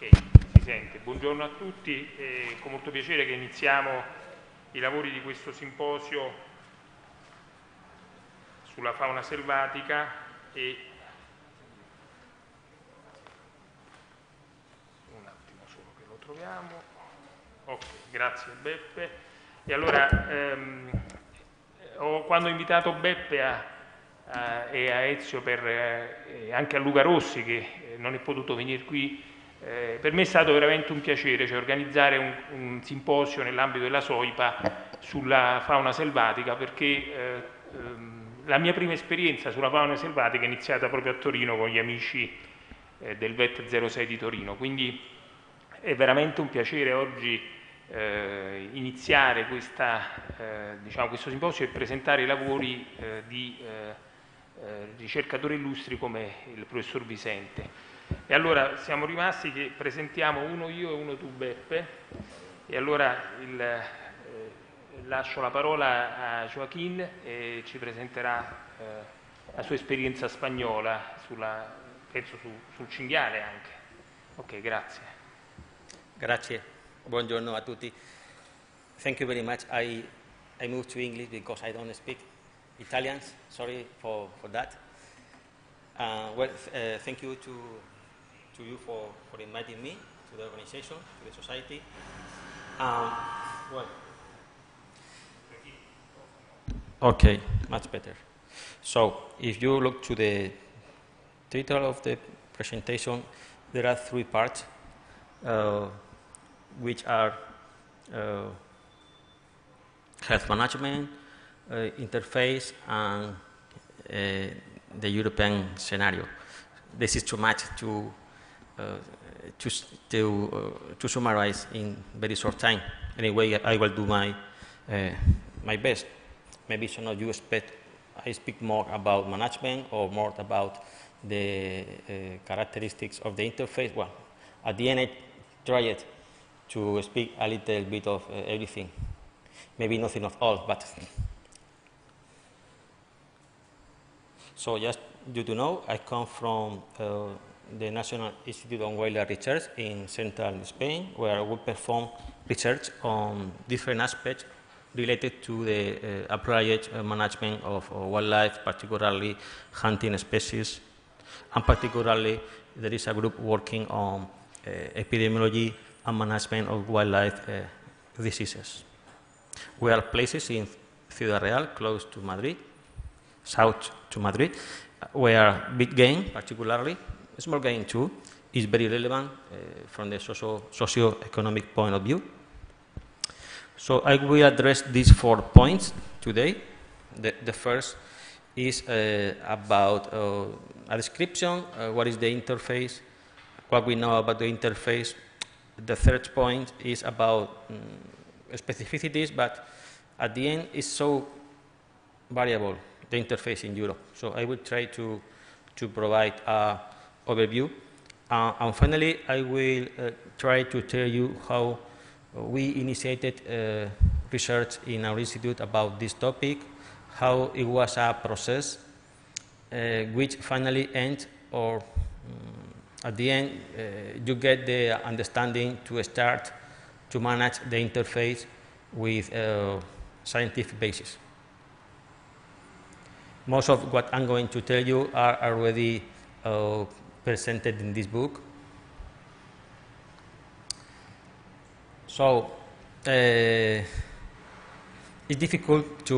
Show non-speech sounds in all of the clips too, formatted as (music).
Ok, si sente. Buongiorno a tutti, è con molto piacere che iniziamo i lavori di questo simposio sulla fauna selvatica e un attimo solo che lo troviamo. Ok, grazie Beppe. E allora ehm, ho, quando ho invitato Beppe a, e a Ezio per, eh, anche a Luca Rossi che eh, non è potuto venire qui eh, per me è stato veramente un piacere cioè, organizzare un, un simposio nell'ambito della SOIPA sulla fauna selvatica perché eh, ehm, la mia prima esperienza sulla fauna selvatica è iniziata proprio a Torino con gli amici eh, del VET 06 di Torino, quindi è veramente un piacere oggi eh, iniziare questa, eh, diciamo, questo simposio e presentare i lavori eh, di ricercatori illustri come il professor Vicente. E allora siamo rimasti che presentiamo uno io e uno tu Beppe. E allora il, eh, lascio la parola a Joaquin e ci presenterà eh, la sua esperienza spagnola, sulla, penso su, sul cinghiale anche. Ok, grazie. Grazie. Buongiorno a tutti. Thank you very much. I, I moved to English because I don't speak Italian. Sorry for, for that. Uh, well, uh, thank you to to you for, for inviting me to the organization, to the society. Um, well, okay, much better. So if you look to the title of the presentation, there are three parts uh, which are uh, health management, uh, interface, and uh, the European scenario. This is too much to uh, to, to, uh, to, summarize in very short time. Anyway, I, will do my, uh, my best. Maybe some of you expect I speak more about management or more about the characteristics of the interface. Well, at the end, I tried to speak a little bit of everything. Maybe nothing of all, but So just you to know, I come from uh, the National Institute on Wildlife Research in central Spain, where we perform research on different aspects related to the uh, appropriate uh, management of, wildlife, particularly hunting species, and particularly there is a group working on uh, epidemiology and management of wildlife uh, diseases. We are places in Ciudad Real, close to Madrid, south to Madrid, uh, where big game, particularly small gain too is very relevant uh, from the socio-economic point of view. So I will address these four points today. The, the first is uh, about uh, a description, uh, what is the interface, what we know about the interface. The third point is about um, specificities, but at the end it's so variable, the interface in Europe. So I will try to, to provide a overview. Uh, and finally, I will uh, try to tell you how uh, we initiated uh, research in our institute about this topic, how it was a process uh, which finally ends or um, at the end uh, you get the understanding to start to manage the interface with scientific basis. Most of what I'm going to tell you are already presented in this book. So uh, it's difficult to,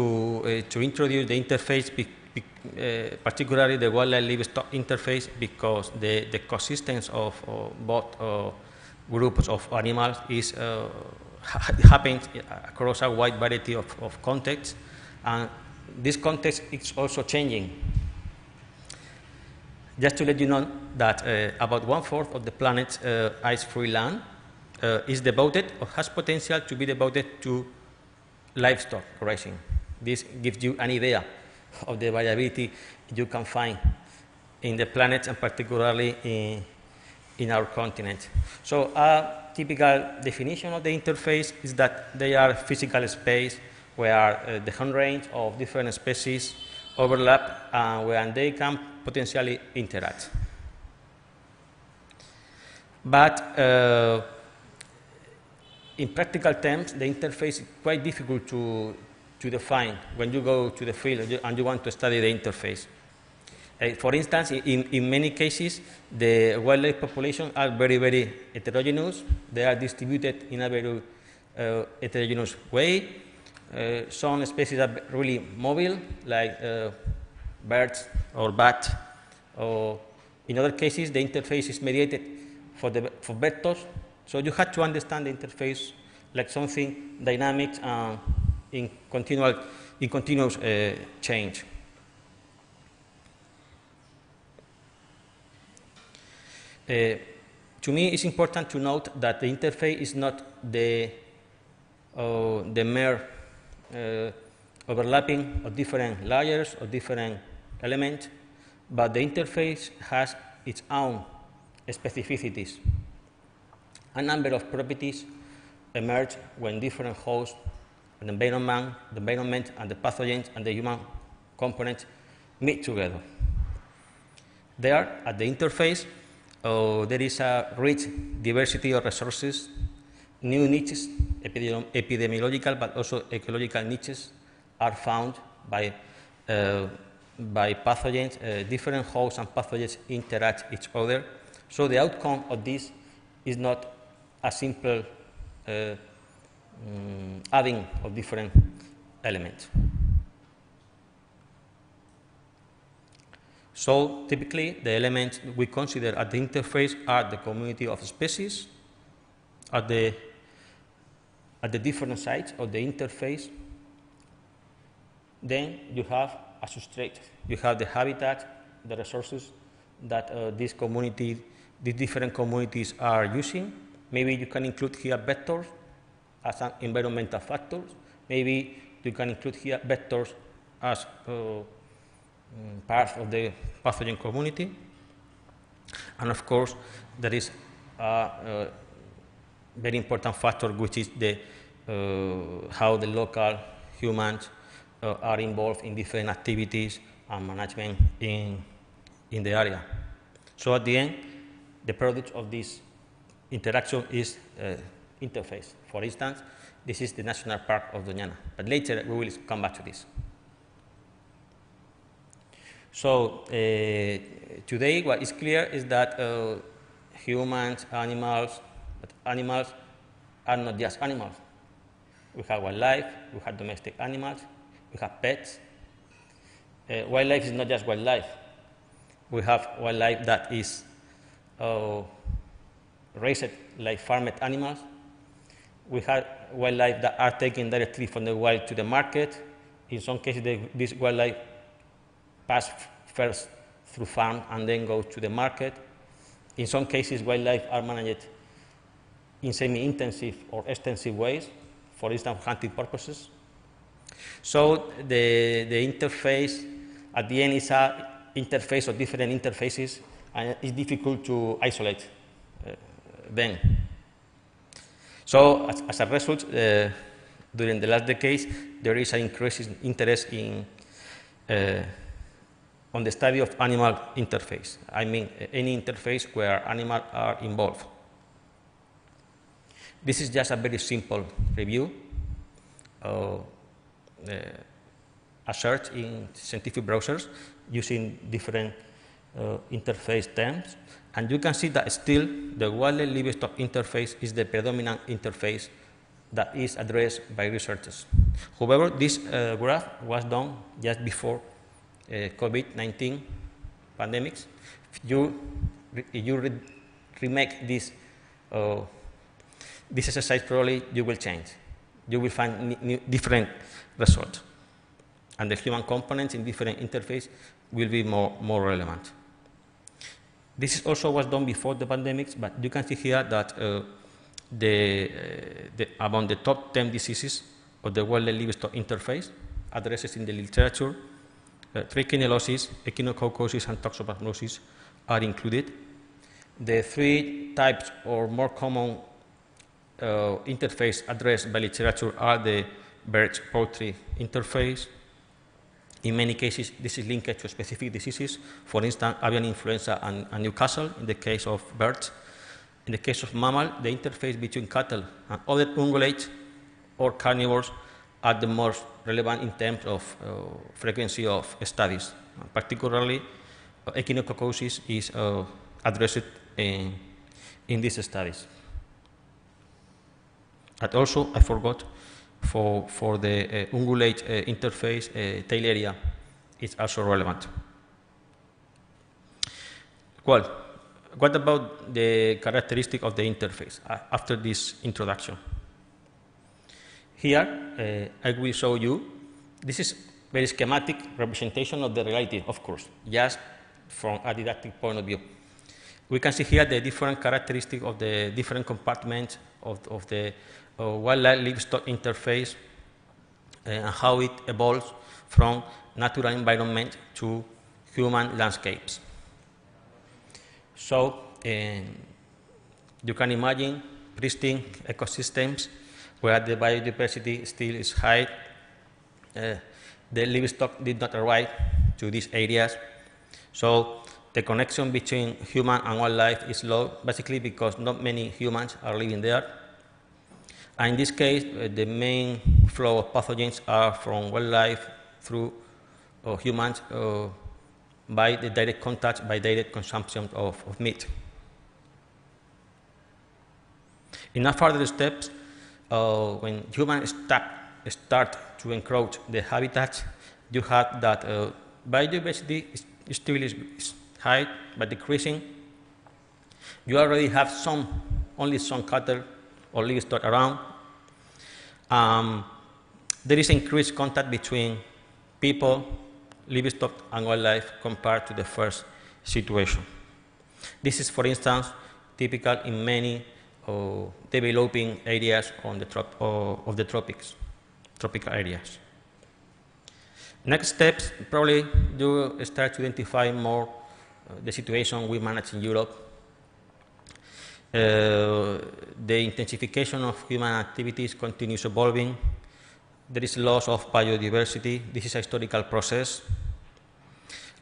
uh, to introduce the interface, be, be, uh, particularly the wildlife livestock interface, because the, the consistence of both uh, groups of animals is, uh, happens across a wide variety of, of contexts. And this context is also changing. Just to let you know that uh, about one-fourth of the planet's uh, ice-free land uh, is devoted or has potential to be devoted to livestock grazing. This gives you an idea of the variability you can find in the planet and particularly in, in our continent. So a typical definition of the interface is that they are physical space where uh, the hand range of different species overlap and uh, where they come potentially interact. But uh, in practical terms, the interface is quite difficult to, to define when you go to the field and you want to study the interface. Uh, for instance, in, in many cases, the wildlife populations are very, very heterogeneous. They are distributed in a very uh, heterogeneous way. Uh, some species are really mobile, like uh, birds or bats. Or in other cases, the interface is mediated for, the, for vectors. So you had to understand the interface like something dynamic uh, in, continual, in continuous uh, change. Uh, to me, it's important to note that the interface is not the, uh, the mere uh, overlapping of different layers or different element, but the interface has its own specificities. A number of properties emerge when different hosts, the environment, the environment and the pathogens and the human components meet together. There, at the interface, oh, there is a rich diversity of resources, new niches, epidemiological but also ecological niches, are found by uh, by pathogens, uh, different hosts and pathogens interact each other. So the outcome of this is not a simple uh, um, adding of different elements. So typically the elements we consider at the interface are the community of species at the, at the different sites of the interface. Then you have a substrate. You have the habitat, the resources that uh, these communities, these different communities are using. Maybe you can include here vectors as an environmental factors. Maybe you can include here vectors as uh, mm, part of the pathogen community. And of course, there is a, uh, very important factor, which is the, uh, how the local humans uh, are involved in different activities and management in, in the area. So at the end, the product of this interaction is uh, interface. For instance, this is the National Park of Doñana. But later we will come back to this. So uh, today what is clear is that uh, humans, animals, but animals are not just animals. We have wildlife, we have domestic animals, we have pets. Uh, wildlife is not just wildlife. We have wildlife that is uh, raised like farmed animals. We have wildlife that are taken directly from the wild to the market. In some cases, they, this wildlife pass first through farm and then go to the market. In some cases, wildlife are managed in semi-intensive or extensive ways, for instance, hunting purposes. So the, the interface at the end is an interface of different interfaces, and it's difficult to isolate uh, them. So as, as a result, uh, during the last decades, there is an increasing interest in uh, on the study of animal interface. I mean, any interface where animals are involved. This is just a very simple review. Uh, uh, a search in scientific browsers using different uh, interface terms. And you can see that still the Wale Livestock interface is the predominant interface that is addressed by researchers. However, this uh, graph was done just before uh, COVID-19 pandemics. If you, if you re remake this, uh, this exercise, probably you will change you will find different results. And the human components in different interface will be more, more relevant. This also was done before the pandemics, but you can see here that uh, the, uh, the, among the top 10 diseases of the World Livestock Interface, addresses in the literature, uh, trichinellosis, echinococcosis, and toxoplasmosis are included. The three types or more common uh, interface addressed by literature are the birch poultry interface. In many cases, this is linked to specific diseases, for instance, avian influenza and, and Newcastle in the case of birds. In the case of mammal, the interface between cattle and other ungulates or carnivores are the most relevant in terms of uh, frequency of studies. Particularly, uh, echinococcosis is uh, addressed in, in these studies. And also, I forgot for, for the uh, ungulate uh, interface, uh, tail area is also relevant. Well, what about the characteristic of the interface uh, after this introduction? Here, uh, I will show you, this is very schematic representation of the reality, of course, just from a didactic point of view. We can see here the different characteristics of the different compartments of, of the uh, wildlife livestock interface uh, and how it evolves from natural environment to human landscapes. So um, you can imagine pristine ecosystems where the biodiversity still is high. Uh, the livestock did not arrive to these areas. So the connection between human and wildlife is low, basically because not many humans are living there in this case, uh, the main flow of pathogens are from wildlife through uh, humans uh, by the direct contact, by direct consumption of, of meat. In a further steps, uh, when humans start, start to encroach the habitats, you have that uh, biodiversity is, still is high but decreasing. You already have some, only some cattle or is not around. Um, there is increased contact between people, livestock, and wildlife compared to the first situation. This is, for instance, typical in many uh, developing areas on the trop uh, of the tropics, tropical areas. Next steps, probably do start to identify more uh, the situation we manage in Europe uh, the intensification of human activities continues evolving. There is loss of biodiversity. This is a historical process.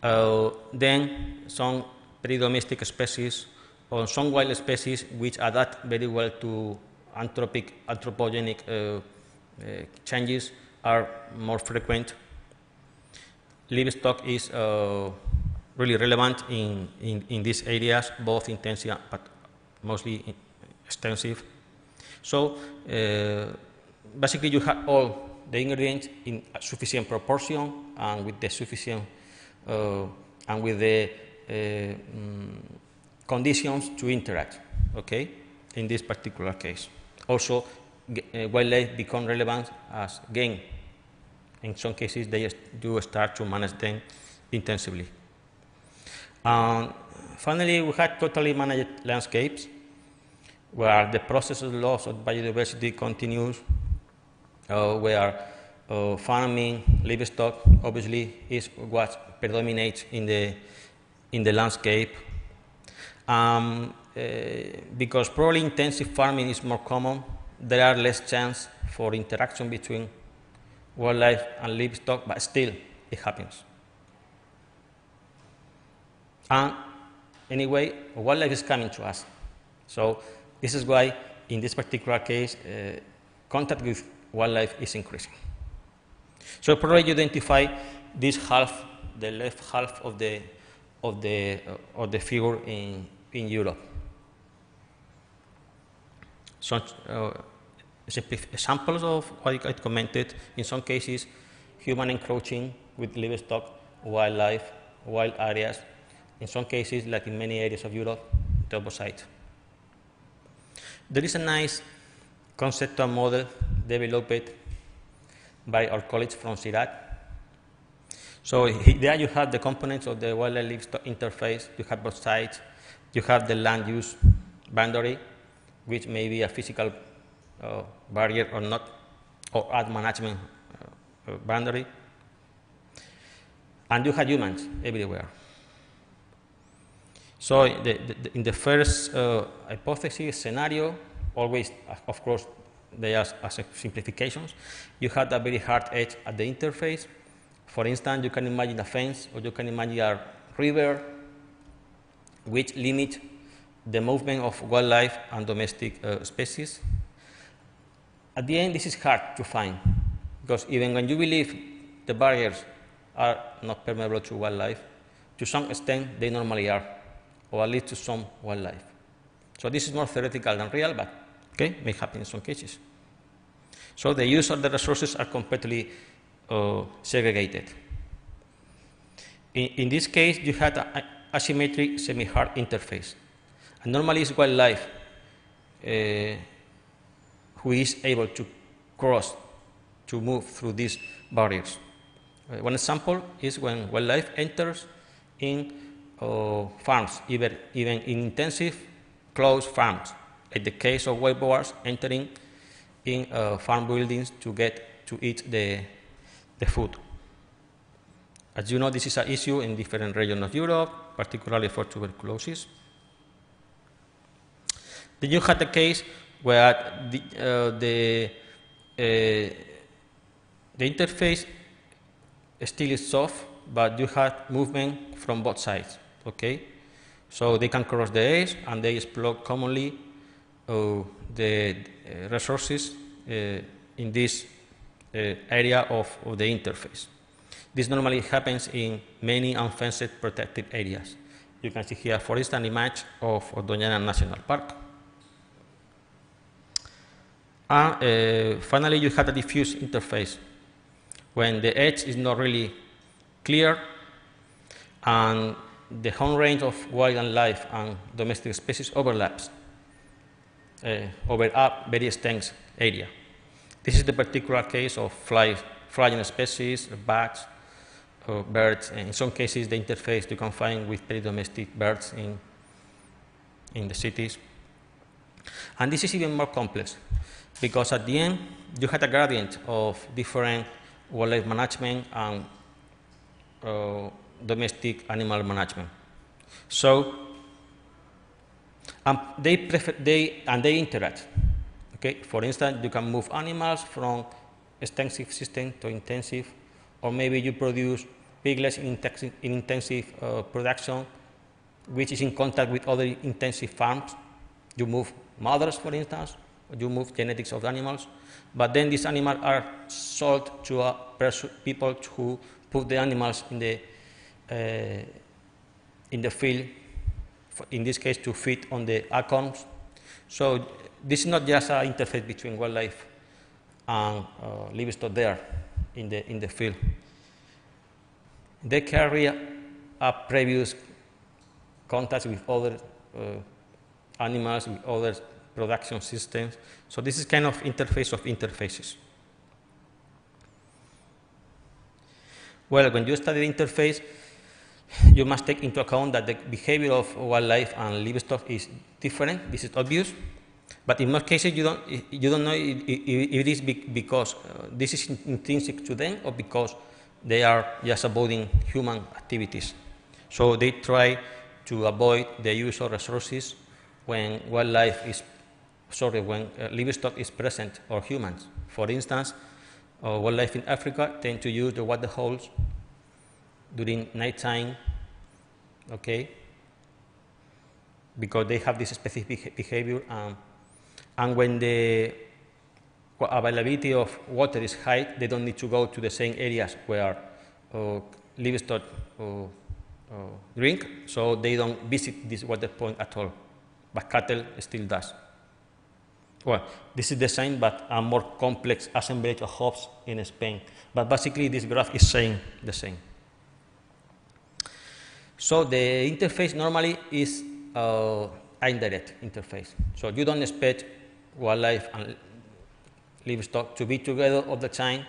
Uh, then some pre domestic species or some wild species which adapt very well to anthropic, anthropogenic uh, uh, changes are more frequent. Livestock is uh, really relevant in, in, in, these areas, both intensive but mostly extensive. So uh, basically you have all the ingredients in sufficient proportion and with the sufficient uh, and with the uh, um, conditions to interact, okay, in this particular case. Also, uh, wildlife become relevant as game. In some cases, they do start to manage them intensively. Um, Finally, we had totally managed landscapes where the process of loss of biodiversity continues, uh, where uh, farming, livestock, obviously, is what predominates in the, in the landscape. Um, uh, because probably intensive farming is more common, there are less chance for interaction between wildlife and livestock, but still, it happens. And Anyway, wildlife is coming to us. So this is why, in this particular case, uh, contact with wildlife is increasing. So probably you identify this half, the left half of the, of the, uh, of the figure in, in Europe. Some uh, examples of what I commented, in some cases, human encroaching with livestock, wildlife, wild areas, in some cases, like in many areas of Europe, the opposite. There is a nice conceptual model developed by our colleagues from CIRAT. So there you have the components of the wildlife interface. You have both sides. You have the land use boundary, which may be a physical uh, barrier or not, or ad management uh, uh, boundary. And you have humans everywhere. So the, the, in the first uh, hypothesis scenario, always, of course, they are as simplifications. You had a very hard edge at the interface. For instance, you can imagine a fence or you can imagine a river which limit the movement of wildlife and domestic uh, species. At the end, this is hard to find because even when you believe the barriers are not permeable to wildlife, to some extent, they normally are or at lead to some wildlife. So this is more theoretical than real, but okay, may happen in some cases. So the use of the resources are completely uh, segregated. In, in, this case, you had an asymmetric semi-hard interface. And normally it's wildlife uh, who is able to cross, to move through these barriers. Uh, one example is when wildlife enters in farms, even, even in intensive closed farms. In the case of whiteboards, entering in uh, farm buildings to get to eat the, the food. As you know, this is an issue in different regions of Europe, particularly for tuberculosis. Then you had a case where the, uh, the, uh, the, interface still is soft, but you had movement from both sides okay? So they can cross the edge and they exploit commonly uh, the uh, resources uh, in this uh, area of, of the interface. This normally happens in many unfenced protected areas. You can see here, for instance, an image of Doñana National Park. And uh, finally, you have a diffuse interface when the edge is not really clear and the home range of wildlife and domestic species overlaps uh, over a very extensive area. This is the particular case of fly, flying species, bats, or birds. And in some cases, the interface you can find with peri-domestic birds in, in the cities. And this is even more complex because at the end, you had a gradient of different wildlife management and uh, domestic animal management. So, um, they, they and they interact. Okay, for instance, you can move animals from extensive system to intensive, or maybe you produce piglets in intensive, in intensive uh, production, which is in contact with other intensive farms. You move mothers, for instance, you move genetics of animals, but then these animals are sold to uh, people who put the animals in the uh, in the field, in this case to fit on the acorns, So this is not just an interface between wildlife and uh, livestock there in the, in the field. They carry a previous contact with other uh, animals, with other production systems. So this is kind of interface of interfaces. Well, when you study the interface, you must take into account that the behavior of wildlife and livestock is different. This is obvious. But in most cases, you don't, you don't know if, it is because uh, this is intrinsic to them or because they are just avoiding human activities. So they try to avoid the use of resources when wildlife is, sorry, when uh, livestock is present or humans. For instance, uh, wildlife in Africa tend to use the water holes during nighttime, okay, because they have this specific behavior. Um, and when the availability of water is high, they don't need to go to the same areas where uh, livestock uh, uh, drink, so they don't visit this water point at all. But cattle still does. Well, this is the same, but a more complex assemblage of hops in Spain. But basically, this graph is saying the same. So the interface normally is uh, indirect interface. So you don't expect wildlife and livestock to be together all the time.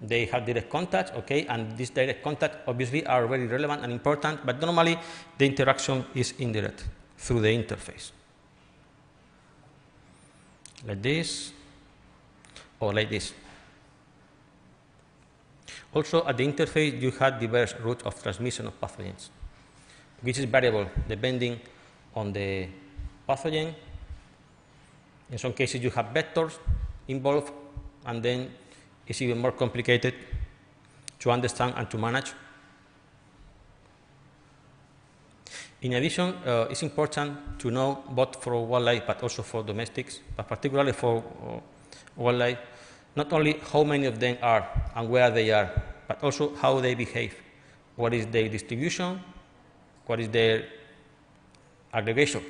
They have direct contact, okay, and this direct contact obviously are very relevant and important, but normally the interaction is indirect through the interface. Like this, or like this. Also, at the interface, you had diverse routes of transmission of pathogens, which is variable depending on the pathogen. In some cases, you have vectors involved, and then it's even more complicated to understand and to manage. In addition, uh, it's important to know both for wildlife but also for domestics, but particularly for uh, wildlife, not only how many of them are and where they are, but also how they behave. What is their distribution? What is their aggregation?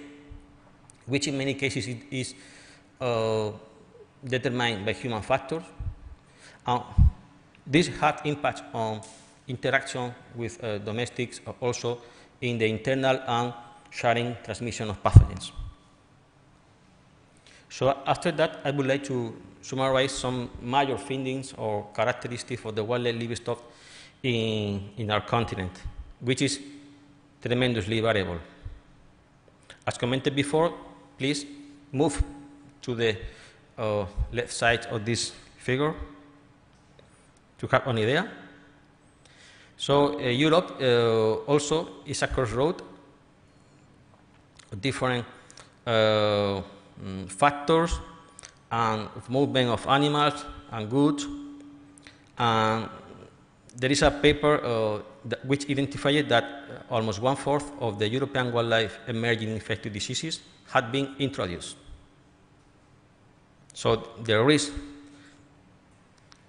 Which in many cases is uh, determined by human factors. Uh, this had impact on interaction with uh, domestics, also in the internal and sharing transmission of pathogens. So after that, I would like to summarize some major findings or characteristics of the wildlife livestock in, in our continent, which is tremendously variable. As commented before, please move to the uh, left side of this figure to have an idea. So uh, Europe uh, also is a crossroad of different uh, mm, factors and movement of animals and goods. And there is a paper uh, which identified that uh, almost one fourth of the European wildlife emerging infected diseases had been introduced. So the risk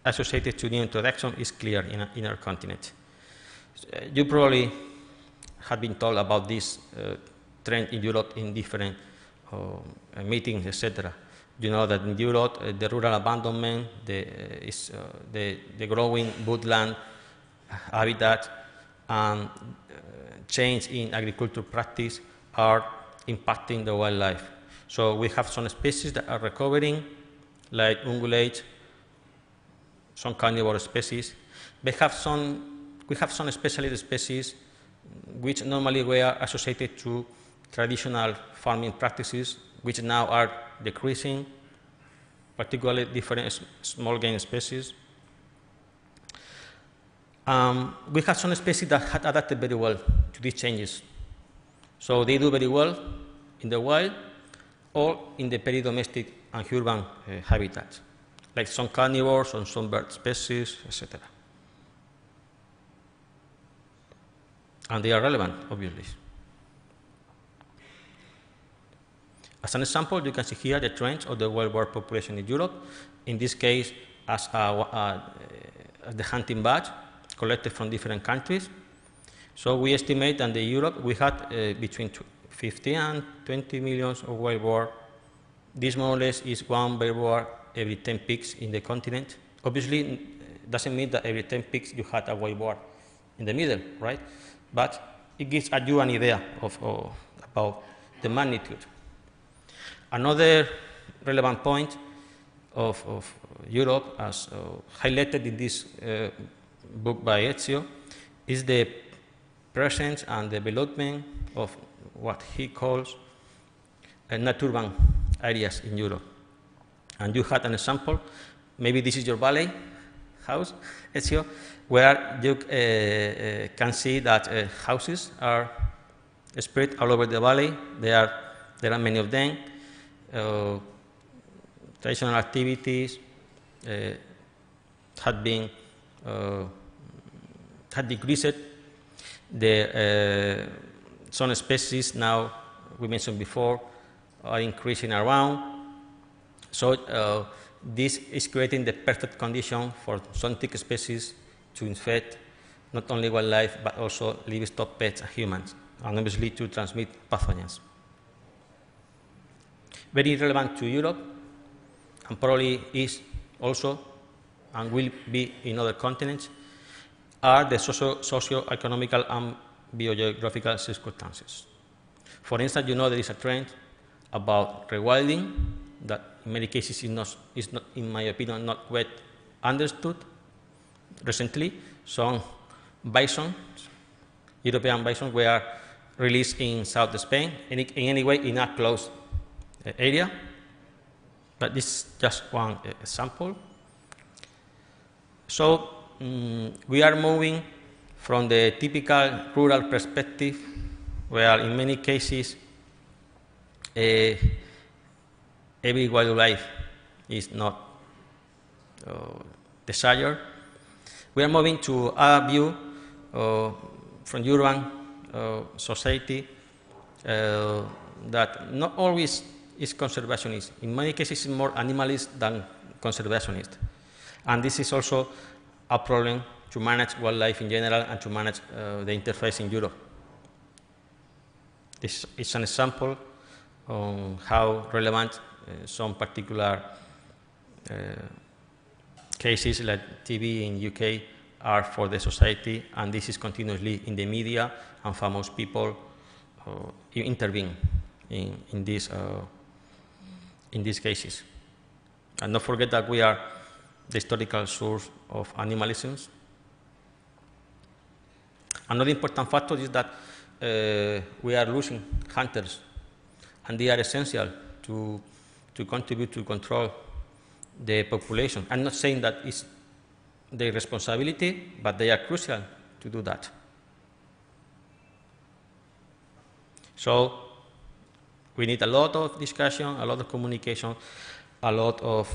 associated to new introduction is clear in, a, in our continent. Uh, you probably have been told about this uh, trend in Europe in different uh, meetings, etc you know that in Europe, uh, the rural abandonment, the, uh, is, uh, the, the, growing woodland habitat, and uh, change in agricultural practice are impacting the wildlife. So we have some species that are recovering, like ungulates, some carnivore species. We have some, we have some specialist species which normally were associated to traditional farming practices, which now are decreasing, particularly different small game species. Um, we have some species that had adapted very well to these changes. So they do very well in the wild or in the peri-domestic and urban uh, habitats, like some carnivores some bird species, etc. And they are relevant, obviously. As an example, you can see here the trends of the worldwide population in Europe. In this case, as, uh, a, uh, the hunting badge collected from different countries. So we estimate that in Europe we had uh, between 50 and 20 millions of wild This more or less is one wild every 10 pigs in the continent. Obviously, uh, doesn't mean that every 10 pigs you had a wild in the middle, right? But it gives you an idea of, of about the magnitude. Another relevant point of, of Europe, as uh, highlighted in this uh, book by Ezio, is the presence and development of what he calls uh, naturban areas in Europe. And you had an example. Maybe this is your ballet house, Ezio, where you uh, uh, can see that uh, houses are spread all over the valley. There are, there are many of them uh, traditional activities uh, had been uh, had decreased. The, uh, some species now, we mentioned before, are increasing around. So uh, this is creating the perfect condition for some tick species to infect not only wildlife but also livestock, pets, and humans, and obviously to transmit pathogens very relevant to Europe and probably is also and will be in other continents, are the socio socio-economical and biogeographical circumstances. For instance, you know there is a trend about rewilding that in many cases is not, is not in my opinion, not well understood. Recently, some bison, European bison, were released in South Spain, and in any way, in a closed area. But this is just one example. So um, we are moving from the typical rural perspective, where in many cases uh, every wildlife is not uh, desired. We are moving to a view uh, from urban uh, society uh, that not always is conservationist. In many cases, it's more animalist than conservationist. And this is also a problem to manage wildlife in general and to manage uh, the interface in Europe. This is an example on how relevant uh, some particular uh, cases like TV in UK are for the society, and this is continuously in the media, and famous people uh, intervene in, in this uh, in these cases. And don't forget that we are the historical source of animalisms. Another important factor is that uh, we are losing hunters, and they are essential to, to contribute to control the population. I'm not saying that it's their responsibility, but they are crucial to do that. So we need a lot of discussion, a lot of communication, a lot of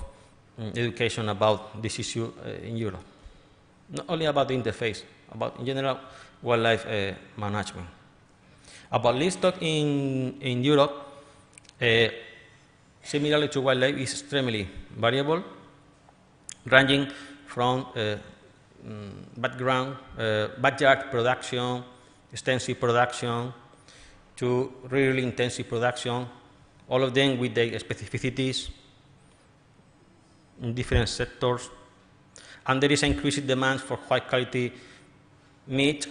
mm, education about this issue eh, in Europe. Not only about the interface, about in general wildlife uh, management. About livestock in, in Europe, uh, similarly to wildlife, is extremely variable, ranging from mm, background, backyard production, extensive production, to really intensive production, all of them with their specificities in different sectors. And there is increased demand for high quality meat,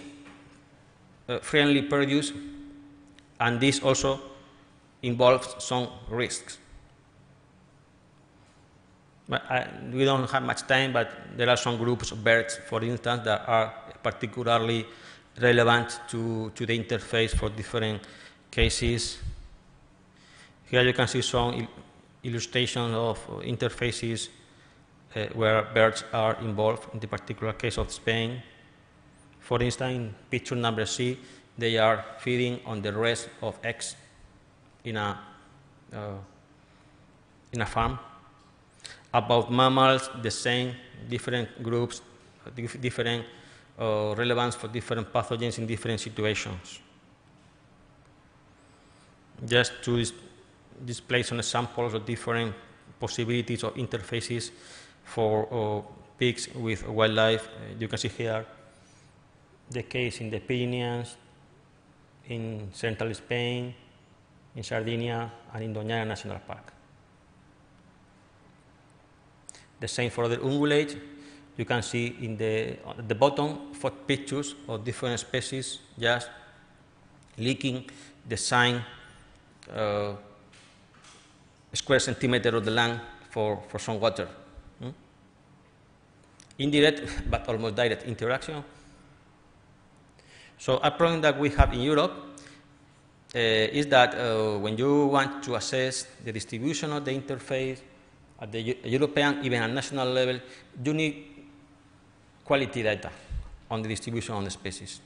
uh, friendly produce, and this also involves some risks. I, we don't have much time, but there are some groups of birds, for instance, that are particularly relevant to, to the interface for different cases. Here you can see some il illustrations of interfaces uh, where birds are involved, in the particular case of Spain. For instance, in picture number C, they are feeding on the rest of eggs in a, uh, in a farm. About mammals, the same, different groups, uh, different uh, relevance for different pathogens in different situations. Just to dis display some examples of different possibilities or interfaces for uh, pigs with wildlife. Uh, you can see here the case in the Pyrenees, in central Spain, in Sardinia, and in Doñana National Park. The same for the ungulate you can see in the, at uh, the bottom four pictures of different species just leaking the sign uh, square centimeter of the land for, for some water. Hmm? Indirect, (laughs) but almost direct interaction. So a problem that we have in Europe uh, is that uh, when you want to assess the distribution of the interface at the European, even at national level, you need quality data on the distribution of the species.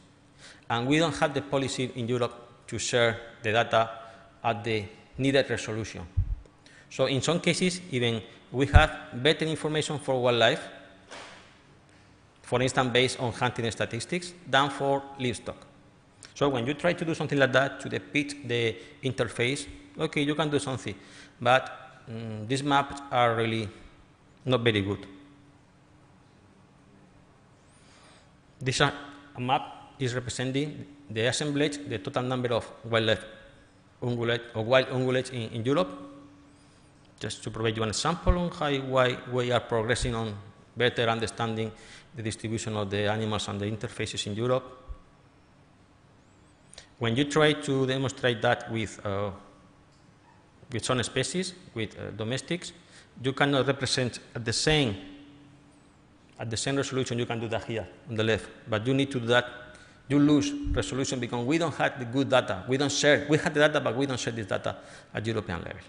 And we don't have the policy in Europe to share the data at the needed resolution. So in some cases, even we have better information for wildlife, for instance, based on hunting statistics, than for livestock. So when you try to do something like that to depict the interface, okay, you can do something. But um, these maps are really not very good. This map is representing the assemblage, the total number of wildlife ungulate or wild ungulates in, in Europe. Just to provide you an example on how why we are progressing on better understanding the distribution of the animals and the interfaces in Europe. When you try to demonstrate that with, uh, with some species, with uh, domestics, you cannot represent the same at the same resolution, you can do that here on the left, but you need to do that. You lose resolution because we don't have the good data. We don't share. We have the data, but we don't share this data at European level.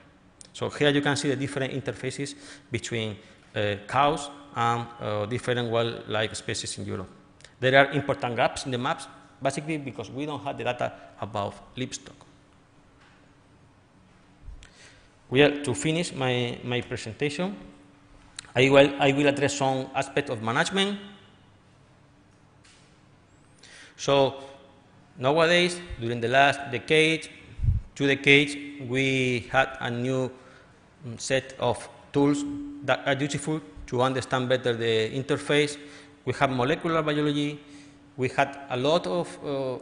So here you can see the different interfaces between uh, cows and uh, different wildlife species in Europe. There are important gaps in the maps, basically because we don't have the data about livestock. Well, to finish my, my presentation. I will, I will address some aspects of management. So nowadays, during the last decade, two decades, we had a new mm, set of tools that are useful to understand better the interface. We have molecular biology. We had a lot of uh, mm,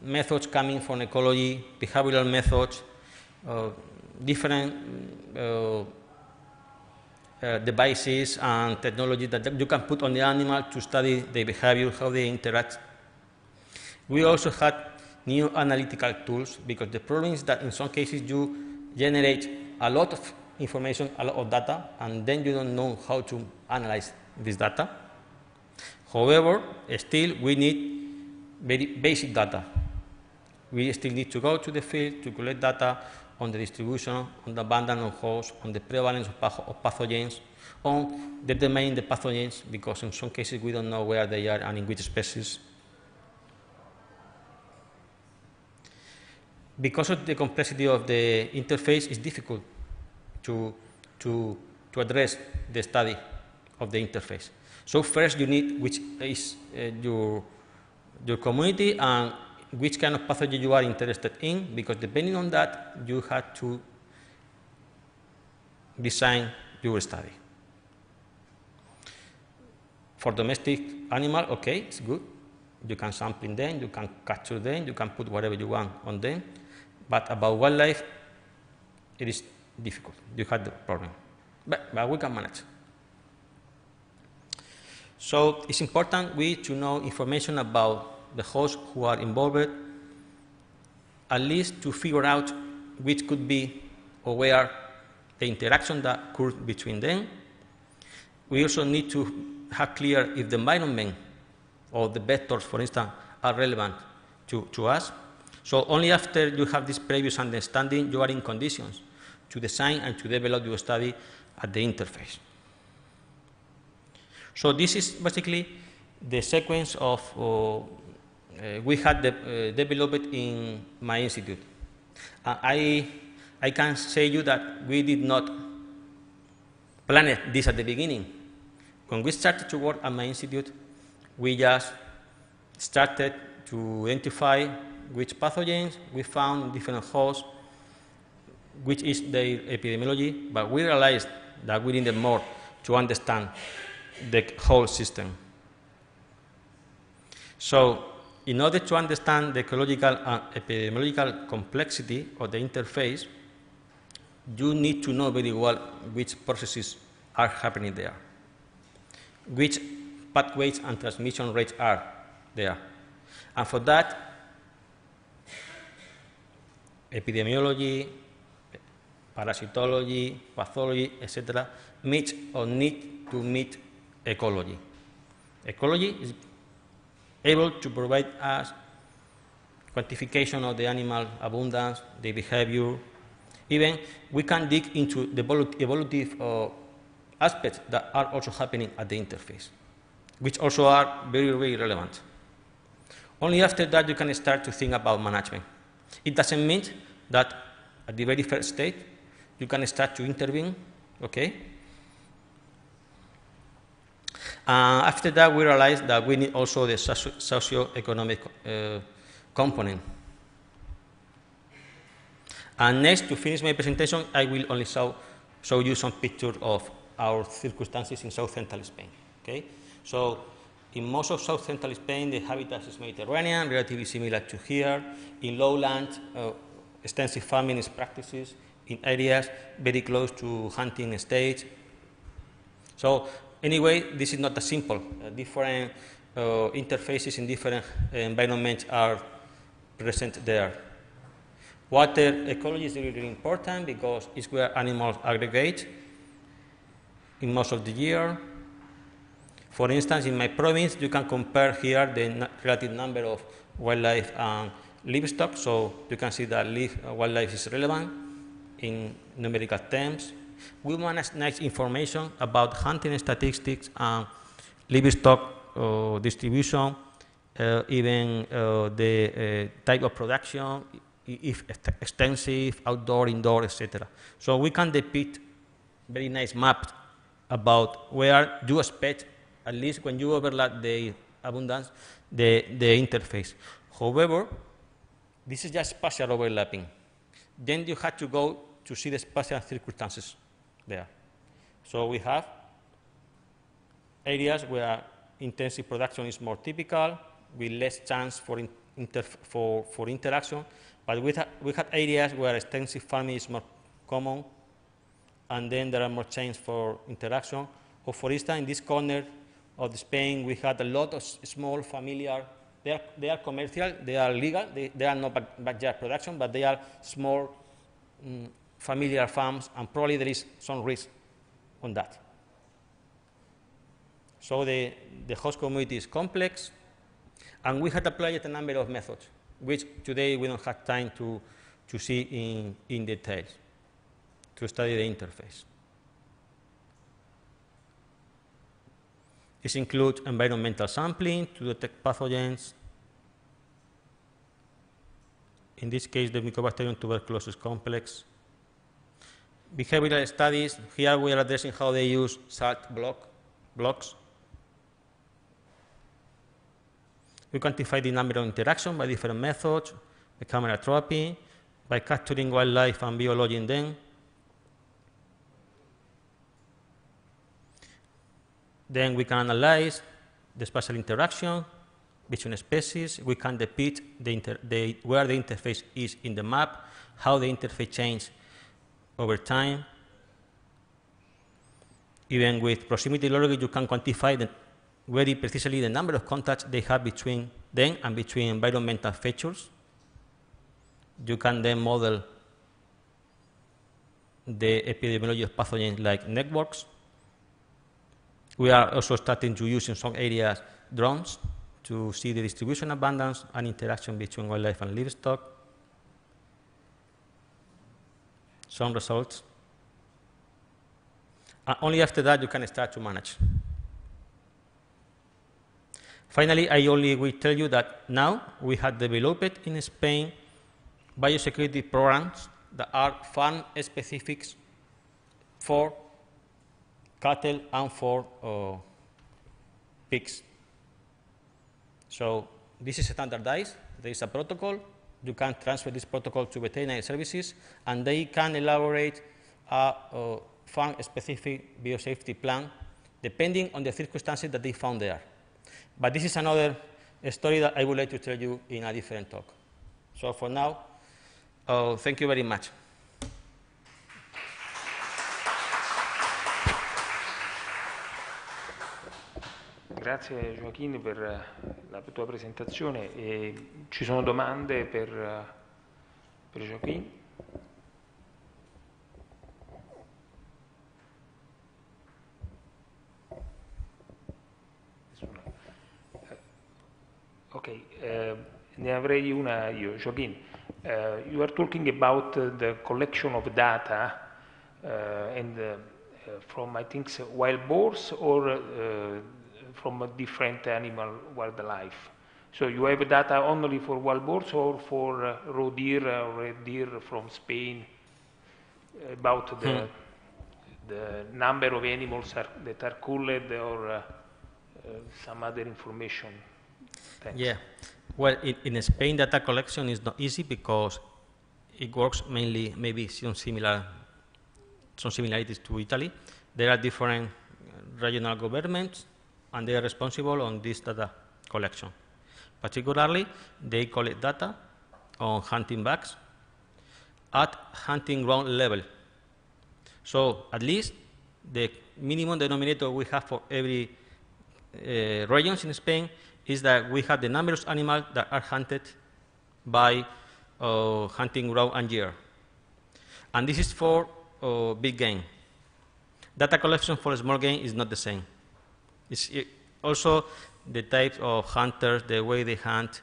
methods coming from ecology, behavioral methods, uh, different mm, uh, uh, devices and technology that you can put on the animal to study the behavior, how they interact. We also had new analytical tools because the problem is that in some cases you generate a lot of information, a lot of data, and then you don't know how to analyze this data. However, still we need very basic data. We still need to go to the field to collect data, on the distribution, on the abundance of hosts, on the prevalence of, of pathogens, on determining the pathogens, because in some cases we don't know where they are and in which species. Because of the complexity of the interface, it's difficult to, to, to address the study of the interface. So first you need which is uh, your, your community and which kind of pathology you are interested in, because depending on that, you have to design your study. For domestic animal, okay, it's good. You can sample them, you can capture them, you can put whatever you want on them. But about wildlife, it is difficult. You have the problem. But, but we can manage. So it's important we to know information about the hosts who are involved, at least to figure out which could be or where the interaction that occurred between them. We also need to have clear if the environment or the vectors, for instance, are relevant to, to us. So only after you have this previous understanding, you are in conditions to design and to develop your study at the interface. So this is basically the sequence of uh, uh, we had de uh, developed in my institute. Uh, I, I can say you that we did not plan this at the beginning. When we started to work at my institute, we just started to identify which pathogens we found in different hosts, which is the epidemiology, but we realized that we needed more to understand the whole system. So in order to understand the ecological and uh, epidemiological complexity of the interface, you need to know very well which processes are happening there, which pathways and transmission rates are there. And for that, epidemiology, parasitology, pathology, etc., meet or need to meet ecology. Ecology is able to provide us quantification of the animal abundance, the behavior. Even we can dig into the evolutive uh, aspects that are also happening at the interface, which also are very, very relevant. Only after that you can start to think about management. It doesn't mean that at the very first stage you can start to intervene, okay? Uh, after that, we realized that we need also the socio-economic uh, component. And next, to finish my presentation, I will only show, show you some pictures of our circumstances in south central Spain. Okay? So, in most of south central Spain, the habitat is Mediterranean, relatively similar to here. In lowland, uh, extensive farming is practices in areas very close to hunting estates. So Anyway, this is not that simple. Uh, different uh, interfaces in different environments are present there. Water ecology is really, really important because it's where animals aggregate in most of the year. For instance, in my province, you can compare here the relative number of wildlife and livestock, so you can see that live, uh, wildlife is relevant in numerical terms we want nice information about hunting statistics and livestock uh, distribution, uh, even uh, the uh, type of production, if extensive, outdoor, indoor, etc. So we can depict very nice maps about where you expect, at least when you overlap the abundance, the, the interface. However, this is just spatial overlapping. Then you have to go to see the spatial circumstances there. So we have areas where intensive production is more typical, with less chance for, in, inter, for, for interaction, but we, ha we have areas where extensive farming is more common, and then there are more chance for interaction. Or for instance, in this corner of Spain, we had a lot of small familiar, they are, they are commercial, they are legal, they, they are not backyard production, but they are small mm, familiar farms, and probably there is some risk on that. So the, the host community is complex, and we had applied a number of methods, which today we don't have time to, to see in, in detail, to study the interface. This includes environmental sampling to detect pathogens. In this case, the Mycobacterium tuberculosis complex behavioral studies, here we are addressing how they use SAT block, blocks. We quantify the number of interactions by different methods, by camera trapping, by capturing wildlife and biology in them. Then we can analyze the spatial interaction between species. We can depict the the, where the interface is in the map, how the interface changes over time. Even with proximity logging, you can quantify the, very precisely the number of contacts they have between them and between environmental features. You can then model the epidemiology of pathogens like networks. We are also starting to use in some areas drones to see the distribution abundance and interaction between wildlife and livestock. some results. only after that you can start to manage. Finally, I only will tell you that now we have developed in Spain biosecurity programs that are farm specific for cattle and for uh, pigs. So this is standardized. There is a protocol you can transfer this protocol to veterinary services, and they can elaborate a, farm-specific biosafety plan depending on the circumstances that they found there. But this is another story that I would like to tell you in a different talk. So for now, uh, thank you very much. Grazie Gioachini per eh, la tua presentazione. E ci sono domande per, eh, per Gioachini? Eh, ok, uh, ne avrei una io, Joaquin. Uh, you are talking about uh, the collection of data and from, I think, wild boars or from a different animal wildlife. So you have data only for wild boars or for uh, roe deer or uh, red deer from Spain about the, hmm. the number of animals are, that are culled or uh, uh, some other information. Thanks. Yeah. Well, in, in, Spain, data collection is not easy because it works mainly maybe some similar some similarities to Italy. There are different uh, regional governments and they are responsible on this data collection. Particularly, they collect data on hunting bags at hunting ground level. So at least the minimum denominator we have for every uh, in Spain is that we have the number of animals that are hunted by uh, hunting ground and year. And this is for uh, big game. Data collection for small game is not the same. It's also the type of hunters, the way they hunt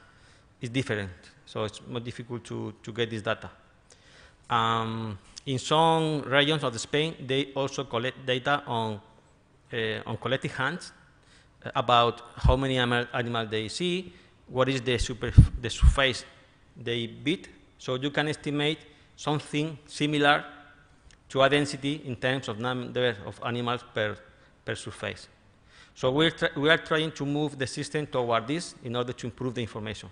is different. So it's more difficult to, to get this data. Um, in some regions of Spain, they also collect data on, uh, on collective hunts uh, about how many animal, animals they see, what is the, super, the surface they beat. So you can estimate something similar to a density in terms of number of animals per, per surface. So we're we are trying to move the system toward this in order to improve the information.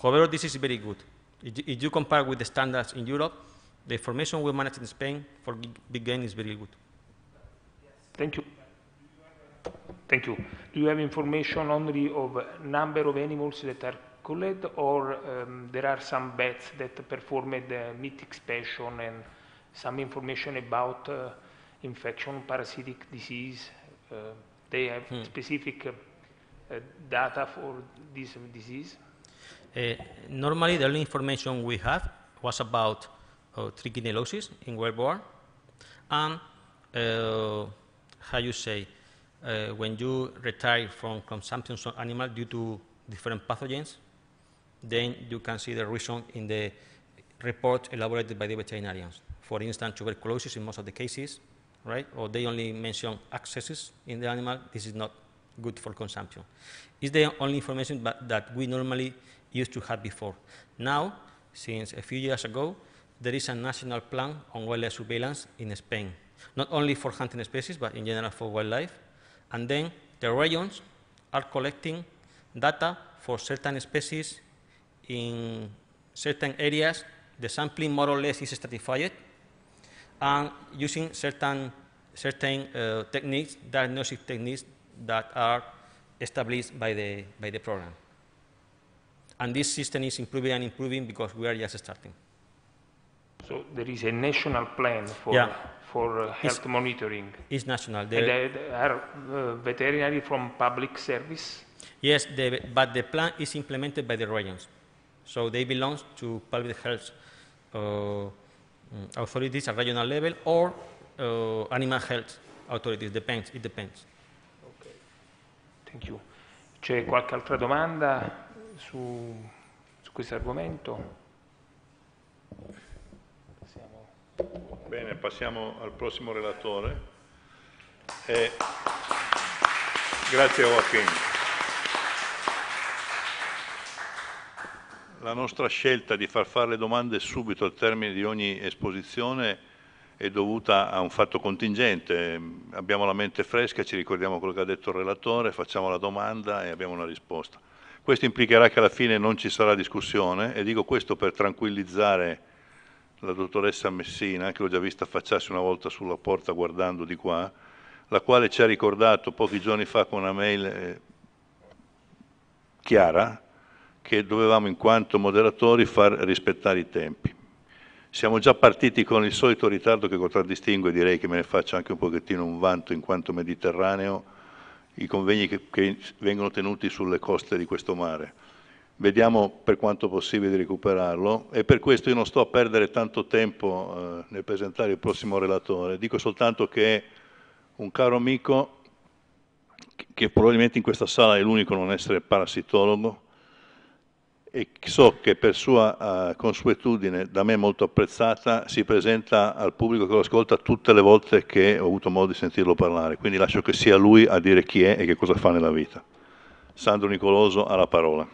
However, this is very good. If you compare with the standards in Europe, the information we manage in Spain for big game is very good. Thank you. Thank you. Do you have information only of number of animals that are culled, or um, there are some bets that performed the meat expansion and some information about uh, infection, parasitic disease? Uh, they have hmm. specific uh, data for this disease? Uh, normally, the only information we have was about uh, trichinellosis in boar, and how you say when you retire from consumption of animal due to different pathogens, then you can see the reason in the report elaborated by the veterinarians. For instance, tuberculosis in most of the cases, right? Or they only mention accesses in the animal. This is not good for consumption. It's the only information that we normally used to have before. Now, since a few years ago, there is a national plan on wildlife surveillance in Spain, not only for hunting species, but in general for wildlife. And then the regions are collecting data for certain species in certain areas. The sampling more or less is stratified and using certain, certain uh, techniques, diagnostic techniques that are established by the, by the program. And this system is improving and improving because we are just starting. So there is a national plan for, yeah. for uh, health it's, monitoring? It's national. The, and, uh, are uh, veterinary from public service? Yes, the, but the plan is implemented by the regions. So they belong to public health uh, Mm, authorities at regional level or uh, animal health authorities, depends, it depends. Okay. Thank you. C'è qualche altra domanda su, su questo argomento? Bene, passiamo al prossimo relatore. Eh, grazie Joachim. La nostra scelta di far fare le domande subito al termine di ogni esposizione è dovuta a un fatto contingente. Abbiamo la mente fresca, ci ricordiamo quello che ha detto il relatore, facciamo la domanda e abbiamo una risposta. Questo implicherà che alla fine non ci sarà discussione e dico questo per tranquillizzare la dottoressa Messina, che l'ho già vista affacciarsi una volta sulla porta guardando di qua, la quale ci ha ricordato pochi giorni fa con una mail eh, chiara che dovevamo in quanto moderatori far rispettare i tempi. Siamo già partiti con il solito ritardo che contraddistingue, direi che me ne faccio anche un pochettino un vanto in quanto mediterraneo, i convegni che, che vengono tenuti sulle coste di questo mare. Vediamo per quanto possibile di recuperarlo e per questo io non sto a perdere tanto tempo eh, nel presentare il prossimo relatore, dico soltanto che un caro amico che probabilmente in questa sala è l'unico a non essere parassitologo, e so che per sua uh, consuetudine, da me molto apprezzata, si presenta al pubblico che lo ascolta tutte le volte che ho avuto modo di sentirlo parlare, quindi lascio che sia lui a dire chi è e che cosa fa nella vita. Sandro Nicoloso ha la parola.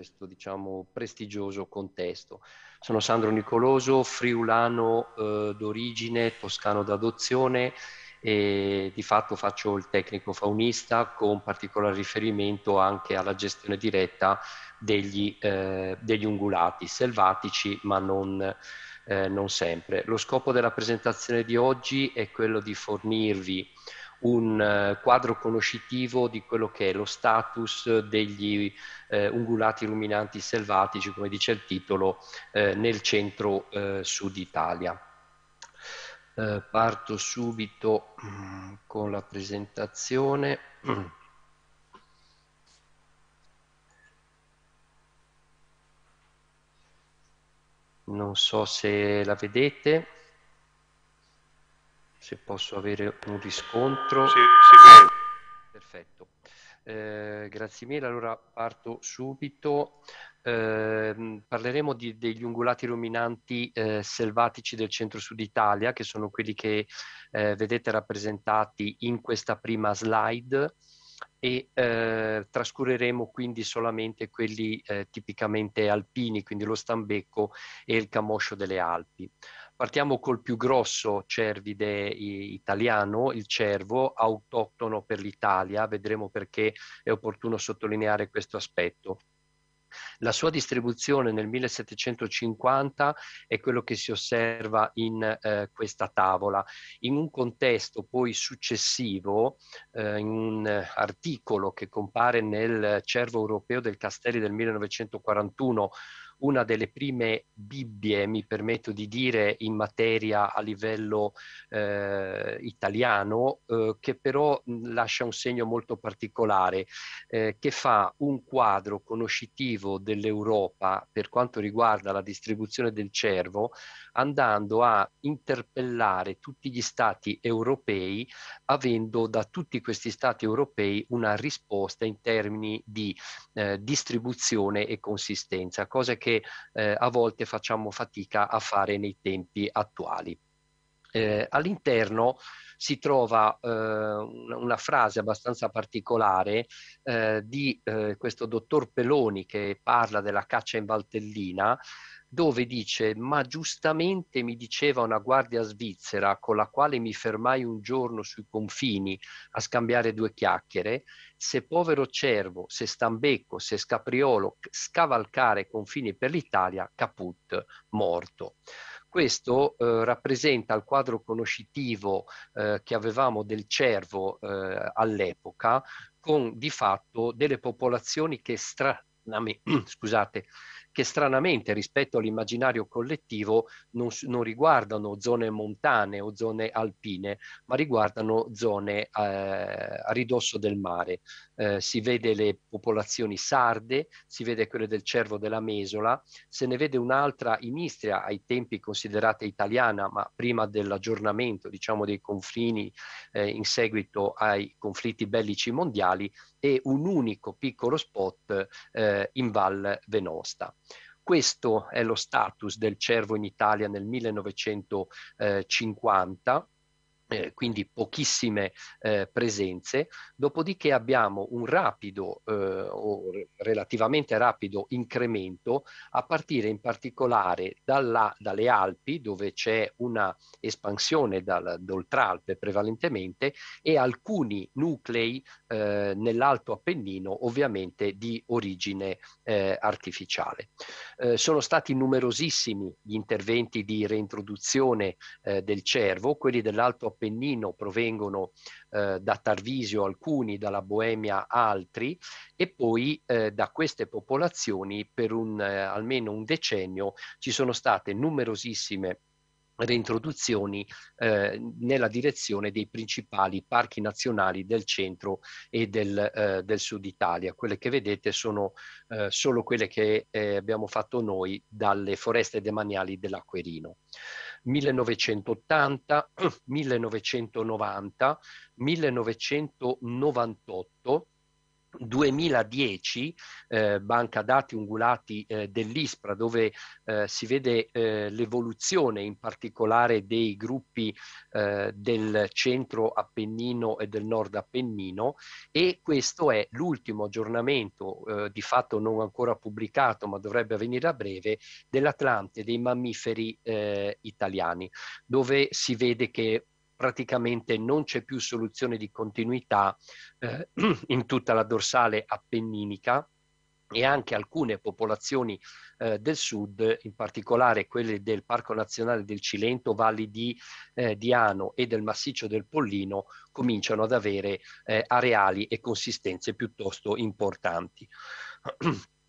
questo diciamo, prestigioso contesto. Sono Sandro Nicoloso, friulano eh, d'origine, toscano d'adozione e di fatto faccio il tecnico faunista con particolare riferimento anche alla gestione diretta degli, eh, degli ungulati selvatici ma non, eh, non sempre. Lo scopo della presentazione di oggi è quello di fornirvi un eh, quadro conoscitivo di quello che è lo status degli eh, ungulati ruminanti selvatici, come dice il titolo, eh, nel centro-sud eh, Italia. Eh, parto subito mm, con la presentazione. Non so se la vedete se posso avere un riscontro. Sì, sì, Perfetto. Eh, grazie mille, allora parto subito. Eh, parleremo di, degli ungulati ruminanti eh, selvatici del centro-sud Italia, che sono quelli che eh, vedete rappresentati in questa prima slide e eh, trascureremo quindi solamente quelli eh, tipicamente alpini, quindi lo stambecco e il camoscio delle Alpi. Partiamo col più grosso cervide italiano, il cervo, autoctono per l'Italia, vedremo perché è opportuno sottolineare questo aspetto. La sua distribuzione nel 1750 è quello che si osserva in eh, questa tavola. In un contesto poi successivo, eh, in un articolo che compare nel Cervo europeo del Castelli del 1941, una delle prime bibbie, mi permetto di dire, in materia a livello eh, italiano, eh, che però lascia un segno molto particolare, eh, che fa un quadro conoscitivo dell'Europa per quanto riguarda la distribuzione del cervo, andando a interpellare tutti gli stati europei avendo da tutti questi stati europei una risposta in termini di eh, distribuzione e consistenza, cose che eh, a volte facciamo fatica a fare nei tempi attuali. Eh, all'interno si trova eh, una frase abbastanza particolare eh, di eh, questo dottor Peloni che parla della caccia in Valtellina dove dice ma giustamente mi diceva una guardia svizzera con la quale mi fermai un giorno sui confini a scambiare due chiacchiere, se povero cervo, se stambecco, se scapriolo scavalcare confini per l'Italia, caput, morto. Questo eh, rappresenta il quadro conoscitivo eh, che avevamo del cervo eh, all'epoca, con di fatto delle popolazioni che, stra- (clears throat) scusate, che stranamente rispetto all'immaginario collettivo non, non riguardano zone montane o zone alpine, ma riguardano zone eh, a ridosso del mare. Eh, si vede le popolazioni sarde, si vede quelle del Cervo della Mesola, se ne vede un'altra in Istria, ai tempi considerata italiana, ma prima dell'aggiornamento diciamo, dei confini eh, in seguito ai conflitti bellici mondiali, e un unico piccolo spot eh, in Val Venosta. Questo è lo status del cervo in Italia nel 1950 eh, quindi pochissime eh, presenze, dopodiché abbiamo un rapido eh, o relativamente rapido incremento a partire in particolare dalla, dalle Alpi dove c'è una espansione dal, d'oltralpe prevalentemente e alcuni nuclei eh, nell'Alto Appennino ovviamente di origine eh, artificiale. Eh, sono stati numerosissimi gli interventi di reintroduzione del cervo, quelli dell'Alto Appennino Appennino provengono eh, da Tarvisio alcuni, dalla Boemia altri e poi eh, da queste popolazioni per un, eh, almeno un decennio ci sono state numerosissime reintroduzioni eh, nella direzione dei principali parchi nazionali del centro e del, eh, del sud Italia. Quelle che vedete sono eh, solo quelle che eh, abbiamo fatto noi dalle foreste demaniali dell'Aquerino. 1980, 1990, 1998, 2010, eh, banca dati ungulati eh, dell'ISPRA, dove eh, si vede eh, l'evoluzione in particolare dei gruppi eh, del centro Appennino e del nord Appennino e questo è l'ultimo aggiornamento, eh, di fatto non ancora pubblicato ma dovrebbe avvenire a breve, dell'Atlante dei mammiferi italiani, dove si vede che praticamente non c'è più soluzione di continuità eh, (clears throat) in tutta la dorsale appenninica e anche alcune popolazioni eh, del sud, in particolare quelle del Parco Nazionale del Cilento, Valli di eh, Diano e del Massiccio del Pollino, cominciano ad avere eh, areali e consistenze piuttosto importanti. (clears throat)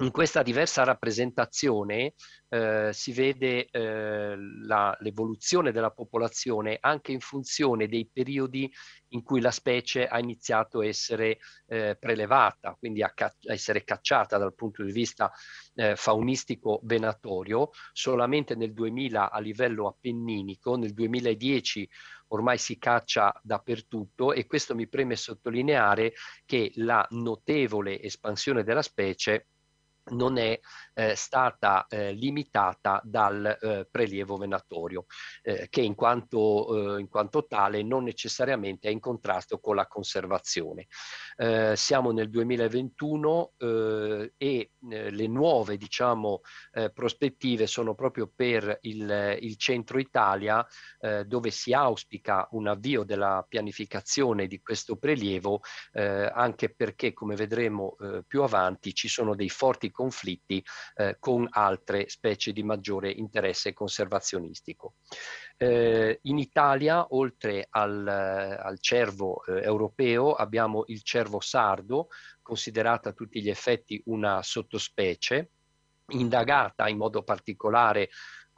in questa diversa rappresentazione eh, si vede eh, l'evoluzione della popolazione anche in funzione dei periodi in cui la specie ha iniziato a essere eh, prelevata, quindi a, a, essere cacciata dal punto di vista eh, faunistico venatorio, solamente nel 2000 a livello appenninico, nel 2010 ormai si caccia dappertutto e questo mi preme sottolineare che la notevole espansione della specie non è eh, stata eh, limitata dal eh, prelievo venatorio, eh, che in quanto, eh, in quanto, tale non necessariamente è in contrasto con la conservazione. Eh, siamo nel 2021 e le nuove diciamo, prospettive sono proprio per il, il centro Italia, dove si auspica un avvio della pianificazione di questo prelievo, anche perché, come vedremo più avanti, ci sono dei forti conflitti eh, con altre specie di maggiore interesse conservazionistico. Eh, in Italia, oltre al, eh, al cervo eh, europeo, abbiamo il cervo sardo, considerata a tutti gli effetti una sottospecie, indagata in modo particolare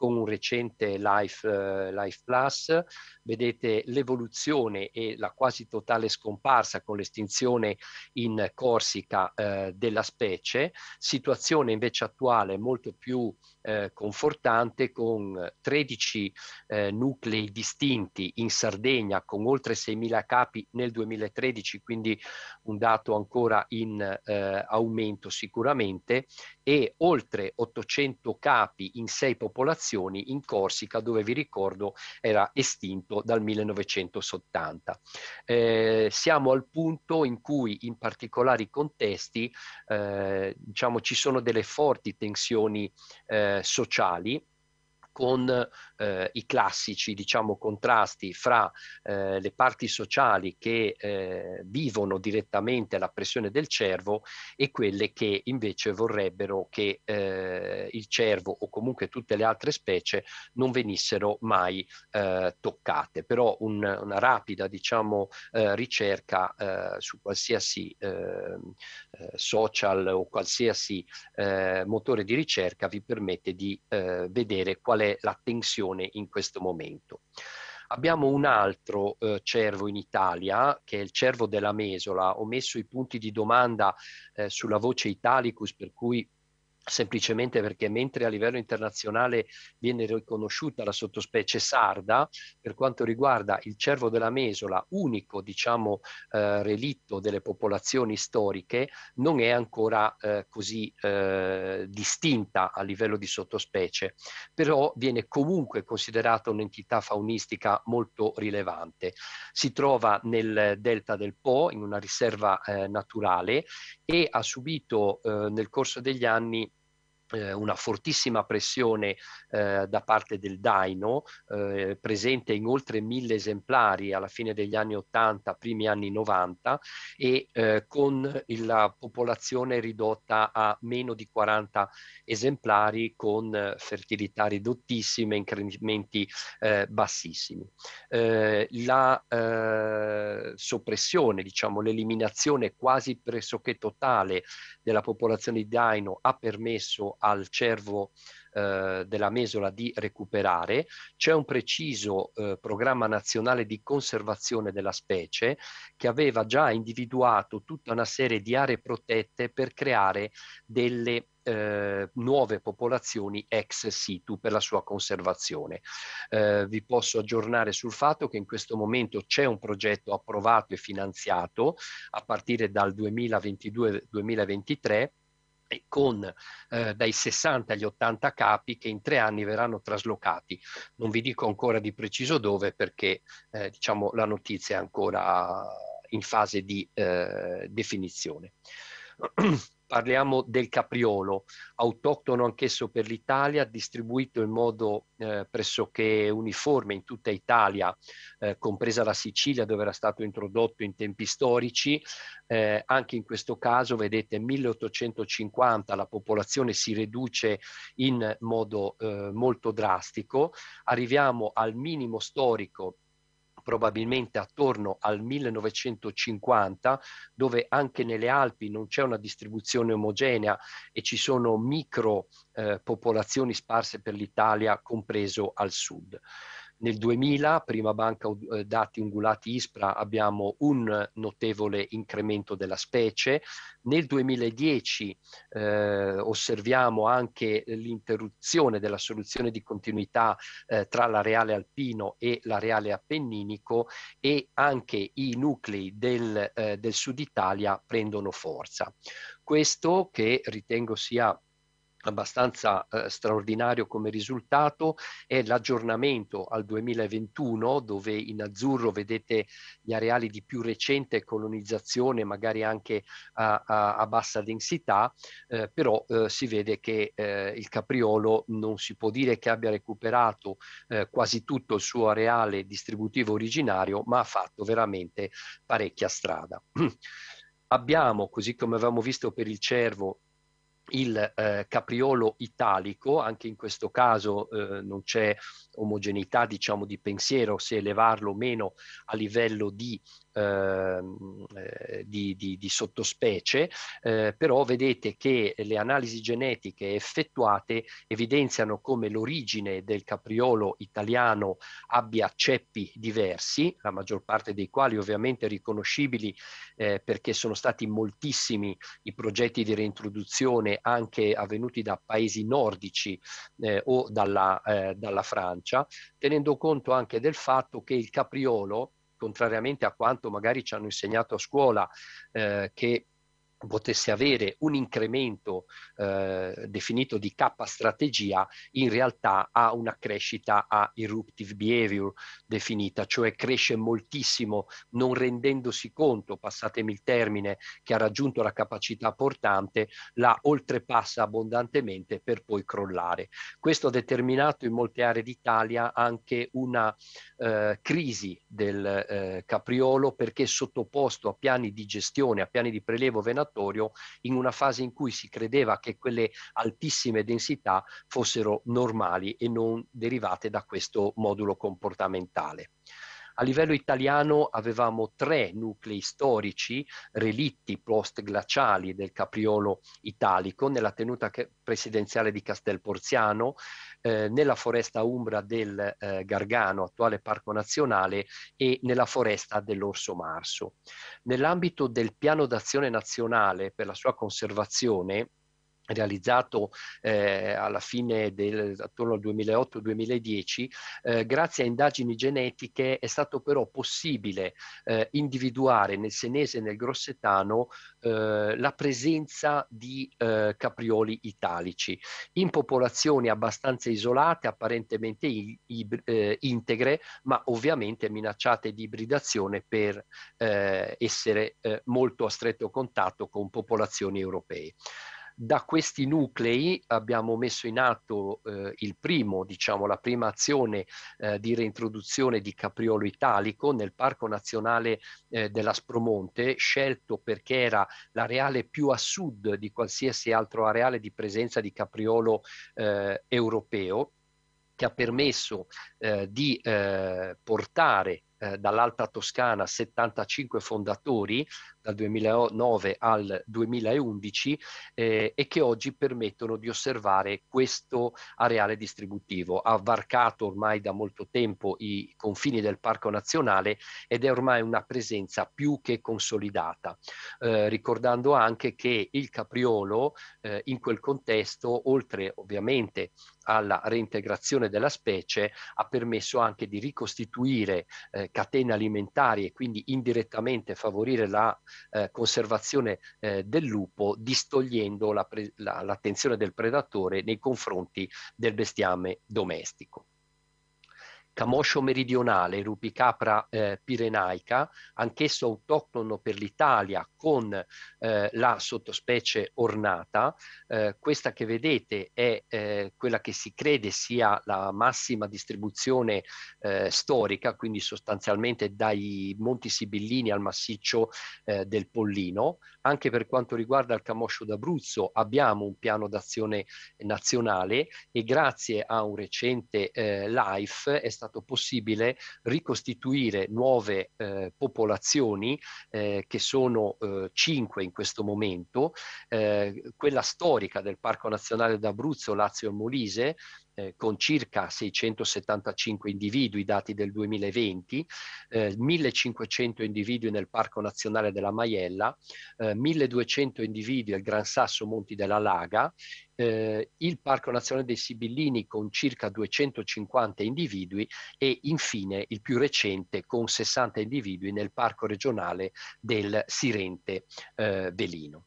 con un recente Life, uh, Life Plus, vedete l'evoluzione e la quasi totale scomparsa con l'estinzione in Corsica uh, della specie, situazione invece attuale molto più eh, confortante con 13 eh, nuclei distinti in Sardegna con oltre 6.000 capi nel 2013, quindi un dato ancora in eh, aumento sicuramente, e oltre 800 capi in sei popolazioni in Corsica dove vi ricordo era estinto dal 1970. Eh, siamo al punto in cui in particolari contesti eh, diciamo, ci sono delle forti tensioni eh, eh, sociali con eh, i classici diciamo, contrasti fra eh, le parti sociali che eh, vivono direttamente la pressione del cervo e quelle che invece vorrebbero che eh, il cervo o comunque tutte le altre specie non venissero mai eh, toccate. Però un, una rapida diciamo, eh, ricerca su qualsiasi ehm, eh, social o qualsiasi eh, motore di ricerca vi permette di eh, vedere qual è la tensione in questo momento. Abbiamo un altro eh, cervo in Italia, che è il cervo della mesola. Ho messo i punti di domanda eh, sulla voce italicus, per cui semplicemente perché mentre a livello internazionale viene riconosciuta la sottospecie sarda, per quanto riguarda il cervo della mesola, unico diciamo eh, relitto delle popolazioni storiche, non è ancora eh, così eh, distinta a livello di sottospecie, però viene comunque considerata un'entità faunistica molto rilevante. Si trova nel delta del Po, in una riserva eh, naturale, e ha subito eh, nel corso degli anni eh, una fortissima pressione eh, da parte del daino, eh, presente in oltre mille esemplari alla fine degli anni 80, primi anni 90, e eh, con la popolazione ridotta a meno di 40 esemplari, con eh, fertilità ridottissime, incrementi eh, bassissimi. la soppressione, diciamo l'eliminazione quasi pressoché totale della popolazione di daino ha permesso al cervo eh, della mesola di recuperare. C'è un preciso eh, programma nazionale di conservazione della specie che aveva già individuato tutta una serie di aree protette per creare delle eh, nuove popolazioni ex situ per la sua conservazione. Eh, vi posso aggiornare sul fatto che in questo momento c'è un progetto approvato e finanziato a partire dal 2022-2023 con eh, dai 60 agli 80 capi che in tre anni verranno traslocati. Non vi dico ancora di preciso dove perché eh, diciamo, la notizia è ancora in fase di eh, definizione. (clears throat) Parliamo del capriolo, autoctono anch'esso per l'Italia, distribuito in modo eh, pressoché uniforme in tutta Italia, eh, compresa la Sicilia dove era stato introdotto in tempi storici. Eh, anche in questo caso, vedete, 1850 la popolazione si riduce in modo eh, molto drastico, arriviamo al minimo storico probabilmente attorno al 1950, dove anche nelle Alpi non c'è una distribuzione omogenea e ci sono micro eh, popolazioni sparse per l'Italia, compreso al sud. Nel 2000, prima banca eh, dati ungulati ISPRA, abbiamo un notevole incremento della specie. Nel 2010 eh, osserviamo anche l'interruzione della soluzione di continuità eh, tra l'areale alpino e l'areale appenninico e anche i nuclei del, eh, del sud Italia prendono forza. Questo che ritengo sia abbastanza eh, straordinario come risultato è l'aggiornamento al 2021 dove in azzurro vedete gli areali di più recente colonizzazione magari anche a, a, a bassa densità eh, però eh, si vede che eh, il capriolo non si può dire che abbia recuperato eh, quasi tutto il suo areale distributivo originario ma ha fatto veramente parecchia strada (clears throat) abbiamo così come avevamo visto per il cervo il eh, capriolo italico, anche in questo caso eh, non c'è omogeneità diciamo di pensiero se elevarlo o meno a livello di Ehm, eh, di, di, di, sottospecie, eh, però vedete che le analisi genetiche effettuate evidenziano come l'origine del capriolo italiano abbia ceppi diversi, la maggior parte dei quali ovviamente riconoscibili eh, perché sono stati moltissimi i progetti di reintroduzione anche avvenuti da paesi nordici eh, o dalla, eh, dalla Francia, tenendo conto anche del fatto che il capriolo contrariamente a quanto magari ci hanno insegnato a scuola, eh, che potesse avere un incremento eh, definito di K strategia, in realtà ha una crescita a eruptive behavior definita, cioè cresce moltissimo non rendendosi conto, passatemi il termine, che ha raggiunto la capacità portante, la oltrepassa abbondantemente per poi crollare. Questo ha determinato in molte aree d'Italia anche una eh, crisi del eh, capriolo perché sottoposto a piani di gestione, a piani di prelevo venatorio, laboratorio in una fase in cui si credeva che quelle altissime densità fossero normali e non derivate da questo modulo comportamentale. A livello italiano avevamo tre nuclei storici, relitti post-glaciali del capriolo italico, nella tenuta presidenziale di Castelporziano, eh, nella foresta umbra del eh, Gargano, attuale parco nazionale, e nella foresta dell'Orso Marso. Nell'ambito del piano d'azione nazionale per la sua conservazione, realizzato eh, alla fine del attorno al 2008-2010, eh, grazie a indagini genetiche è stato però possibile eh, individuare nel senese e nel grossetano eh, la presenza di eh, caprioli italici in popolazioni abbastanza isolate, apparentemente i, i, eh, integre, ma ovviamente minacciate di ibridazione per essere molto a stretto contatto con popolazioni europee. Da questi nuclei abbiamo messo in atto eh, il primo, diciamo, la prima azione eh, di reintroduzione di capriolo italico nel Parco Nazionale eh, Spromonte, scelto perché era l'areale più a sud di qualsiasi altro areale di presenza di capriolo eh, europeo che ha permesso eh, di eh, portare dall'Alta Toscana 75 fondatori dal 2009 al 2011 eh, e che oggi permettono di osservare questo areale distributivo. Ha varcato ormai da molto tempo i confini del Parco Nazionale ed è ormai una presenza più che consolidata, eh, ricordando anche che il capriolo eh, in quel contesto, oltre ovviamente alla reintegrazione della specie ha permesso anche di ricostituire eh, catene alimentari e quindi indirettamente favorire la eh, conservazione eh, del lupo, distogliendo l'attenzione la del predatore nei confronti del bestiame domestico camoscio meridionale, rupicapra eh, pirenaica, anch'esso autoctono per l'Italia con eh, la sottospecie ornata. Eh, questa che vedete è eh, quella che si crede sia la massima distribuzione eh, storica, quindi sostanzialmente dai Monti Sibillini al massiccio eh, del Pollino. Anche per quanto riguarda il camoscio d'Abruzzo abbiamo un piano d'azione nazionale e grazie a un recente eh, LIFE è stato stato possibile ricostituire nuove eh, popolazioni, eh, che sono eh, cinque in questo momento, eh, quella storica del Parco Nazionale d'Abruzzo, Lazio e Molise, eh, con circa 675 individui dati del 2020, eh, 1500 individui nel Parco Nazionale della Maiella, eh, 1200 individui al Gran Sasso Monti della Laga, eh, il Parco Nazionale dei Sibillini con circa 250 individui e infine il più recente con 60 individui nel Parco Regionale del Sirente eh, Velino.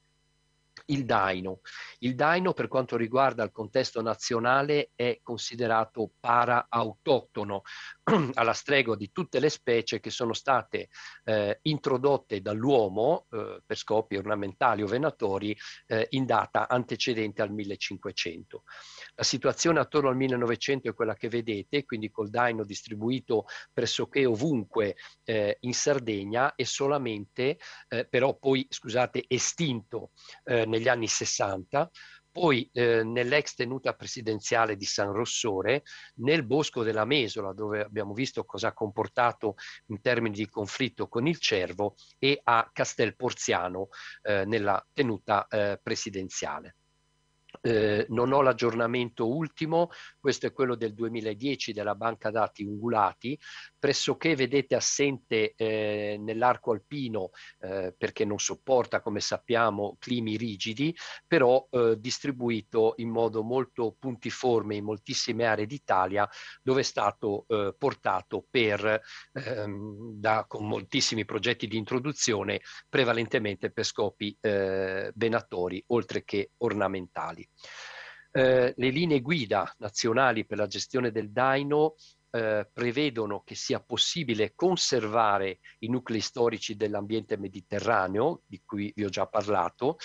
Il daino. Il daino per quanto riguarda il contesto nazionale è considerato para-autoctono (clears throat) alla stregua di tutte le specie che sono state eh, introdotte dall'uomo eh, per scopi ornamentali o venatori eh, in data antecedente al 1500. La situazione attorno al 1900 è quella che vedete, quindi col daino distribuito pressoché ovunque eh, in Sardegna e solamente eh, però poi, scusate, estinto eh, negli anni 60, poi eh, nell'ex tenuta presidenziale di San Rossore, nel bosco della Mesola, dove abbiamo visto cosa ha comportato in termini di conflitto con il Cervo, e a Castel Porziano eh, nella tenuta eh, presidenziale. Eh, non ho l'aggiornamento ultimo, questo è quello del 2010 della banca dati Ungulati, pressoché vedete assente eh, nell'arco alpino eh, perché non sopporta, come sappiamo, climi rigidi, però eh, distribuito in modo molto puntiforme in moltissime aree d'Italia dove è stato eh, portato per, ehm, da, con moltissimi progetti di introduzione, prevalentemente per scopi venatori oltre che ornamentali. Eh, le linee guida nazionali per la gestione del daino eh, prevedono che sia possibile conservare i nuclei storici dell'ambiente mediterraneo, di cui vi ho già parlato,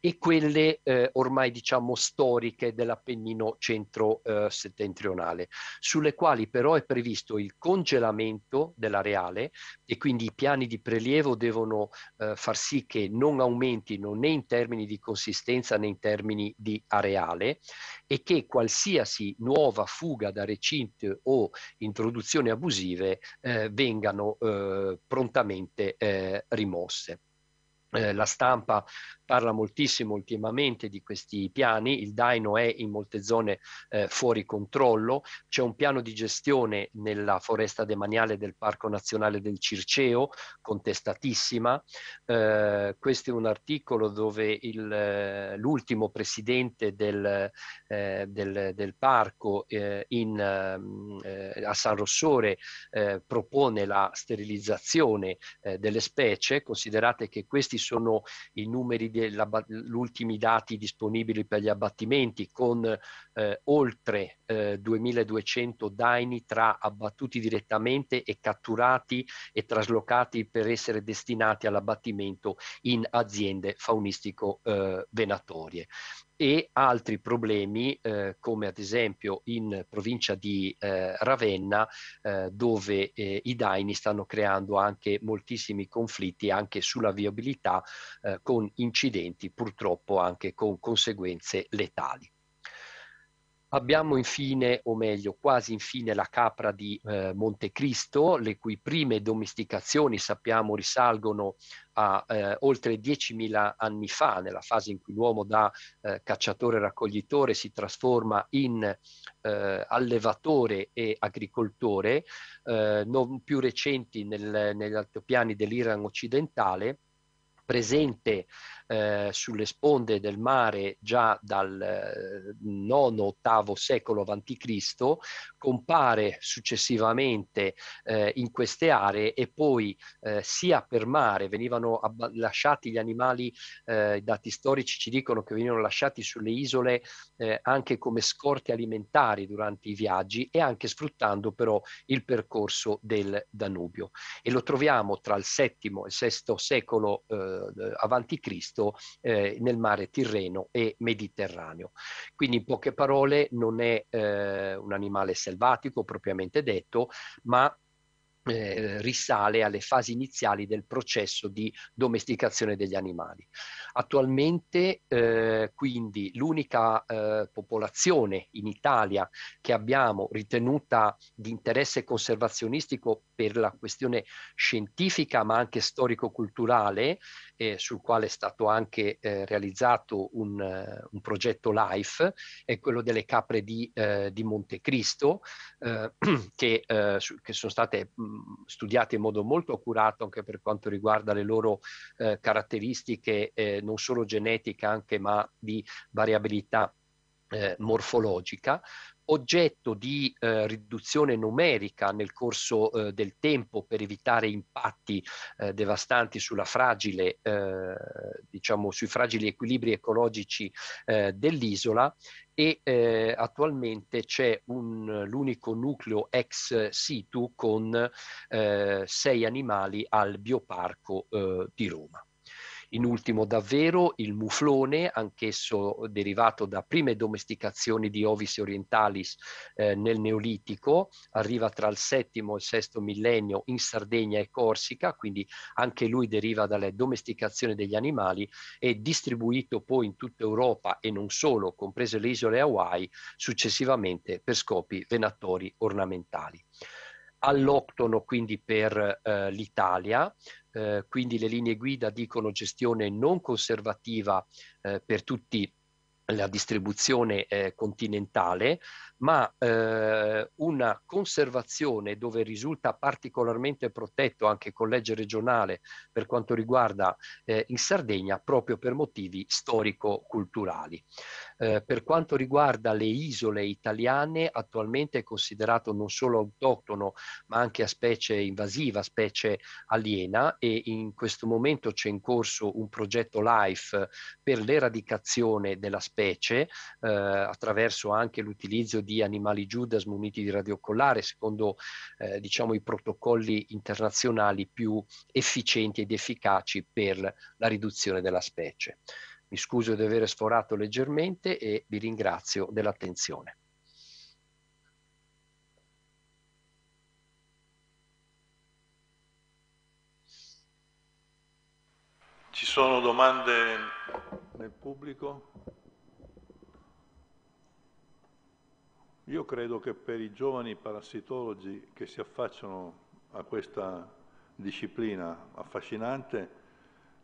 e quelle eh, ormai diciamo storiche dell'Appennino centro-settentrionale, eh, sulle quali però è previsto il congelamento dell'areale e quindi i piani di prelievo devono eh, far sì che non aumentino né in termini di consistenza né in termini di areale e che qualsiasi nuova fuga da recinto o introduzione abusive eh, vengano eh, prontamente rimosse. Eh, la stampa parla moltissimo ultimamente di questi piani, il daino è in molte zone eh, fuori controllo, c'è un piano di gestione nella foresta demaniale del Parco Nazionale del Circeo, contestatissima, eh, questo è un articolo dove eh, l'ultimo presidente del, eh, del, del parco eh, in, a San Rossore propone la sterilizzazione delle specie, considerate che questi sono i numeri degli ultimi dati disponibili per gli abbattimenti con eh, oltre eh, 2200 daini tra abbattuti direttamente e catturati e traslocati per essere destinati all'abbattimento in aziende faunistico-venatorie. Eh, e altri problemi eh, come ad esempio in provincia di eh, Ravenna eh, dove eh, i daini stanno creando anche moltissimi conflitti anche sulla viabilità eh, con incidenti purtroppo anche con conseguenze letali. Abbiamo infine, o meglio quasi infine, la capra di eh, Montecristo, le cui prime domesticazioni sappiamo risalgono a eh, oltre 10.000 anni fa, nella fase in cui l'uomo da eh, cacciatore-raccoglitore si trasforma in eh, allevatore e agricoltore, eh, non più recenti nel, negli altopiani dell'Iran occidentale, presente eh, sulle sponde del mare già dal IX-VIII eh, secolo a.C., compare successivamente eh, in queste aree e poi eh, sia per mare venivano lasciati gli animali, eh, i dati storici ci dicono che venivano lasciati sulle isole eh, anche come scorte alimentari durante i viaggi e anche sfruttando però il percorso del Danubio. E lo troviamo tra il VII e il VI secolo eh, avanti visto eh, nel mare Tirreno e Mediterraneo. Quindi in poche parole non è eh, un animale selvatico propriamente detto, ma eh, risale alle fasi iniziali del processo di domesticazione degli animali. Attualmente eh, quindi l'unica eh, popolazione in Italia che abbiamo ritenuta di interesse conservazionistico per la questione scientifica ma anche storico-culturale eh, sul quale è stato anche eh, realizzato un, uh, un, progetto live, è quello delle capre di, eh, di Montecristo, eh, (clears throat) che, eh, su, che, sono state mh, mm, studiate in modo molto accurato anche per quanto riguarda le loro eh, caratteristiche non solo genetiche anche ma di variabilità eh, morfologica, oggetto di eh, riduzione numerica nel corso eh, del tempo per evitare impatti eh, devastanti sulla fragile, eh, diciamo, sui fragili equilibri ecologici eh, dell'isola e eh, attualmente c'è l'unico nucleo ex situ con sei animali al bioparco di Roma. In ultimo davvero il muflone, anch'esso derivato da prime domesticazioni di Ovis orientalis eh, nel Neolitico, arriva tra il VII e il VI millennio in Sardegna e Corsica, quindi anche lui deriva dalle domesticazioni degli animali e distribuito poi in tutta Europa e non solo, comprese le isole Hawaii, successivamente per scopi venatori ornamentali all'octono quindi per eh, l'Italia, eh, quindi le linee guida dicono gestione non conservativa eh, per tutti la distribuzione eh, continentale, ma eh, una conservazione dove risulta particolarmente protetto anche con legge regionale per quanto riguarda eh, in Sardegna proprio per motivi storico-culturali. Eh, per quanto riguarda le isole italiane, attualmente è considerato non solo autoctono, ma anche a specie invasiva, specie aliena e in questo momento c'è in corso un progetto LIFE per l'eradicazione della specie eh, attraverso anche l'utilizzo di di animali Giuda smuniti di radiocollare, secondo eh, diciamo, i protocolli internazionali più efficienti ed efficaci per la riduzione della specie. Mi scuso di aver sforato leggermente e vi ringrazio dell'attenzione. Ci sono domande nel pubblico? Io credo che per i giovani parassitologi che si affacciano a questa disciplina affascinante,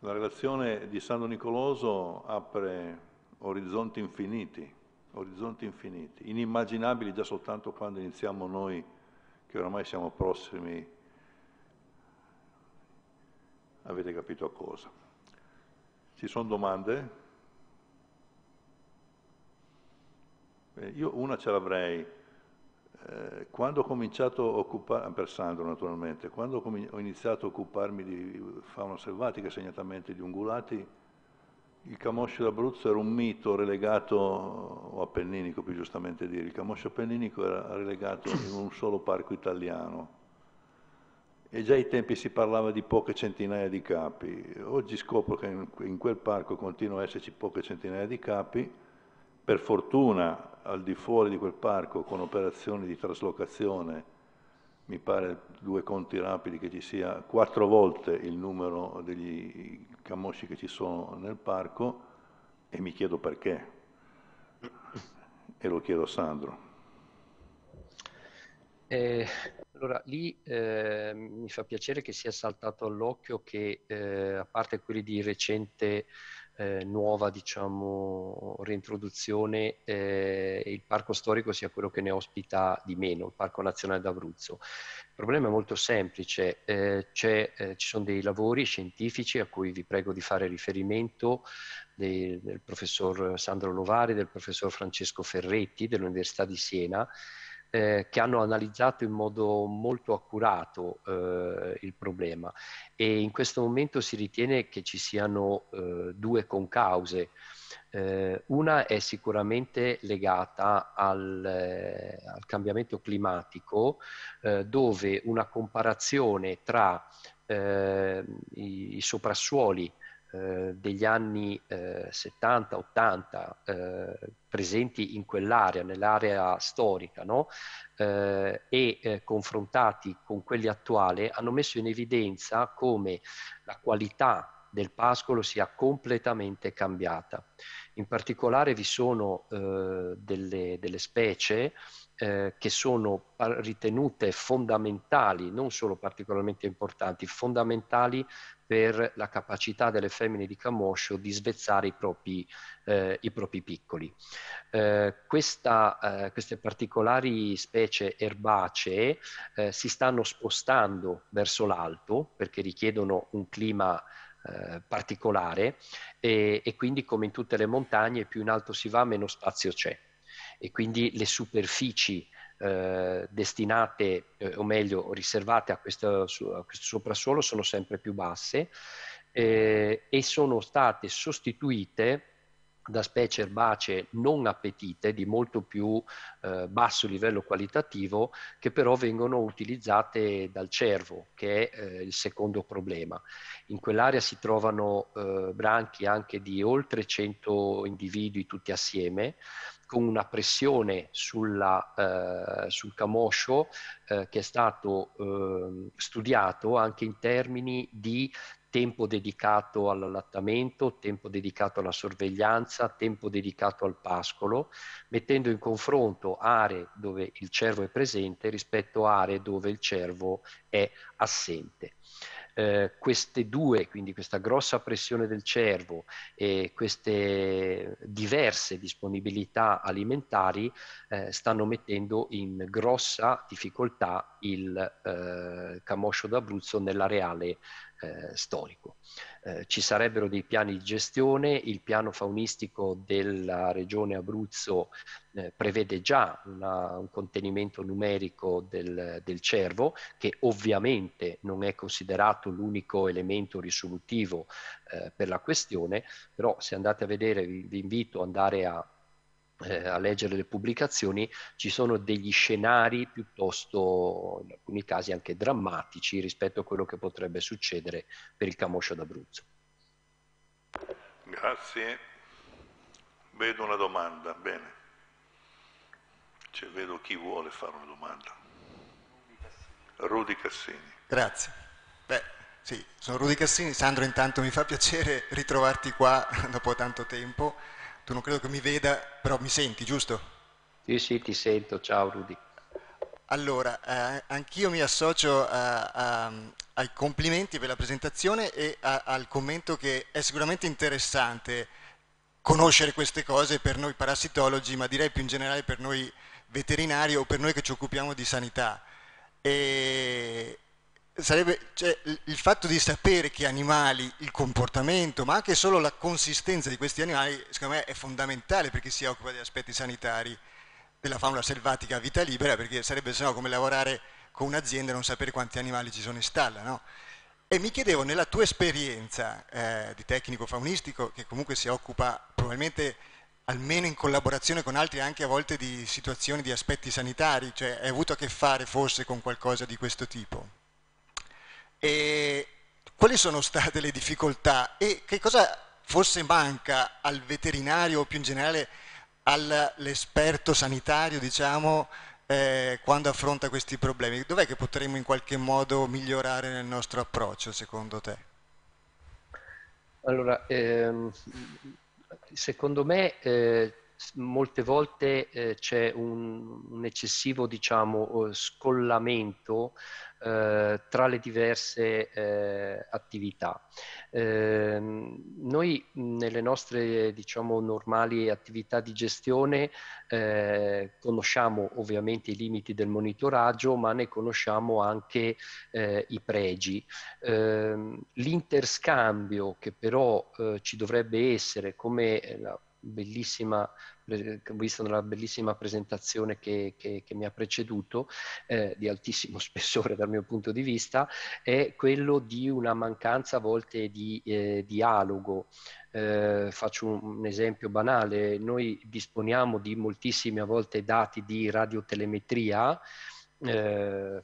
la relazione di San Nicoloso apre orizzonti infiniti, orizzonti infiniti, inimmaginabili già soltanto quando iniziamo noi, che oramai siamo prossimi, avete capito a cosa. Ci sono domande? Eh, io una ce l'avrei. Eh, quando ho cominciato a occuparmi, per Sandro naturalmente, quando ho iniziato a occuparmi di fauna selvatica, segnatamente di ungulati, il camoscio d'Abruzzo era un mito relegato, o appenninico più giustamente dire, il camoscio appenninico era relegato in un solo parco italiano e già ai tempi si parlava di poche centinaia di capi. Oggi scopro che in quel parco continuano a esserci poche centinaia di capi, per fortuna al di fuori di quel parco con operazioni di traslocazione, mi pare due conti rapidi che ci sia quattro volte il numero degli camosci che ci sono nel parco e mi chiedo perché e lo chiedo a Sandro. Eh, allora, lì eh, mi fa piacere che sia saltato all'occhio che, eh, a parte quelli di recente eh, nuova diciamo, reintroduzione eh, il parco storico sia quello che ne ospita di meno, il Parco Nazionale d'Abruzzo. Il problema è molto semplice, eh, eh ci sono dei lavori scientifici a cui vi prego di fare riferimento dei, del professor Sandro Lovari, del professor Francesco Ferretti dell'Università di Siena, eh, che hanno analizzato in modo molto accurato eh, il problema e in questo momento si ritiene che ci siano eh, due concause. Eh, una è sicuramente legata al, eh, al cambiamento climatico eh, dove una comparazione tra i, i soprassuoli eh, degli anni 70-80 eh, eh, presenti in quell'area, nell'area storica, no? e confrontati con quelli attuali, hanno messo in evidenza come la qualità del pascolo sia completamente cambiata. In particolare vi sono eh, delle, delle, specie eh, che sono ritenute fondamentali, non solo particolarmente importanti, fondamentali per la capacità delle femmine di Camoscio di svezzare i propri, eh, i propri piccoli. Eh, questa, eh, queste particolari specie erbacee eh, si stanno spostando verso l'alto perché richiedono un clima eh, particolare e, e quindi come in tutte le montagne più in alto si va meno spazio c'è e quindi le superfici eh, destinate eh, o meglio riservate a questo, a questo soprassuolo sono sempre più basse eh, e sono state sostituite da specie erbacee non appetite di molto più eh, basso livello qualitativo che però vengono utilizzate dal cervo che è eh, il secondo problema. In quell'area si trovano eh, branchi anche di oltre 100 individui tutti assieme con una pressione sulla, eh, sul camoscio eh, che è stato eh, studiato anche in termini di tempo dedicato all'allattamento, tempo dedicato alla sorveglianza, tempo dedicato al pascolo, mettendo in confronto aree dove il cervo è presente rispetto a aree dove il cervo è assente eh, queste due, quindi questa grossa pressione del cervo e queste diverse disponibilità alimentari eh, stanno mettendo in grossa difficoltà il eh, camoscio d'Abruzzo nella reale eh, storico. Eh, ci sarebbero dei piani di gestione, il piano faunistico della regione Abruzzo eh, prevede già una, un contenimento numerico del, del, cervo, che ovviamente non è considerato l'unico elemento risolutivo eh, per la questione, però se andate a vedere vi, vi invito ad andare a eh, a leggere le pubblicazioni ci sono degli scenari piuttosto, in alcuni casi anche drammatici, rispetto a quello che potrebbe succedere per il camoscio d'Abruzzo. Grazie. Vedo una domanda, bene. Cioè, vedo chi vuole fare una domanda. Rudy Cassini. Grazie. Beh, sì, sono Rudy Cassini. Sandro, intanto mi fa piacere ritrovarti qua (laughs) dopo tanto tempo. Tu non credo che mi veda, però mi senti, giusto? Sì, sì, ti sento. Ciao Rudy. Allora, eh, anch'io mi associo a, eh, a, ai complimenti per la presentazione e a, al commento che è sicuramente interessante conoscere queste cose per noi parassitologi, ma direi più in generale per noi veterinari o per noi che ci occupiamo di sanità. E, sarebbe, cioè, il fatto di sapere che animali, il comportamento, ma anche solo la consistenza di questi animali, secondo me è fondamentale per chi si occupa degli aspetti sanitari della fauna selvatica a vita libera, perché sarebbe sennò come lavorare con un'azienda e non sapere quanti animali ci sono in stalla. No? E mi chiedevo, nella tua esperienza eh, di tecnico faunistico, che comunque si occupa probabilmente almeno in collaborazione con altri anche a volte di situazioni, di aspetti sanitari, cioè hai avuto a che fare forse con qualcosa di questo tipo? E quali sono state le difficoltà e che cosa forse manca al veterinario o più in generale all'esperto sanitario, diciamo, eh, quando affronta questi problemi? Dov'è che potremmo in qualche modo migliorare nel nostro approccio, secondo te? Allora, ehm, secondo me eh, molte volte eh, c'è un, un, eccessivo diciamo, eh, scollamento eh, tra le diverse eh, attività. Eh, noi nelle nostre diciamo, normali attività di gestione eh, conosciamo ovviamente i limiti del monitoraggio, ma ne conosciamo anche eh, i pregi. Ehm, l'interscambio che però ci dovrebbe essere come la bellissima visto nella bellissima presentazione che, che, che mi ha preceduto, eh, di altissimo (laughs) spessore dal mio punto di vista, è quello di una mancanza a volte di eh, dialogo. Eh, faccio un, un, esempio banale, noi disponiamo di moltissimi a volte dati di radiotelemetria, eh,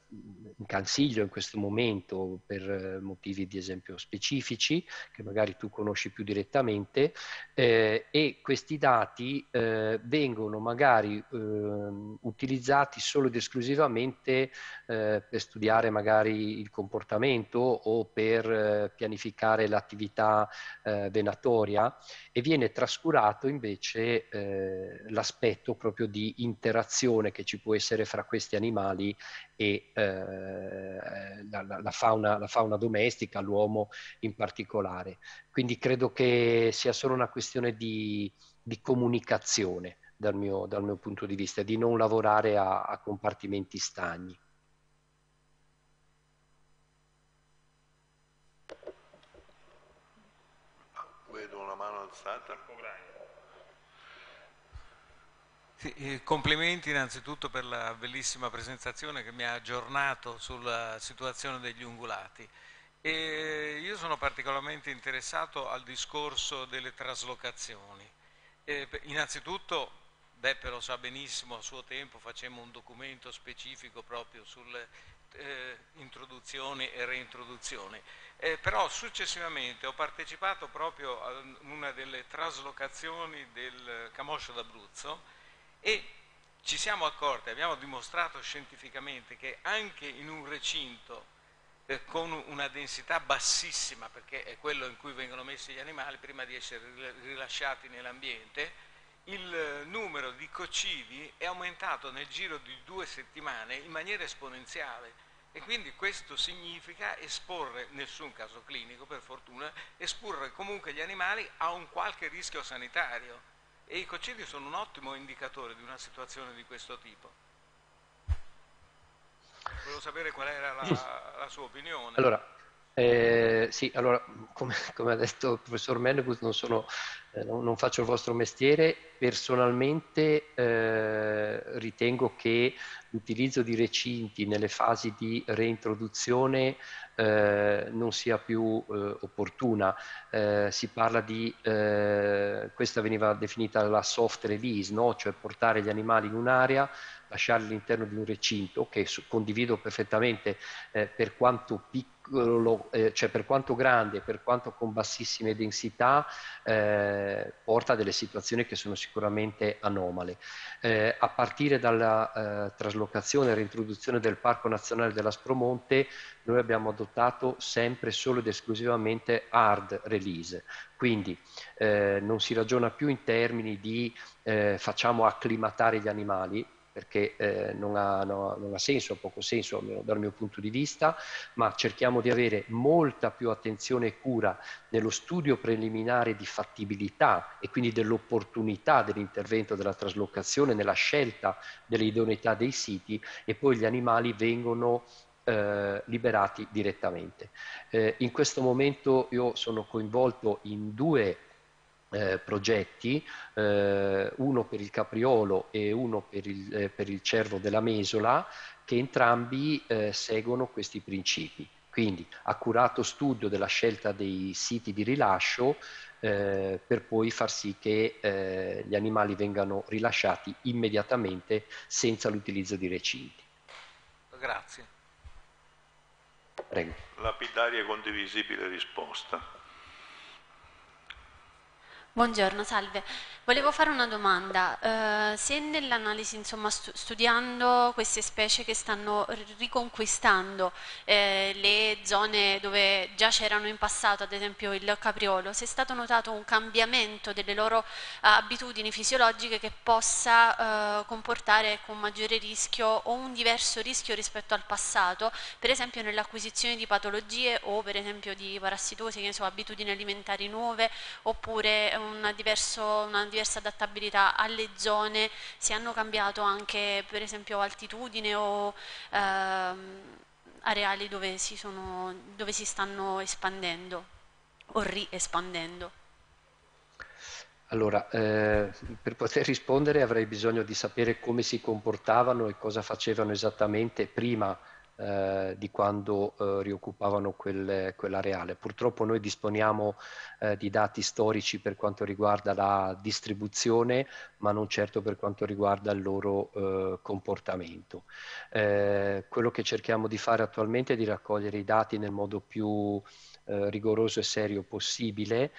in consiglio in questo momento per eh, motivi di esempio specifici che magari tu conosci più direttamente eh, e questi dati eh, vengono magari ehm, utilizzati solo ed esclusivamente eh, per studiare magari il comportamento o per eh, pianificare l'attività venatoria e viene trascurato invece l'aspetto proprio di interazione che ci può essere fra questi animali animali e eh, la, la, fauna, la, fauna, domestica, l'uomo in particolare. Quindi credo che sia solo una questione di, di comunicazione dal mio, dal mio, punto di vista, di non lavorare a, a compartimenti stagni. Vedo una mano alzata. Sì, eh, complimenti innanzitutto per la bellissima presentazione che mi ha aggiornato sulla situazione degli ungulati. E io sono particolarmente interessato al discorso delle traslocazioni. E innanzitutto, Beppe lo sa benissimo, a suo tempo facemmo un documento specifico proprio sulle eh, introduzioni e reintroduzioni. Eh, però successivamente ho partecipato proprio a una delle traslocazioni del Camoscio d'Abruzzo e ci siamo accorti, abbiamo dimostrato scientificamente che anche in un recinto eh, con una densità bassissima, perché è quello in cui vengono messi gli animali prima di essere rilasciati nell'ambiente, il eh, numero di coccidi è aumentato nel giro di due settimane in maniera esponenziale e quindi questo significa esporre, nessun caso clinico per fortuna, esporre comunque gli animali a un qualche rischio sanitario e i concili sono un ottimo indicatore di una situazione di questo tipo. Volevo sapere qual era la, la sua opinione. Allora, eh, sì, allora, come, come, ha detto il professor Mennegut, non, sono, eh, non, non faccio il vostro mestiere. Personalmente eh, ritengo che l'utilizzo di recinti nelle fasi di reintroduzione eh, non sia più eh, opportuna. Eh, si parla di, eh, questa veniva definita la soft release, no? cioè portare gli animali in un'area, lasciarli all'interno di un recinto, che okay, condivido perfettamente eh, per quanto piccolo lo, eh, cioè per quanto grande, per quanto con bassissime densità, eh, porta a delle situazioni che sono sicuramente anomale. Eh, a partire dalla eh, traslocazione e reintroduzione del Parco Nazionale dell'Aspromonte, noi abbiamo adottato sempre solo ed esclusivamente hard release, quindi eh, non si ragiona più in termini di eh, facciamo acclimatare gli animali, perché eh, non, ha, no, non, ha, senso, poco senso almeno dal mio punto di vista, ma cerchiamo di avere molta più attenzione e cura nello studio preliminare di fattibilità e quindi dell'opportunità dell'intervento della traslocazione, nella scelta dell'idoneità dei siti e poi gli animali vengono eh, liberati direttamente. Eh, in questo momento io sono coinvolto in due eh, progetti, eh, uno per il capriolo e uno per il, eh, per il cervo della mesola, che entrambi eh, seguono questi principi. Quindi accurato studio della scelta dei siti di rilascio eh, per poi far sì che eh, gli animali vengano rilasciati immediatamente senza l'utilizzo di recinti. Grazie. Prego. Lapidaria condivisibile risposta. Buongiorno, salve. Volevo fare una domanda. Eh, se nell'analisi, insomma, stu studiando queste specie che stanno riconquistando eh, le zone dove già c'erano in passato, ad esempio il capriolo, se è stato notato un cambiamento delle loro eh, abitudini fisiologiche che possa eh, comportare con maggiore rischio o un diverso rischio rispetto al passato, per esempio nell'acquisizione di patologie o per esempio di parassitosi, che so, abitudini alimentari nuove, oppure eh, una, diverso, una, diversa adattabilità alle zone, se hanno cambiato anche per esempio altitudine o ehm, areali dove si, sono, dove si stanno espandendo o riespandendo? Allora, eh, per poter rispondere avrei bisogno di sapere come si comportavano e cosa facevano esattamente prima eh, di quando eh, rioccupavano quel, quell'areale. Purtroppo noi disponiamo eh, di dati storici per quanto riguarda la distribuzione, ma non certo per quanto riguarda il loro eh, comportamento. Eh, quello che cerchiamo di fare attualmente è di raccogliere i dati nel modo più rigoroso e serio possibile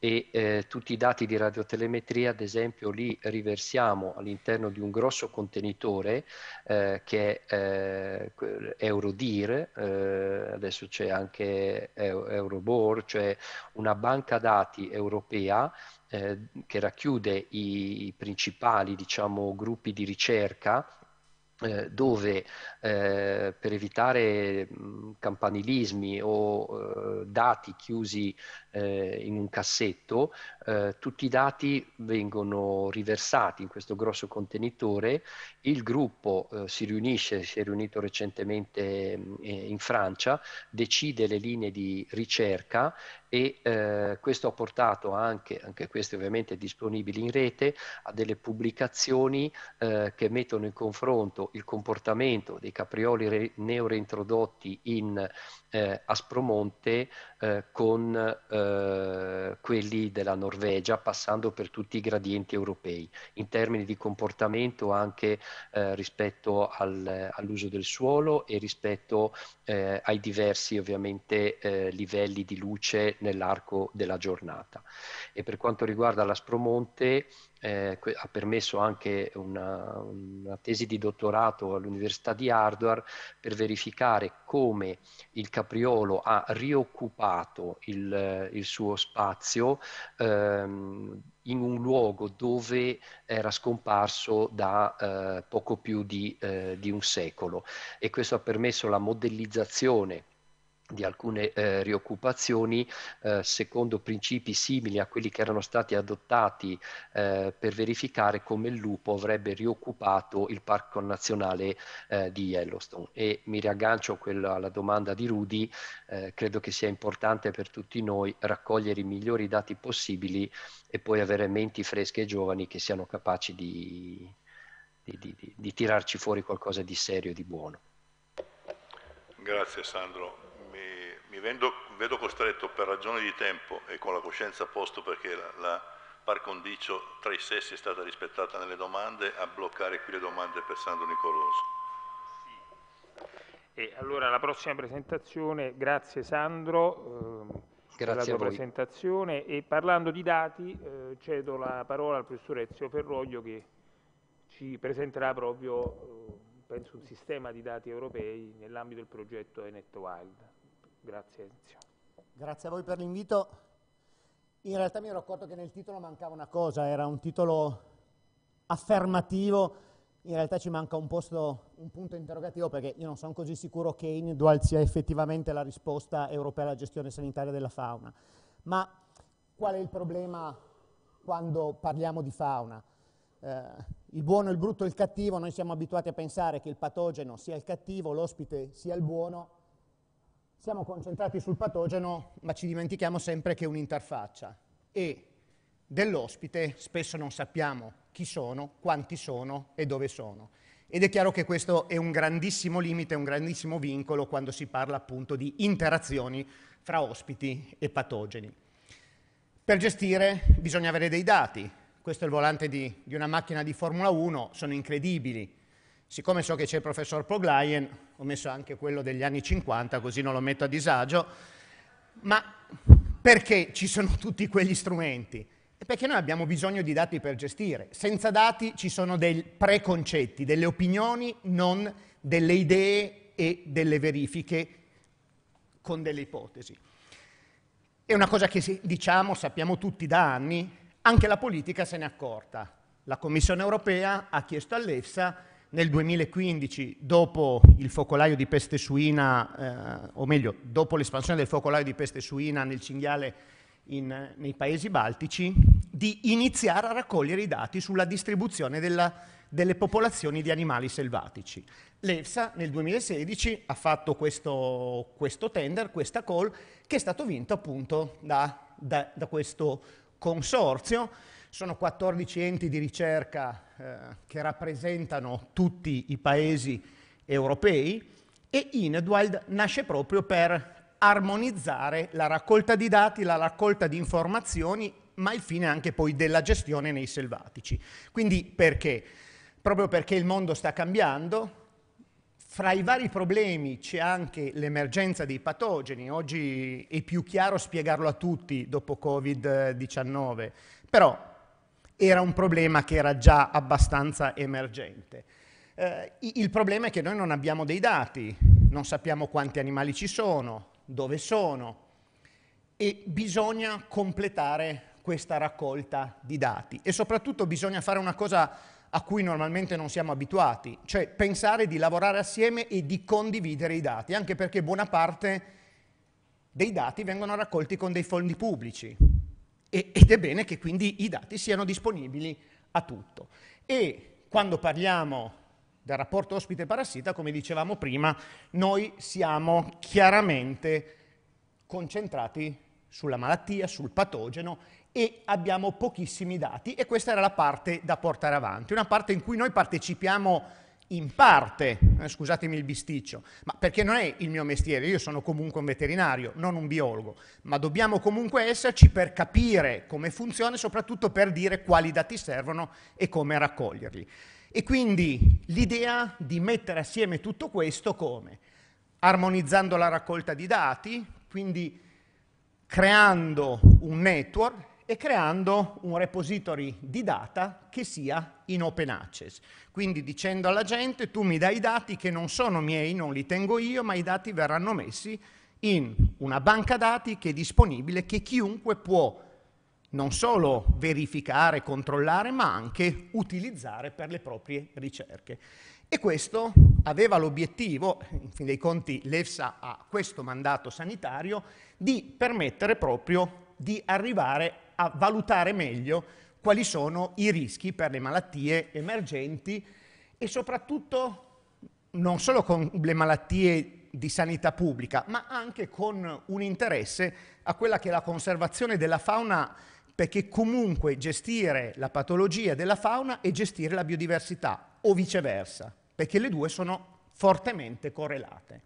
e eh, tutti i dati di radiotelemetria ad esempio li riversiamo all'interno di un grosso contenitore eh, che è eh, Eurodir, eh, adesso c'è anche Eurobor, cioè una banca dati europea eh, che racchiude i principali diciamo, gruppi di ricerca eh, dove eh, per evitare campanilismi o eh, dati chiusi eh, in un cassetto, eh, tutti i dati vengono riversati in questo grosso contenitore, il gruppo eh, si riunisce, si è riunito recentemente mh, in Francia, decide le linee di ricerca e eh, questo ha portato anche, anche queste ovviamente disponibili in rete, a delle pubblicazioni eh, che mettono in confronto il comportamento dei caprioli re- neorintrodotti in eh, a Spromonte eh, con eh, quelli della Norvegia passando per tutti i gradienti europei in termini di comportamento anche eh, rispetto al, all'uso del suolo e rispetto eh, ai diversi ovviamente eh, livelli di luce nell'arco della giornata e per quanto riguarda la Spromonte eh, ha permesso anche una, una, tesi di dottorato all'Università di Hardware per verificare come il capriolo ha rioccupato il, il suo spazio ehm, in un luogo dove era scomparso da eh, poco più di, eh, di un secolo e questo ha permesso la modellizzazione di alcune eh, rioccupazioni eh, secondo principi simili a quelli che erano stati adottati eh, per verificare come il lupo avrebbe rioccupato il parco nazionale eh, di Yellowstone. E mi riaggancio quella, alla domanda di Rudy, eh, credo che sia importante per tutti noi raccogliere i migliori dati possibili e poi avere menti fresche e giovani che siano capaci di, di, di, di tirarci fuori qualcosa di serio e di buono. Grazie Sandro mi vedo, vedo, costretto per ragioni di tempo e con la coscienza a posto perché la, la par condicio tra i sessi è stata rispettata nelle domande, a bloccare qui le domande per Sandro Nicoloso. E allora la prossima presentazione, grazie Sandro eh, grazie per la tua presentazione e parlando di dati eh, cedo la parola al professor Ezio Ferroglio che ci presenterà proprio eh, penso un sistema di dati europei nell'ambito del progetto Enet Wild. Grazie Ezio. Grazie a voi per l'invito. In realtà mi ero accorto che nel titolo mancava una cosa, era un titolo affermativo, in realtà ci manca un, posto, un punto interrogativo perché io non sono così sicuro che Inual sia effettivamente la risposta europea alla gestione sanitaria della fauna. Ma qual è il problema quando parliamo di fauna? Eh, il buono, il brutto, il cattivo, noi siamo abituati a pensare che il patogeno sia il cattivo, l'ospite sia il buono, siamo concentrati sul patogeno, ma ci dimentichiamo sempre che è un'interfaccia e dell'ospite spesso non sappiamo chi sono, quanti sono e dove sono. Ed è chiaro che questo è un grandissimo limite, un grandissimo vincolo quando si parla appunto di interazioni fra ospiti e patogeni. Per gestire bisogna avere dei dati. Questo è il volante di, di una macchina di Formula 1, sono incredibili. Siccome so che c'è il professor Poglaien, ho messo anche quello degli anni 50, così non lo metto a disagio, ma perché ci sono tutti quegli strumenti? perché noi abbiamo bisogno di dati per gestire. Senza dati ci sono dei preconcetti, delle opinioni, non delle idee e delle verifiche con delle ipotesi. È una cosa che diciamo, sappiamo tutti da anni, anche la politica se n'è accorta. La Commissione europea ha chiesto all'EFSA nel 2015, dopo il focolaio di peste suina, eh, o meglio, dopo l'espansione del focolaio di peste suina nel cinghiale in, nei paesi baltici, di iniziare a raccogliere i dati sulla distribuzione della, delle popolazioni di animali selvatici. L'EFSA nel 2016 ha fatto questo, questo tender, questa call, che è stato vinto appunto da, da, da questo consorzio sono 14 enti di ricerca eh, che rappresentano tutti i paesi europei e Inedwild nasce proprio per armonizzare la raccolta di dati, la raccolta di informazioni, ma il fine anche poi della gestione nei selvatici. Quindi perché? Proprio perché il mondo sta cambiando, fra i vari problemi c'è anche l'emergenza dei patogeni, oggi è più chiaro spiegarlo a tutti dopo Covid-19, però era un problema che era già abbastanza emergente. Eh, il problema è che noi non abbiamo dei dati, non sappiamo quanti animali ci sono, dove sono e bisogna completare questa raccolta di dati e soprattutto bisogna fare una cosa a cui normalmente non siamo abituati, cioè pensare di lavorare assieme e di condividere i dati, anche perché buona parte dei dati vengono raccolti con dei fondi pubblici, e, ed è bene che quindi i dati siano disponibili a tutto. E quando parliamo del rapporto ospite-parassita, come dicevamo prima, noi siamo chiaramente concentrati sulla malattia, sul patogeno e abbiamo pochissimi dati e questa era la parte da portare avanti, una parte in cui noi partecipiamo in parte, eh, scusatemi il bisticcio, ma perché non è il mio mestiere, io sono comunque un veterinario, non un biologo, ma dobbiamo comunque esserci per capire come funziona e soprattutto per dire quali dati servono e come raccoglierli. E quindi l'idea di mettere assieme tutto questo come? Armonizzando la raccolta di dati, quindi creando un network e creando un repository di data che sia in open access. Quindi dicendo alla gente tu mi dai i dati che non sono miei, non li tengo io, ma i dati verranno messi in una banca dati che è disponibile, che chiunque può non solo verificare, controllare, ma anche utilizzare per le proprie ricerche. E questo aveva l'obiettivo, in fin dei conti l'EFSA ha questo mandato sanitario, di permettere proprio di arrivare a valutare meglio quali sono i rischi per le malattie emergenti e soprattutto non solo con le malattie di sanità pubblica, ma anche con un interesse a quella che è la conservazione della fauna, perché comunque gestire la patologia della fauna e gestire la biodiversità, o viceversa, perché le due sono fortemente correlate.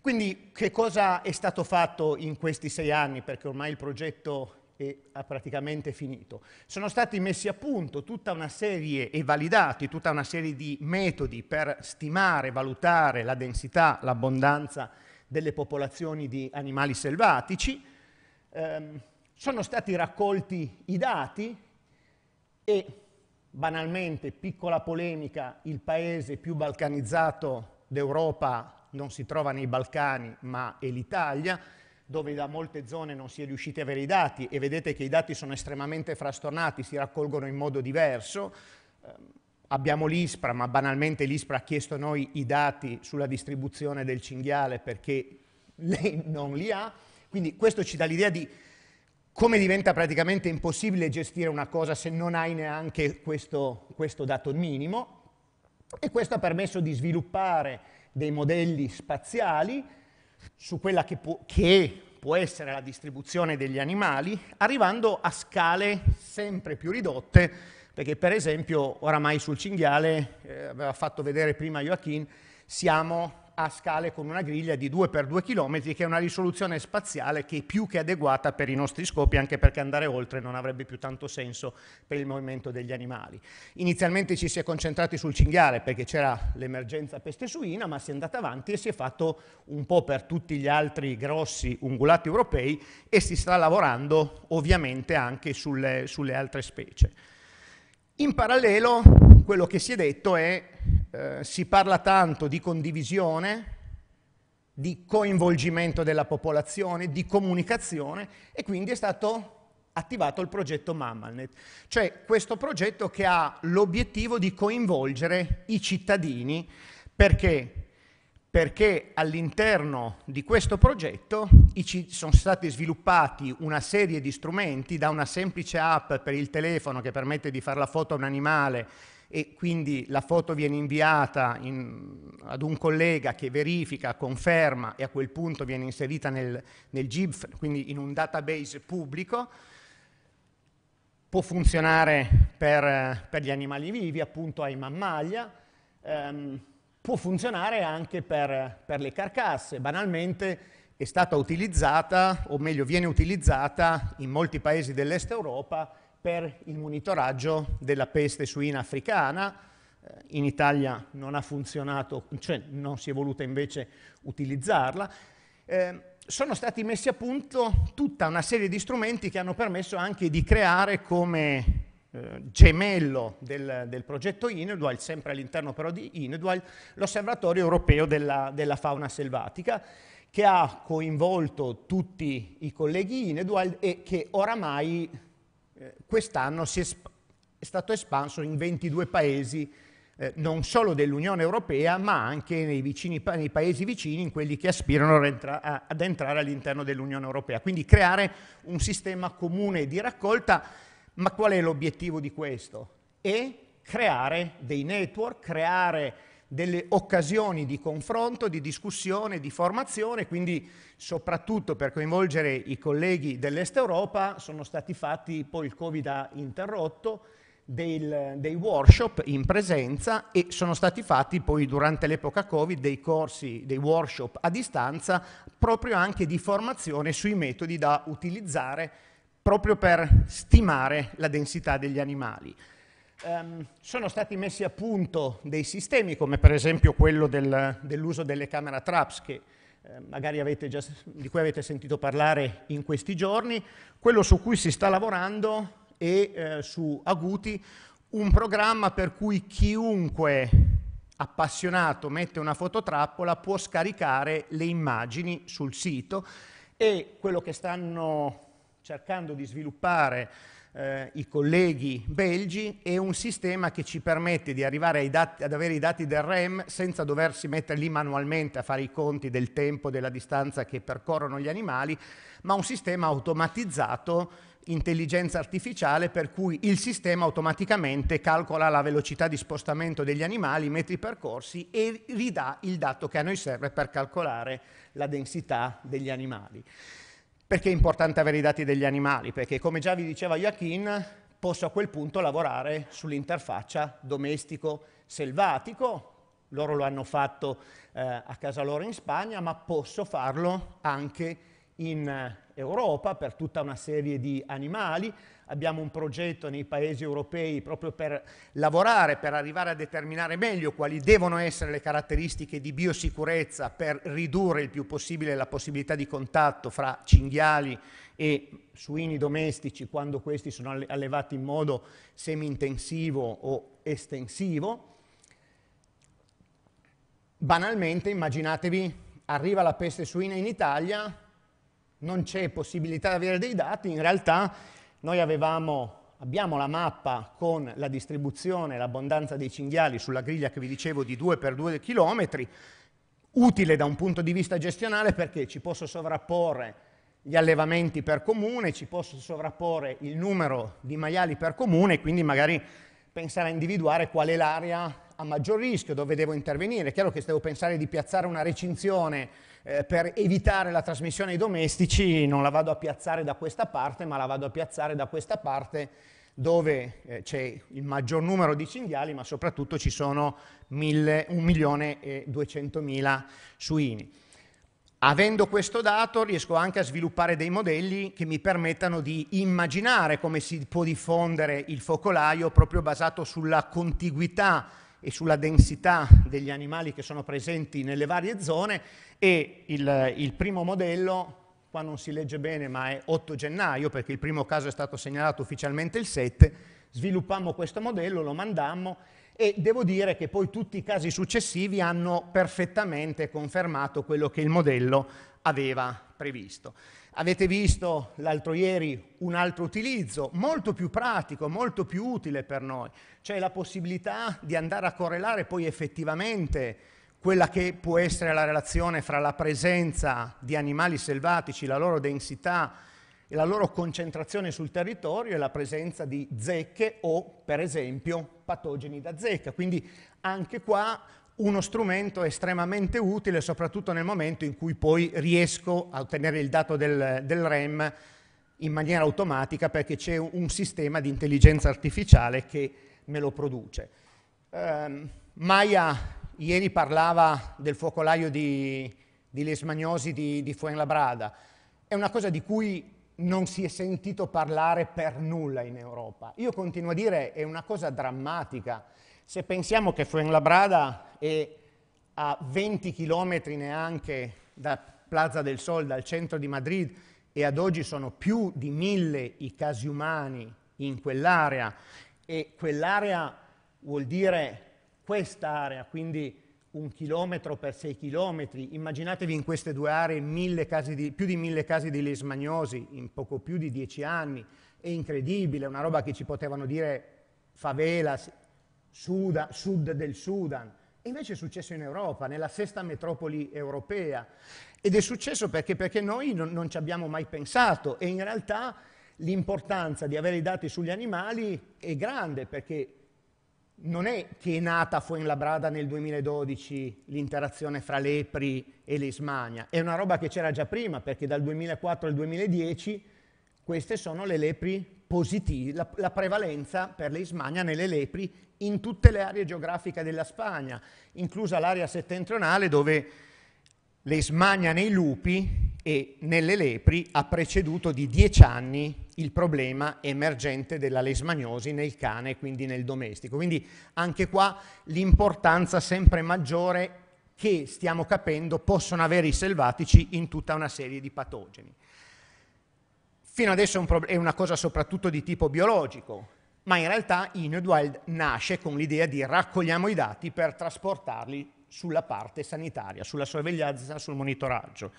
Quindi che cosa è stato fatto in questi sei anni? Perché ormai il progetto e ha praticamente finito. Sono stati messi a punto tutta una serie e validati tutta una serie di metodi per stimare, valutare la densità, l'abbondanza delle popolazioni di animali selvatici. Eh, sono stati raccolti i dati e banalmente, piccola polemica, il paese più balcanizzato d'Europa non si trova nei Balcani ma è l'Italia dove da molte zone non si è riusciti a avere i dati e vedete che i dati sono estremamente frastornati, si raccolgono in modo diverso. Eh, abbiamo l'ISPRA, ma banalmente l'ISPRA ha chiesto a noi i dati sulla distribuzione del cinghiale perché lei non li ha. Quindi questo ci dà l'idea di come diventa praticamente impossibile gestire una cosa se non hai neanche questo, questo dato minimo. E questo ha permesso di sviluppare dei modelli spaziali su quella che può, che può essere la distribuzione degli animali, arrivando a scale sempre più ridotte, perché per esempio oramai sul cinghiale, eh, aveva fatto vedere prima Joachim, siamo a scale con una griglia di 2x2 km che è una risoluzione spaziale che è più che adeguata per i nostri scopi anche perché andare oltre non avrebbe più tanto senso per il movimento degli animali. Inizialmente ci si è concentrati sul cinghiale perché c'era l'emergenza peste suina ma si è andata avanti e si è fatto un po' per tutti gli altri grossi ungulati europei e si sta lavorando ovviamente anche sulle, sulle altre specie. In parallelo quello che si è detto è eh, si parla tanto di condivisione, di coinvolgimento della popolazione, di comunicazione e quindi è stato attivato il progetto Mammalnet, cioè questo progetto che ha l'obiettivo di coinvolgere i cittadini perché perché all'interno di questo progetto sono stati sviluppati una serie di strumenti, da una semplice app per il telefono che permette di fare la foto a un animale e quindi la foto viene inviata in, ad un collega che verifica, conferma e a quel punto viene inserita nel, nel GIF, quindi in un database pubblico. Può funzionare per, per gli animali vivi, appunto ai mammalia, ehm, può funzionare anche per, per le carcasse. Banalmente è stata utilizzata, o meglio viene utilizzata in molti paesi dell'est Europa, per il monitoraggio della peste suina africana, eh, in Italia non ha funzionato, cioè non si è voluta invece utilizzarla, eh, sono stati messi a punto tutta una serie di strumenti che hanno permesso anche di creare come eh, gemello del, del, progetto Inedual, sempre all'interno però di Inedual, l'Osservatorio Europeo della, della, Fauna Selvatica, che ha coinvolto tutti i colleghi Inedual e che oramai eh, quest'anno è stato espanso in 22 paesi eh, non solo dell'Unione Europea, ma anche nei, vicini, nei, paesi vicini, in quelli che aspirano a, ad entrare all'interno dell'Unione Europea. Quindi creare un sistema comune di raccolta, ma qual è l'obiettivo di questo? È creare dei network, creare delle occasioni di confronto, di discussione, di formazione, quindi soprattutto per coinvolgere i colleghi dell'Est Europa sono stati fatti, poi il Covid ha interrotto, del, dei workshop in presenza e sono stati fatti poi durante l'epoca Covid dei corsi, dei workshop a distanza, proprio anche di formazione sui metodi da utilizzare proprio per stimare la densità degli animali ehm, sono stati messi a punto dei sistemi, come per esempio quello del, dell'uso delle camera traps, che eh, magari avete già, di cui avete sentito parlare in questi giorni, quello su cui si sta lavorando è eh, su Aguti, un programma per cui chiunque appassionato mette una fototrappola può scaricare le immagini sul sito e quello che stanno cercando di sviluppare eh, i colleghi belgi è un sistema che ci permette di arrivare dati, ad avere i dati del REM senza doversi metterli manualmente a fare i conti del tempo, della distanza che percorrono gli animali, ma un sistema automatizzato intelligenza artificiale per cui il sistema automaticamente calcola la velocità di spostamento degli animali, metri percorsi e ridà il dato che a noi serve per calcolare la densità degli animali. Perché è importante avere i dati degli animali? Perché, come già vi diceva Joachim, posso a quel punto lavorare sull'interfaccia domestico-selvatico. Loro lo hanno fatto eh, a casa loro in Spagna, ma posso farlo anche in Europa per tutta una serie di animali, abbiamo un progetto nei paesi europei proprio per lavorare, per arrivare a determinare meglio quali devono essere le caratteristiche di biosicurezza per ridurre il più possibile la possibilità di contatto fra cinghiali e suini domestici quando questi sono allevati in modo semi-intensivo o estensivo. Banalmente immaginatevi, arriva la peste suina in Italia, non c'è possibilità di avere dei dati, in realtà noi avevamo abbiamo la mappa con la distribuzione, l'abbondanza dei cinghiali sulla griglia che vi dicevo di 2 per 2 km, utile da un punto di vista gestionale perché ci posso sovrapporre gli allevamenti per comune, ci posso sovrapporre il numero di maiali per comune e quindi magari pensare a individuare qual è l'area a maggior rischio, dove devo intervenire. È chiaro che se devo pensare di piazzare una recinzione eh, per evitare la trasmissione ai domestici non la vado a piazzare da questa parte, ma la vado a piazzare da questa parte dove eh, c'è il maggior numero di cinghiali, ma soprattutto ci sono 1.200.000 suini. Avendo questo dato riesco anche a sviluppare dei modelli che mi permettano di immaginare come si può diffondere il focolaio proprio basato sulla contiguità e sulla densità degli animali che sono presenti nelle varie zone e il, il primo modello qua non si legge bene ma è 8 gennaio perché il primo caso è stato segnalato ufficialmente il 7, sviluppammo questo modello, lo mandammo e devo dire che poi tutti i casi successivi hanno perfettamente confermato quello che il modello aveva previsto. Avete visto l'altro ieri un altro utilizzo molto più pratico, molto più utile per noi, cioè la possibilità di andare a correlare poi effettivamente quella che può essere la relazione fra la presenza di animali selvatici, la loro densità e la loro concentrazione sul territorio e la presenza di zecche o, per esempio, patogeni da zecca. Quindi anche qua uno strumento estremamente utile, soprattutto nel momento in cui poi riesco a ottenere il dato del, del REM in maniera automatica perché c'è un sistema di intelligenza artificiale che me lo produce. Um, Maya ieri parlava del focolaio di, di lesmagnosi di, di Fuenlabrada, è una cosa di cui non si è sentito parlare per nulla in Europa. Io continuo a dire è una cosa drammatica. Se pensiamo che Fuenlabrada e a 20 chilometri neanche da Plaza del Sol, dal centro di Madrid, e ad oggi sono più di mille i casi umani in quell'area, e quell'area vuol dire quest'area, quindi un chilometro per sei chilometri. Immaginatevi in queste due aree di, più di mille casi di lesmagnosi in poco più di dieci anni. È incredibile, una roba che ci potevano dire favela, Suda, sud del Sudan. E invece è successo in Europa, nella sesta metropoli europea. Ed è successo perché, perché noi non, non ci abbiamo mai pensato e in realtà l'importanza di avere i dati sugli animali è grande perché non è che è nata a Fuenlabrada nel 2012 l'interazione fra l'EPRI e l'Ismania, è una roba che c'era già prima perché dal 2004 al 2010 queste sono le lepri positivi, la, la, prevalenza per le nelle lepri in tutte le aree geografiche della Spagna, inclusa l'area settentrionale dove le nei lupi e nelle lepri ha preceduto di dieci anni il problema emergente della lesmaniosi nel cane e quindi nel domestico. Quindi anche qua l'importanza sempre maggiore che stiamo capendo possono avere i selvatici in tutta una serie di patogeni. Fino adesso è, un è una cosa soprattutto di tipo biologico, ma in realtà Inuit nasce con l'idea di raccogliamo i dati per trasportarli sulla parte sanitaria, sulla sorveglianza, sul monitoraggio.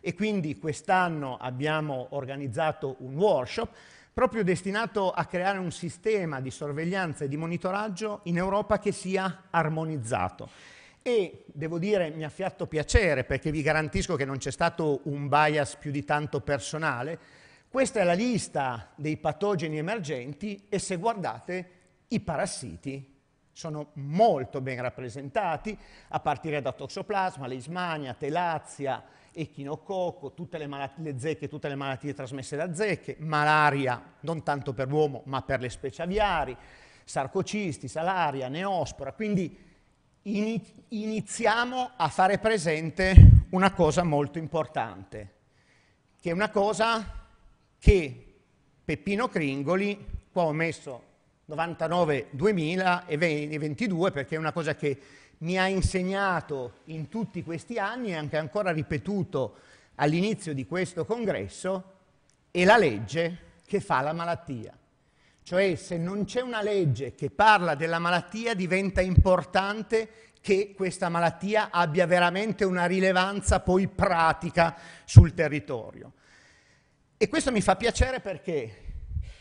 E quindi quest'anno abbiamo organizzato un workshop proprio destinato a creare un sistema di sorveglianza e di monitoraggio in Europa che sia armonizzato. E devo dire, mi ha fatto piacere perché vi garantisco che non c'è stato un bias più di tanto personale, questa è la lista dei patogeni emergenti e se guardate i parassiti sono molto ben rappresentati, a partire da toxoplasma, leismania, telazia, echinococco, tutte le, malattie, le zecche, tutte le malattie trasmesse da zecche, malaria, non tanto per l'uomo ma per le specie aviari, sarcocisti, salaria, neospora. Quindi iniziamo a fare presente una cosa molto importante, che è una cosa che Peppino Cringoli qua ho messo 99 2022 perché è una cosa che mi ha insegnato in tutti questi anni e anche ancora ripetuto all'inizio di questo congresso è la legge che fa la malattia. Cioè se non c'è una legge che parla della malattia diventa importante che questa malattia abbia veramente una rilevanza poi pratica sul territorio. E questo mi fa piacere perché?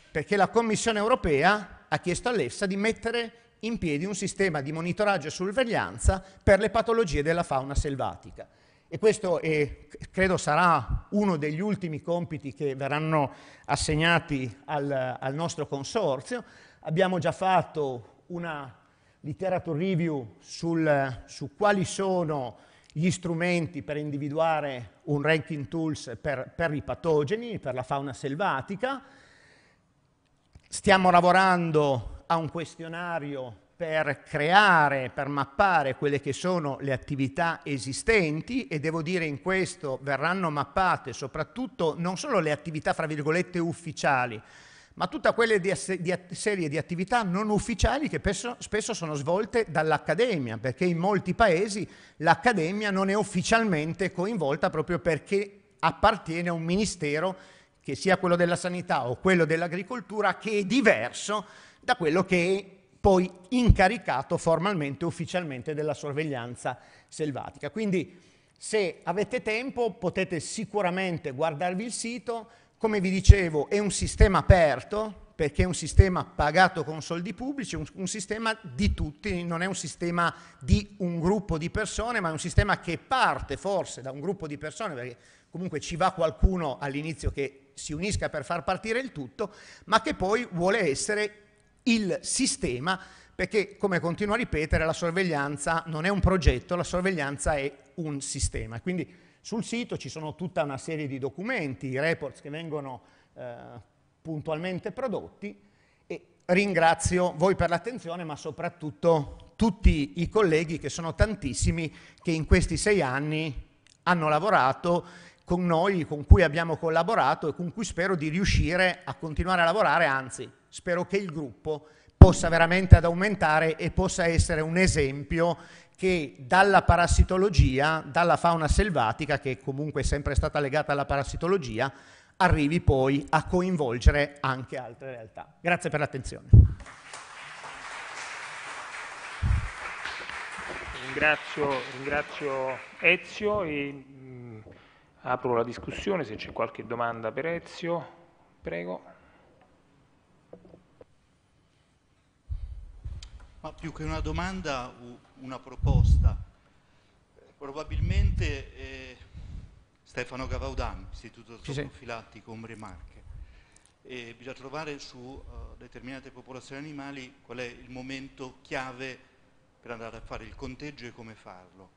Perché la Commissione europea ha chiesto all'EFSA di mettere in piedi un sistema di monitoraggio e sorveglianza per le patologie della fauna selvatica. E questo è, credo sarà uno degli ultimi compiti che verranno assegnati al, al nostro consorzio. Abbiamo già fatto una literature review sul, su quali sono gli strumenti per individuare un ranking tools per, per i patogeni, per la fauna selvatica. Stiamo lavorando a un questionario per creare, per mappare quelle che sono le attività esistenti e devo dire in questo verranno mappate soprattutto non solo le attività fra virgolette ufficiali, ma tutta quella di di serie di attività non ufficiali che spesso, spesso sono svolte dall'Accademia, perché in molti paesi l'Accademia non è ufficialmente coinvolta proprio perché appartiene a un ministero, che sia quello della sanità o quello dell'agricoltura, che è diverso da quello che è poi incaricato formalmente, e ufficialmente, della sorveglianza selvatica. Quindi se avete tempo potete sicuramente guardarvi il sito, come vi dicevo, è un sistema aperto perché è un sistema pagato con soldi pubblici, un, un sistema di tutti, non è un sistema di un gruppo di persone, ma è un sistema che parte forse da un gruppo di persone, perché comunque ci va qualcuno all'inizio che si unisca per far partire il tutto, ma che poi vuole essere il sistema perché, come continuo a ripetere, la sorveglianza non è un progetto, la sorveglianza è un sistema. Quindi sul sito ci sono tutta una serie di documenti, i reports che vengono eh, puntualmente prodotti e ringrazio voi per l'attenzione ma soprattutto tutti i colleghi che sono tantissimi che in questi sei anni hanno lavorato con noi, con cui abbiamo collaborato e con cui spero di riuscire a continuare a lavorare, anzi spero che il gruppo possa veramente ad aumentare e possa essere un esempio che dalla parassitologia, dalla fauna selvatica, che comunque è sempre stata legata alla parassitologia, arrivi poi a coinvolgere anche altre realtà. Grazie per l'attenzione. Ringrazio, ringrazio Ezio e mh, mm, apro la discussione se c'è qualche domanda per Ezio. Prego. Ma più che una domanda, una proposta. Probabilmente eh, Stefano Gavaudani, istituto zooprofilattico Ombre Marche, e bisogna trovare su uh, determinate popolazioni animali qual è il momento chiave per andare a fare il conteggio e come farlo.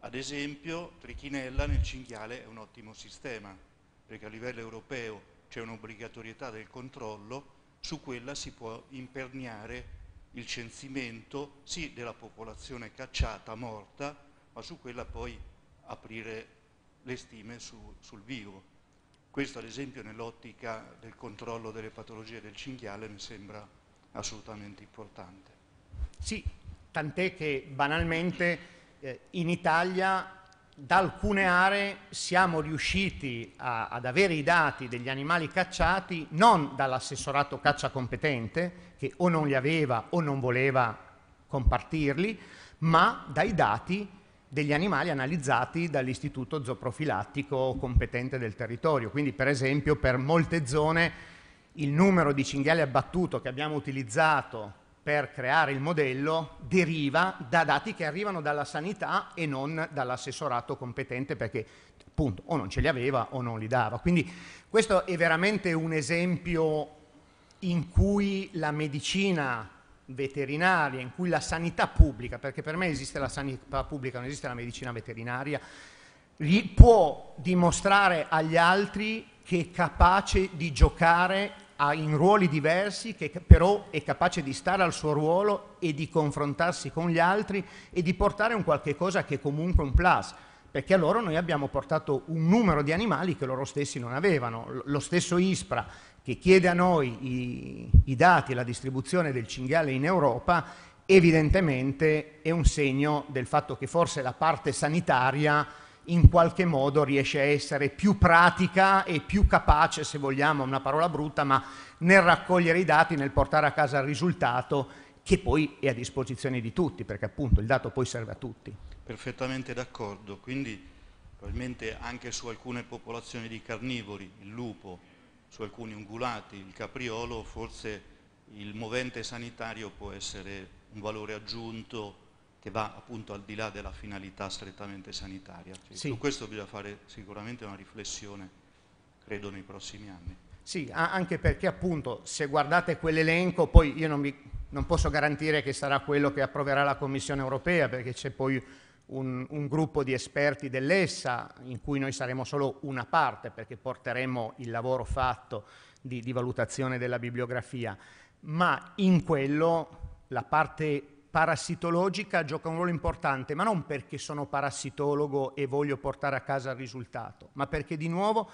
Ad esempio, trichinella nel cinghiale è un ottimo sistema, perché a livello europeo c'è un'obbligatorietà del controllo, su quella si può imperniare il censimento, sì, della popolazione cacciata, morta, ma su quella poi aprire le stime su, sul vivo. Questo ad esempio nell'ottica del controllo delle patologie del cinghiale mi sembra assolutamente importante. Sì, tant'è che banalmente eh, in Italia da alcune aree siamo riusciti a, ad avere i dati degli animali cacciati non dall'assessorato caccia competente, che o non li aveva o non voleva compartirli, ma dai dati degli animali analizzati dall'istituto zooprofilattico competente del territorio. Quindi per esempio per molte zone il numero di cinghiali abbattuto che abbiamo utilizzato per creare il modello deriva da dati che arrivano dalla sanità e non dall'assessorato competente perché appunto o non ce li aveva o non li dava. Quindi questo è veramente un esempio in cui la medicina veterinaria, in cui la sanità pubblica, perché per me esiste la sanità pubblica, non esiste la medicina veterinaria, può dimostrare agli altri che è capace di giocare in ruoli diversi, che però è capace di stare al suo ruolo e di confrontarsi con gli altri e di portare un qualche cosa che è comunque un plus, perché a loro noi abbiamo portato un numero di animali che loro stessi non avevano. Lo stesso ISPRA che chiede a noi i, i dati e la distribuzione del cinghiale in Europa evidentemente è un segno del fatto che forse la parte sanitaria in qualche modo riesce a essere più pratica e più capace, se vogliamo, una parola brutta, ma nel raccogliere i dati, nel portare a casa il risultato che poi è a disposizione di tutti, perché appunto il dato poi serve a tutti. Perfettamente d'accordo, quindi probabilmente anche su alcune popolazioni di carnivori, il lupo, su alcuni ungulati, il capriolo, forse il movente sanitario può essere un valore aggiunto che va appunto al di là della finalità strettamente sanitaria. Cioè, sì. Su questo bisogna fare sicuramente una riflessione, credo, nei prossimi anni. Sì, anche perché appunto se guardate quell'elenco, poi io non, mi, non posso garantire che sarà quello che approverà la Commissione europea, perché c'è poi un, un, gruppo di esperti dell'ESSA in cui noi saremo solo una parte perché porteremo il lavoro fatto di, di valutazione della bibliografia, ma in quello la parte parassitologica gioca un ruolo importante, ma non perché sono parassitologo e voglio portare a casa il risultato, ma perché di nuovo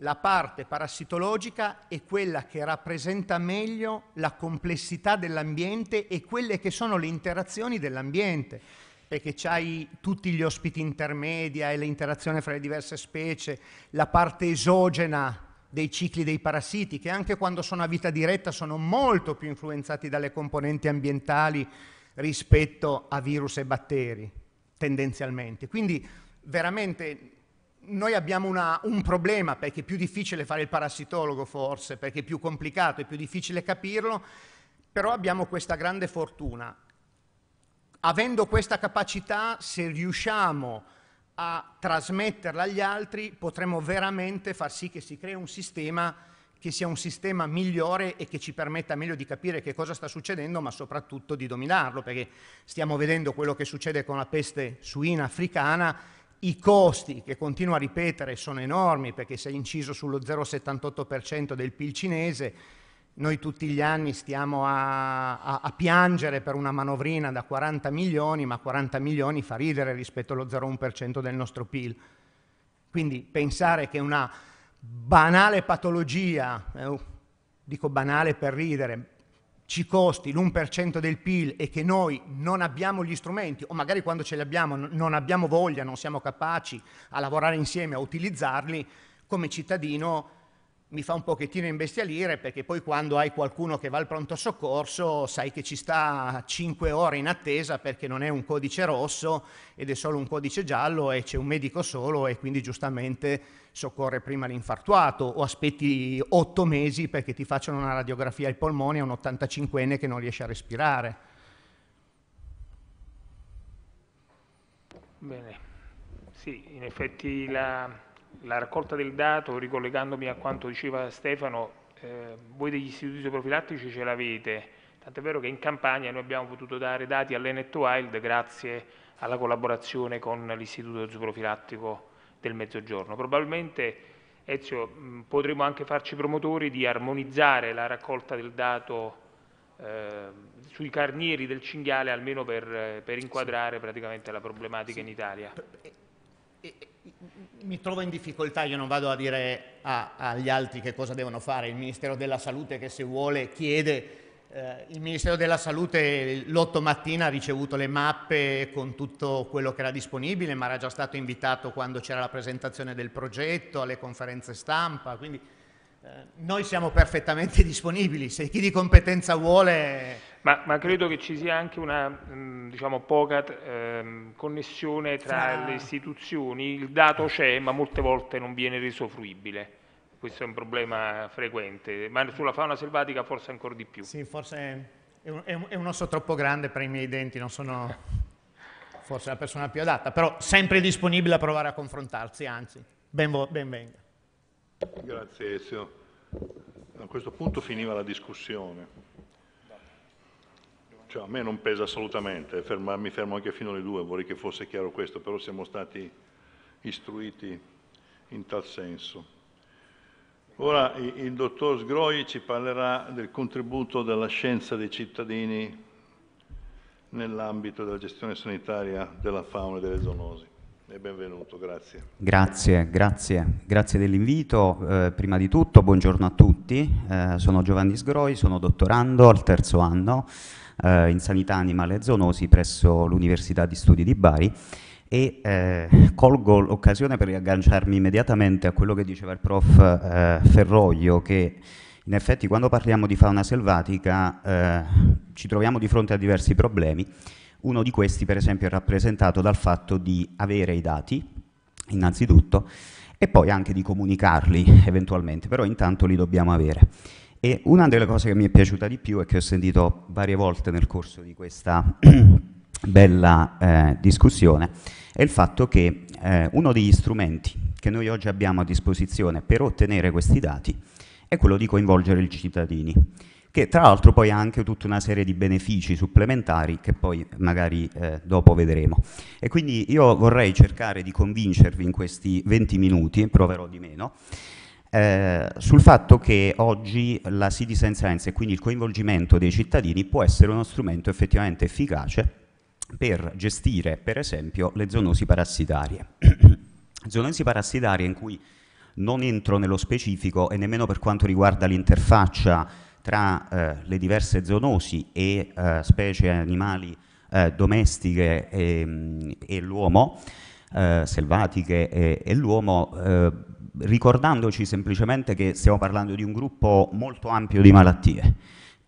la parte parassitologica è quella che rappresenta meglio la complessità dell'ambiente e quelle che sono le interazioni dell'ambiente, perché c'hai tutti gli ospiti intermedia e l'interazione fra le diverse specie, la parte esogena dei cicli dei parassiti, che anche quando sono a vita diretta sono molto più influenzati dalle componenti ambientali rispetto a virus e batteri, tendenzialmente. Quindi veramente noi abbiamo una, un problema perché è più difficile fare il parassitologo forse, perché è più complicato, è più difficile capirlo, però abbiamo questa grande fortuna. Avendo questa capacità, se riusciamo a trasmetterla agli altri, potremo veramente far sì che si crei un sistema che sia un sistema migliore e che ci permetta meglio di capire che cosa sta succedendo, ma soprattutto di dominarlo, perché stiamo vedendo quello che succede con la peste suina africana, i costi che continuo a ripetere sono enormi, perché si è inciso sullo 0,78% del PIL cinese, noi tutti gli anni stiamo a, a, a, piangere per una manovrina da 40 milioni, ma 40 milioni fa ridere rispetto allo 0,1% del nostro PIL. Quindi pensare che una banale patologia, eh, uh, dico banale per ridere, ci costi l'1% del PIL e che noi non abbiamo gli strumenti, o magari quando ce li abbiamo non abbiamo voglia, non siamo capaci a lavorare insieme, a utilizzarli, come cittadino mi fa un pochettino imbestialire perché poi quando hai qualcuno che va al pronto soccorso sai che ci sta 5 ore in attesa perché non è un codice rosso ed è solo un codice giallo e c'è un medico solo e quindi giustamente soccorre prima l'infartuato o aspetti otto mesi perché ti facciano una radiografia ai polmoni a un 85enne che non riesce a respirare. Bene, sì, in effetti la, la raccolta del dato, ricollegandomi a quanto diceva Stefano, eh, voi degli istituti profilattici ce l'avete, tant'è vero che in campagna noi abbiamo potuto dare dati all'Enet Wild grazie alla collaborazione con l'Istituto Zooprofilattico del Mezzogiorno. Probabilmente, Ezio, mm, potremo anche farci promotori di armonizzare la raccolta del dato eh, sui carnieri del cinghiale almeno per, eh, per inquadrare sì. praticamente la problematica sì. in Italia. Eh, eh, mi trovo in difficoltà, io non vado a dire a, agli altri che cosa devono fare, il Ministero della Salute che se vuole chiede eh, il Ministero della Salute l'8 mattina ha ricevuto le mappe con tutto quello che era disponibile, ma era già stato invitato quando c'era la presentazione del progetto, alle conferenze stampa, quindi eh, noi siamo perfettamente disponibili, se chi di competenza vuole... Ma, ma credo che ci sia anche una mm, diciamo, poca ehm, connessione tra, tra le istituzioni, il dato c'è ma molte volte non viene reso fruibile questo è un problema frequente, ma sulla fauna selvatica forse ancora di più. Sì, forse è un, è un osso troppo grande per i miei denti, non sono forse la persona più adatta, però sempre disponibile a provare a confrontarsi, anzi, ben, ben venga. Grazie Ezio. A questo punto finiva la discussione. Cioè, a me non pesa assolutamente, mi fermo anche fino alle due, vorrei che fosse chiaro questo, però siamo stati istruiti in tal senso. Ora il dottor Sgroi ci parlerà del contributo della scienza dei cittadini nell'ambito della gestione sanitaria della fauna e delle zoonosi. E benvenuto, grazie. Grazie, grazie, grazie dell'invito. Eh, prima di tutto, buongiorno a tutti. Eh, sono Giovanni Sgroi, sono dottorando al terzo anno eh, in sanità animale e zoonosi presso l'Università di Studi di Bari e eh, colgo l'occasione per riagganciarmi immediatamente a quello che diceva il prof eh, Ferroglio che in effetti quando parliamo di fauna selvatica eh, ci troviamo di fronte a diversi problemi uno di questi per esempio è rappresentato dal fatto di avere i dati innanzitutto e poi anche di comunicarli eventualmente però intanto li dobbiamo avere e una delle cose che mi è piaciuta di più e che ho sentito varie volte nel corso di questa (clears throat) bella eh, discussione è il fatto che eh, uno degli strumenti che noi oggi abbiamo a disposizione per ottenere questi dati è quello di coinvolgere i cittadini, che tra l'altro poi ha anche tutta una serie di benefici supplementari che poi magari eh, dopo vedremo. E quindi io vorrei cercare di convincervi in questi 20 minuti, proverò di meno, eh, sul fatto che oggi la citizen science e quindi il coinvolgimento dei cittadini può essere uno strumento effettivamente efficace per gestire per esempio le zoonosi parassitarie. (clears throat) zoonosi parassitarie in cui non entro nello specifico e nemmeno per quanto riguarda l'interfaccia tra eh, le diverse zoonosi e eh, specie animali eh, domestiche e, ehm, e l'uomo, eh, selvatiche e, e l'uomo, eh, ricordandoci semplicemente che stiamo parlando di un gruppo molto ampio di malattie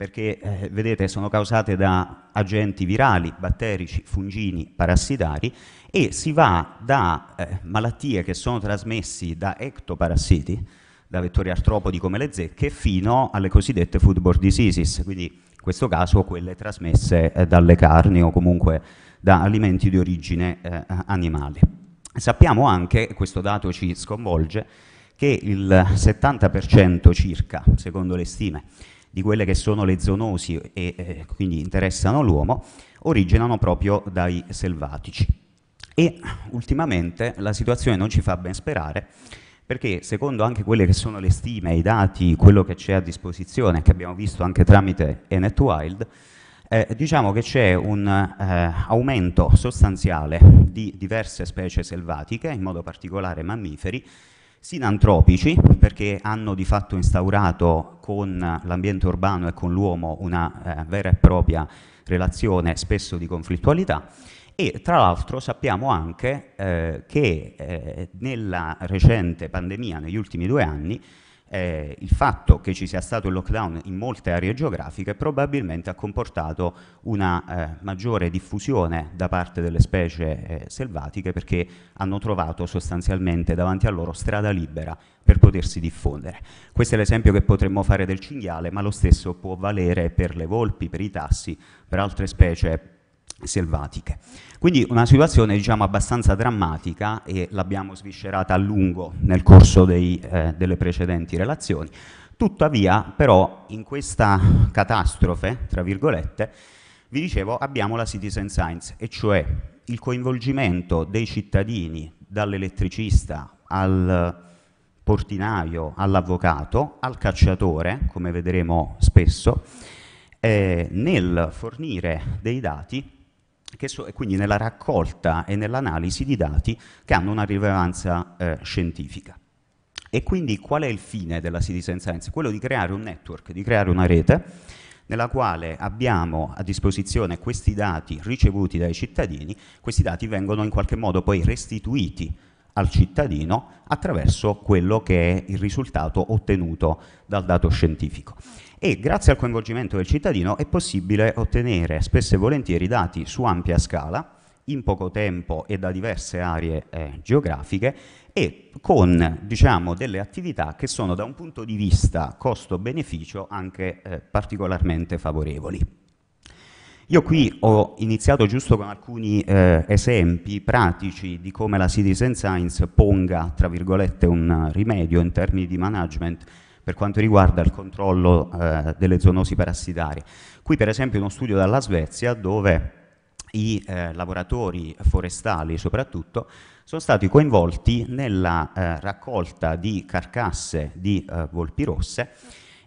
perché eh, vedete sono causate da agenti virali, batterici, fungini, parassitari e si va da eh, malattie che sono trasmessi da ectoparassiti, da vettori artropodi come le zecche, fino alle cosiddette foodborne diseases, quindi in questo caso quelle trasmesse eh, dalle carni o comunque da alimenti di origine eh, animale. Sappiamo anche, questo dato ci sconvolge, che il 70% circa, secondo le stime, di quelle che sono le zoonosi e eh, quindi interessano l'uomo, originano proprio dai selvatici. E ultimamente la situazione non ci fa ben sperare perché secondo anche quelle che sono le stime, i dati, quello che c'è a disposizione, che abbiamo visto anche tramite Enet Wild, eh, diciamo che c'è un eh, aumento sostanziale di diverse specie selvatiche, in modo particolare mammiferi, sinantropici perché hanno di fatto instaurato con l'ambiente urbano e con l'uomo una eh, vera e propria relazione spesso di conflittualità e tra l'altro sappiamo anche eh, che eh, nella recente pandemia, negli ultimi due anni, eh, il fatto che ci sia stato il lockdown in molte aree geografiche probabilmente ha comportato una eh, maggiore diffusione da parte delle specie eh, selvatiche perché hanno trovato sostanzialmente davanti a loro strada libera per potersi diffondere. Questo è l'esempio che potremmo fare del cinghiale, ma lo stesso può valere per le volpi, per i tassi, per altre specie selvatiche. Quindi una situazione diciamo, abbastanza drammatica e l'abbiamo sviscerata a lungo nel corso dei, eh, delle precedenti relazioni. Tuttavia però in questa catastrofe, tra virgolette, vi dicevo abbiamo la citizen science, e cioè il coinvolgimento dei cittadini dall'elettricista al portinaio, all'avvocato, al cacciatore, come vedremo spesso, eh, nel fornire dei dati so, e quindi nella raccolta e nell'analisi di dati che hanno una rilevanza eh, scientifica. E quindi qual è il fine della citizen science? Quello di creare un network, di creare una rete nella quale abbiamo a disposizione questi dati ricevuti dai cittadini, questi dati vengono in qualche modo poi restituiti al cittadino attraverso quello che è il risultato ottenuto dal dato scientifico e grazie al coinvolgimento del cittadino è possibile ottenere spesso e volentieri dati su ampia scala, in poco tempo e da diverse aree eh, geografiche e con diciamo, delle attività che sono da un punto di vista costo-beneficio anche eh, particolarmente favorevoli. Io qui ho iniziato giusto con alcuni eh, esempi pratici di come la citizen science ponga, tra virgolette, un rimedio in termini di management per quanto riguarda il controllo eh, delle zoonosi parassitarie. Qui per esempio uno studio dalla Svezia dove i eh, lavoratori forestali soprattutto sono stati coinvolti nella eh, raccolta di carcasse di eh, volpi rosse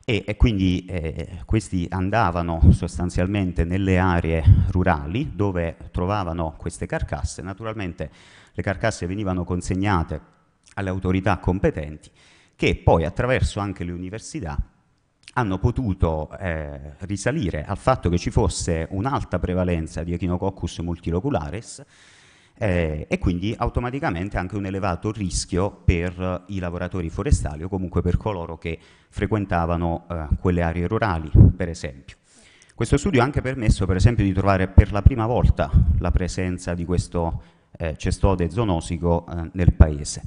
e, e quindi eh, questi andavano sostanzialmente nelle aree rurali dove trovavano queste carcasse, naturalmente le carcasse venivano consegnate alle autorità competenti che poi attraverso anche le università hanno potuto eh, risalire al fatto che ci fosse un'alta prevalenza di Echinococcus multiloculares eh, e quindi automaticamente anche un elevato rischio per i lavoratori forestali o comunque per coloro che frequentavano eh, quelle aree rurali, per esempio. Questo studio ha anche permesso, per esempio, di trovare per la prima volta la presenza di questo eh, cestode zoonosico eh, nel paese.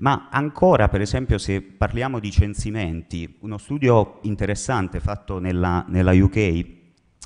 Ma ancora, per esempio, se parliamo di censimenti, uno studio interessante fatto nella, nella UK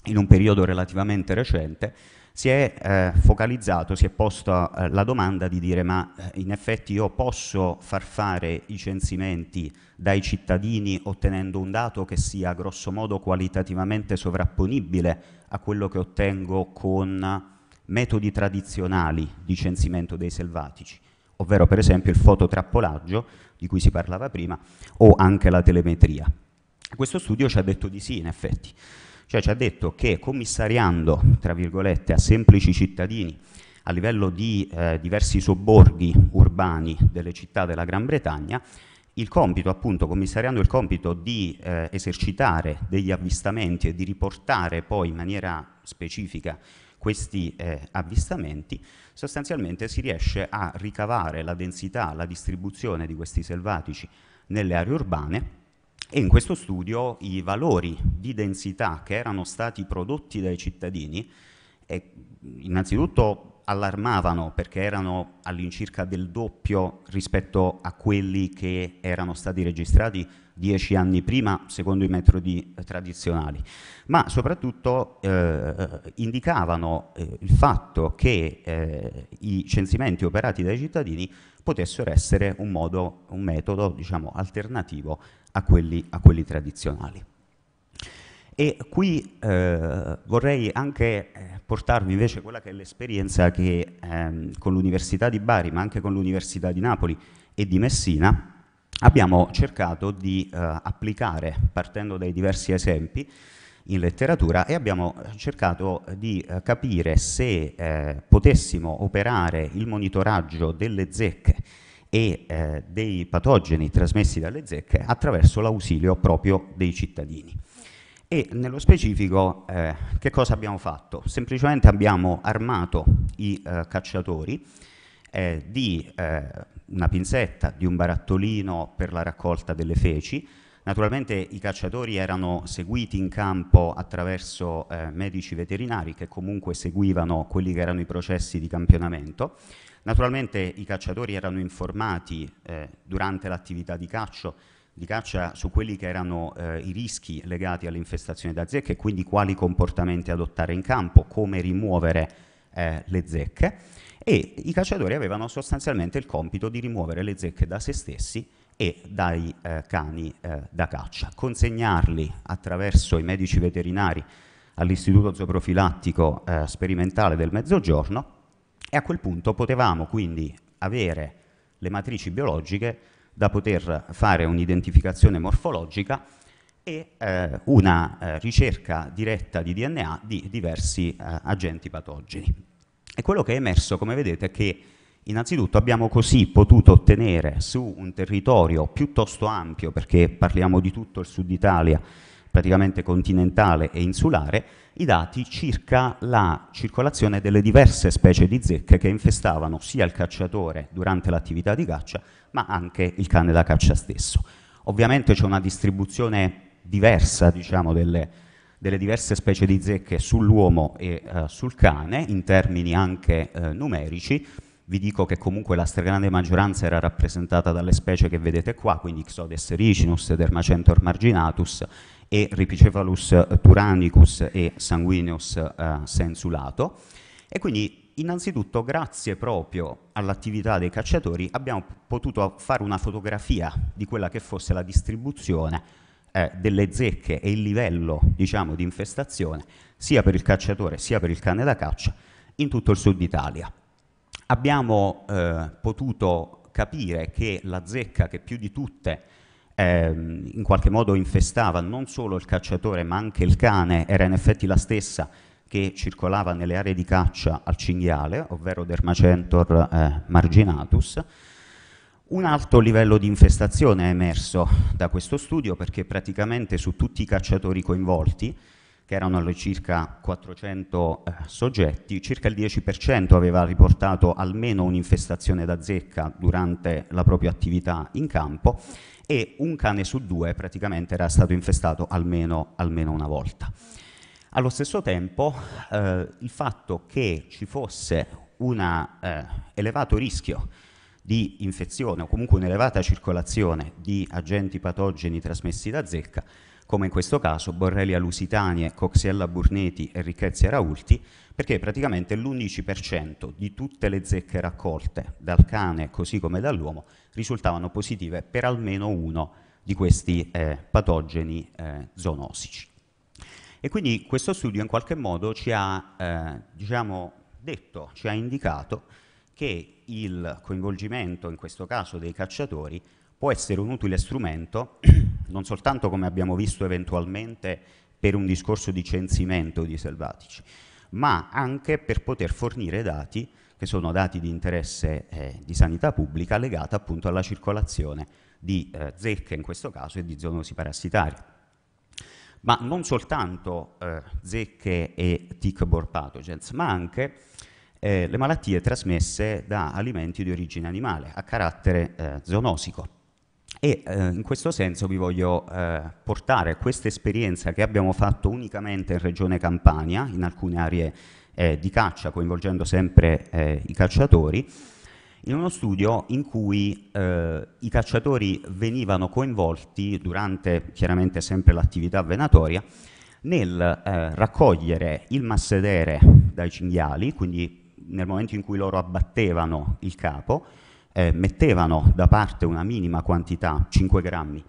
in un periodo relativamente recente si è eh, focalizzato, si è posto eh, la domanda di dire ma eh, in effetti io posso far fare i censimenti dai cittadini ottenendo un dato che sia grossomodo qualitativamente sovrapponibile a quello che ottengo con metodi tradizionali di censimento dei selvatici ovvero per esempio il fototrappolaggio di cui si parlava prima o anche la telemetria. Questo studio ci ha detto di sì in effetti, cioè ci ha detto che commissariando, tra virgolette, a semplici cittadini a livello di eh, diversi sobborghi urbani delle città della Gran Bretagna, il compito, appunto, commissariando il compito di eh, esercitare degli avvistamenti e di riportare poi in maniera specifica questi eh, avvistamenti, sostanzialmente si riesce a ricavare la densità, la distribuzione di questi selvatici nelle aree urbane e in questo studio i valori di densità che erano stati prodotti dai cittadini eh, innanzitutto allarmavano perché erano all'incirca del doppio rispetto a quelli che erano stati registrati dieci anni prima secondo i metodi eh, tradizionali, ma soprattutto eh, eh, indicavano eh, il fatto che eh, i censimenti operati dai cittadini potessero essere un, modo, un metodo diciamo, alternativo a quelli, a quelli tradizionali. E qui eh, vorrei anche eh, portarvi invece quella che è l'esperienza che ehm, con l'Università di Bari, ma anche con l'Università di Napoli e di Messina, abbiamo cercato di eh, applicare, partendo dai diversi esempi, in letteratura e abbiamo cercato di eh, capire se eh, potessimo operare il monitoraggio delle zecche e eh, dei patogeni trasmessi dalle zecche attraverso l'ausilio proprio dei cittadini. E nello specifico eh, che cosa abbiamo fatto? Semplicemente abbiamo armato i eh, cacciatori eh, di una pinzetta, di un barattolino per la raccolta delle feci. Naturalmente i cacciatori erano seguiti in campo attraverso eh, medici veterinari che comunque seguivano quelli che erano i processi di campionamento. Naturalmente i cacciatori erano informati eh, durante l'attività di, di caccia su quelli che erano eh, i rischi legati all'infestazione da zecche e quindi quali comportamenti adottare in campo, come rimuovere eh, le zecche e i cacciatori avevano sostanzialmente il compito di rimuovere le zecche da se stessi e dai eh, cani eh, da caccia, consegnarli attraverso i medici veterinari all'Istituto Zooprofilattico eh, Sperimentale del Mezzogiorno e a quel punto potevamo quindi avere le matrici biologiche da poter fare un'identificazione morfologica e eh, una eh, ricerca diretta di DNA di diversi eh, agenti patogeni. E quello che è emerso, come vedete, è che innanzitutto abbiamo così potuto ottenere su un territorio piuttosto ampio, perché parliamo di tutto il sud Italia, praticamente continentale e insulare, i dati circa la circolazione delle diverse specie di zecche che infestavano sia il cacciatore durante l'attività di caccia, ma anche il cane da caccia stesso. Ovviamente c'è una distribuzione diversa diciamo, delle, delle diverse specie di zecche sull'uomo e eh, sul cane, in termini anche eh, numerici. Vi dico che comunque la stragrande maggioranza era rappresentata dalle specie che vedete qua, quindi Xodes ricinus, Dermacentor marginatus e Ripicephalus turanicus eh, e Sanguineus eh, sensulato. E quindi innanzitutto grazie proprio all'attività dei cacciatori abbiamo potuto fare una fotografia di quella che fosse la distribuzione eh, delle zecche e il livello diciamo, di infestazione sia per il cacciatore sia per il cane da caccia in tutto il sud Italia. Abbiamo eh, potuto capire che la zecca che più di tutte eh, in qualche modo infestava non solo il cacciatore ma anche il cane era in effetti la stessa che circolava nelle aree di caccia al cinghiale, ovvero Dermacentor eh, marginatus, un alto livello di infestazione è emerso da questo studio perché praticamente su tutti i cacciatori coinvolti, che erano all'incirca 400 eh, soggetti, circa il 10% aveva riportato almeno un'infestazione da zecca durante la propria attività in campo e un cane su due praticamente era stato infestato almeno, almeno una volta. Allo stesso tempo eh, il fatto che ci fosse un eh, elevato rischio di infezione o comunque un'elevata circolazione di agenti patogeni trasmessi da zecca, come in questo caso Borrelia lusitanie, Coxiella burneti e Ricchezia raulti, perché praticamente l'11% di tutte le zecche raccolte dal cane così come dall'uomo risultavano positive per almeno uno di questi eh, patogeni eh, zoonosici. E quindi questo studio in qualche modo ci ha eh, diciamo, detto, ci ha indicato che il coinvolgimento, in questo caso dei cacciatori, può essere un utile strumento (clears throat) non soltanto come abbiamo visto eventualmente per un discorso di censimento di selvatici, ma anche per poter fornire dati che sono dati di interesse eh, di sanità pubblica legata appunto alla circolazione di eh, zecche in questo caso e di zoonosi parassitari. Ma non soltanto eh, zecche e tick-borne pathogens, ma anche eh, le malattie trasmesse da alimenti di origine animale a carattere eh, zoonosico. E eh, in questo senso vi voglio eh, portare questa esperienza che abbiamo fatto unicamente in Regione Campania, in alcune aree eh, di caccia, coinvolgendo sempre eh, i cacciatori, in uno studio in cui eh, i cacciatori venivano coinvolti durante chiaramente sempre l'attività venatoria nel eh, raccogliere il massedere dai cinghiali, quindi nel momento in cui loro abbattevano il capo, eh, mettevano da parte una minima quantità, 5 grammi,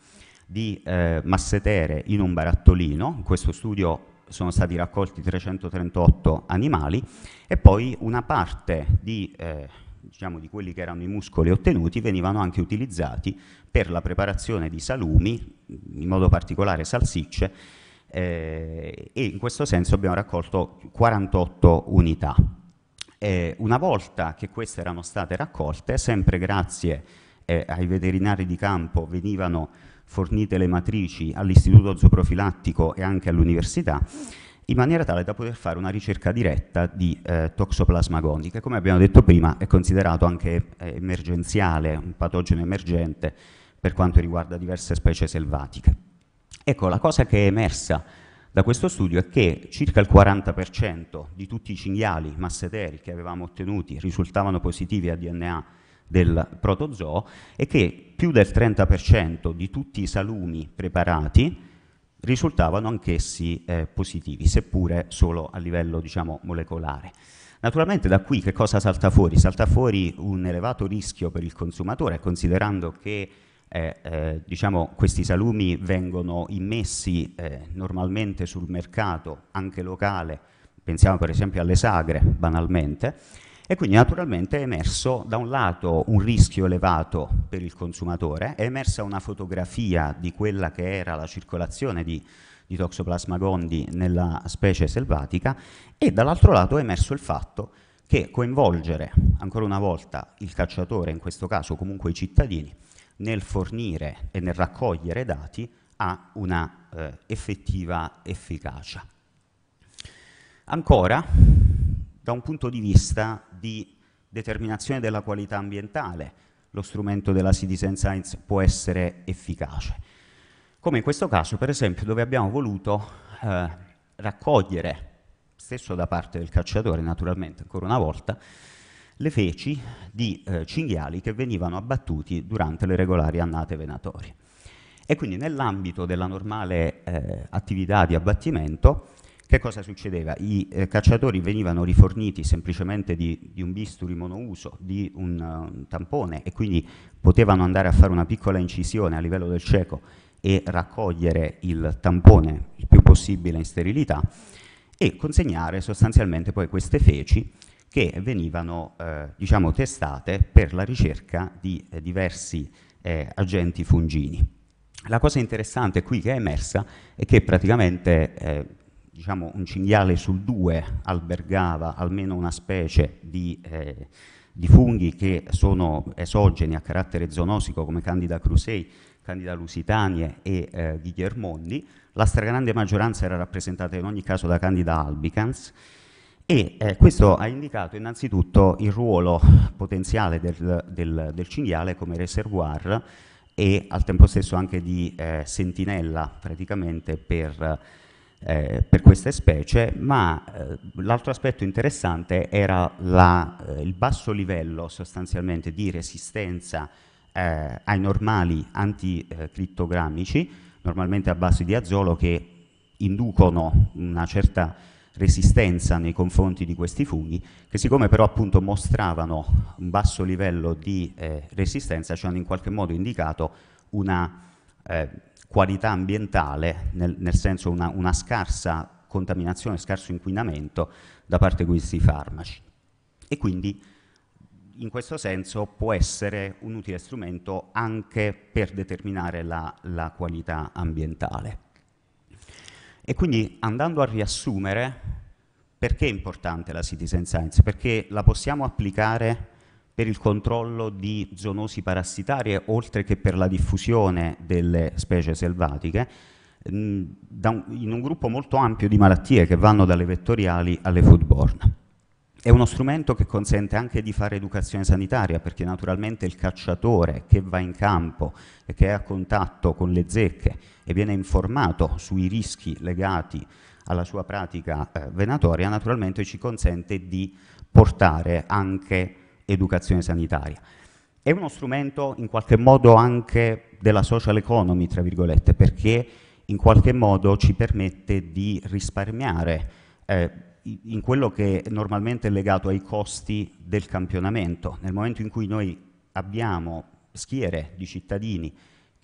di eh, massetere in un barattolino, in questo studio sono stati raccolti 338 animali, e poi una parte di, eh, diciamo, di quelli che erano i muscoli ottenuti venivano anche utilizzati per la preparazione di salumi, in modo particolare salsicce, eh, e in questo senso abbiamo raccolto 48 unità eh, una volta che queste erano state raccolte, sempre grazie eh, ai veterinari di campo venivano fornite le matrici all'istituto zooprofilattico e anche all'università, in maniera tale da poter fare una ricerca diretta di eh, Toxoplasma gondii, che come abbiamo detto prima è considerato anche eh, emergenziale, un patogeno emergente per quanto riguarda diverse specie selvatiche. Ecco, la cosa che è emersa da questo studio è che circa il 40% di tutti i cinghiali masseteri che avevamo ottenuti risultavano positivi a DNA del protozoo e che più del 30% di tutti i salumi preparati risultavano anch'essi eh, positivi, seppure solo a livello diciamo, molecolare. Naturalmente da qui che cosa salta fuori? Salta fuori un elevato rischio per il consumatore, considerando che eh, diciamo, questi salumi vengono immessi eh, normalmente sul mercato, anche locale, pensiamo per esempio alle sagre, banalmente, e quindi naturalmente è emerso da un lato un rischio elevato per il consumatore, è emersa una fotografia di quella che era la circolazione di, di Toxoplasma gondii nella specie selvatica e dall'altro lato è emerso il fatto che coinvolgere ancora una volta il cacciatore, in questo caso comunque i cittadini, nel fornire e nel raccogliere dati ha una eh, effettiva efficacia. Ancora, da un punto di vista di determinazione della qualità ambientale, lo strumento della citizen science può essere efficace. Come in questo caso, per esempio, dove abbiamo voluto eh, raccogliere, stesso da parte del cacciatore naturalmente, ancora una volta, le feci di eh, cinghiali che venivano abbattuti durante le regolari annate venatorie. E quindi nell'ambito della normale eh, attività di abbattimento, che cosa succedeva? I eh, cacciatori venivano riforniti semplicemente di, di un bisturi monouso, di un, eh, un, tampone e quindi potevano andare a fare una piccola incisione a livello del cieco e raccogliere il tampone il più possibile in sterilità e consegnare sostanzialmente poi queste feci che venivano eh, diciamo, testate per la ricerca di eh, diversi eh, agenti fungini. La cosa interessante qui che è emersa è che praticamente eh, diciamo, un cinghiale su due albergava almeno una specie di eh, di funghi che sono esogeni a carattere zoonosico come Candida crusei, Candida lusitanie e eh, Ghigliermondi. La stragrande maggioranza era rappresentata in ogni caso da Candida albicans e eh, questo ha indicato innanzitutto il ruolo potenziale del, del, del cinghiale come reservoir e al tempo stesso anche di eh, sentinella praticamente per, eh, per, queste specie, ma eh, l'altro aspetto interessante era la, eh, il basso livello sostanzialmente di resistenza eh, ai normali anticrittogrammici, normalmente a base di azolo che inducono una certa resistenza nei confronti di questi funghi, che siccome però appunto mostravano un basso livello di eh, resistenza, ci hanno in qualche modo indicato una eh, qualità ambientale, nel, nel senso una, una, scarsa contaminazione, scarso inquinamento da parte di questi farmaci. E quindi in questo senso può essere un utile strumento anche per determinare la, la qualità ambientale. E quindi andando a riassumere, perché è importante la citizen science? Perché la possiamo applicare per il controllo di zoonosi parassitarie, oltre che per la diffusione delle specie selvatiche, mm, in un gruppo molto ampio di malattie che vanno dalle vettoriali alle foodborne. È uno strumento che consente anche di fare educazione sanitaria, perché naturalmente il cacciatore che va in campo e che è a contatto con le zecche, e viene informato sui rischi legati alla sua pratica eh, venatoria, naturalmente ci consente di portare anche educazione sanitaria. È uno strumento in qualche modo anche della social economy, tra virgolette, perché in qualche modo ci permette di risparmiare eh, in quello che normalmente è legato ai costi del campionamento. Nel momento in cui noi abbiamo schiere di cittadini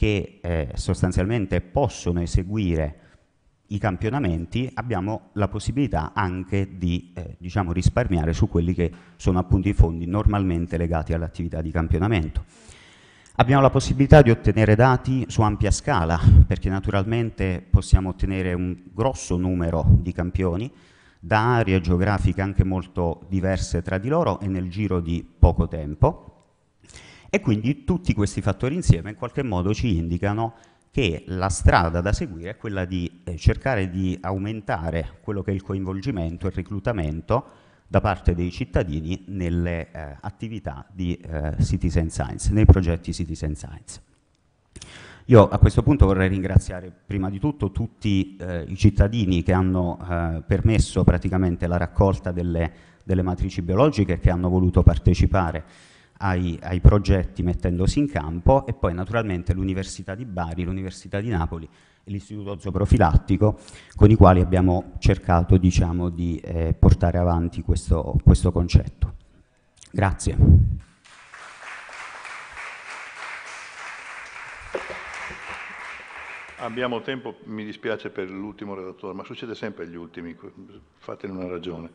che eh, sostanzialmente possono eseguire i campionamenti, abbiamo la possibilità anche di eh, diciamo risparmiare su quelli che sono appunto i fondi normalmente legati all'attività di campionamento. Abbiamo la possibilità di ottenere dati su ampia scala, perché naturalmente possiamo ottenere un grosso numero di campioni da aree geografiche anche molto diverse tra di loro e nel giro di poco tempo. E quindi tutti questi fattori insieme in qualche modo ci indicano che la strada da seguire è quella di eh, cercare di aumentare quello che è il coinvolgimento e il reclutamento da parte dei cittadini nelle eh, attività di eh, citizen science, nei progetti citizen science. Io a questo punto vorrei ringraziare prima di tutto tutti eh, i cittadini che hanno eh, permesso praticamente la raccolta delle, delle matrici biologiche e che hanno voluto partecipare ai, ai, progetti mettendosi in campo e poi naturalmente l'Università di Bari, l'Università di Napoli e l'Istituto Zooprofilattico con i quali abbiamo cercato diciamo, di eh, portare avanti questo, questo concetto. Grazie. Abbiamo tempo, mi dispiace per l'ultimo relatore, ma succede sempre agli ultimi, fatene una ragione,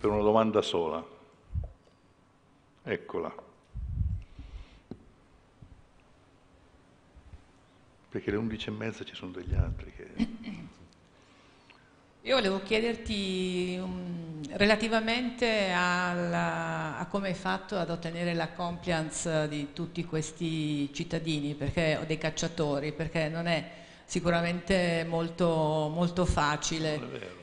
per una domanda sola. Eccola. perché alle 11 e mezza ci sono degli altri che... Io volevo chiederti um, relativamente alla, a come hai fatto ad ottenere la compliance di tutti questi cittadini perché, o dei cacciatori, perché non è sicuramente molto, molto facile.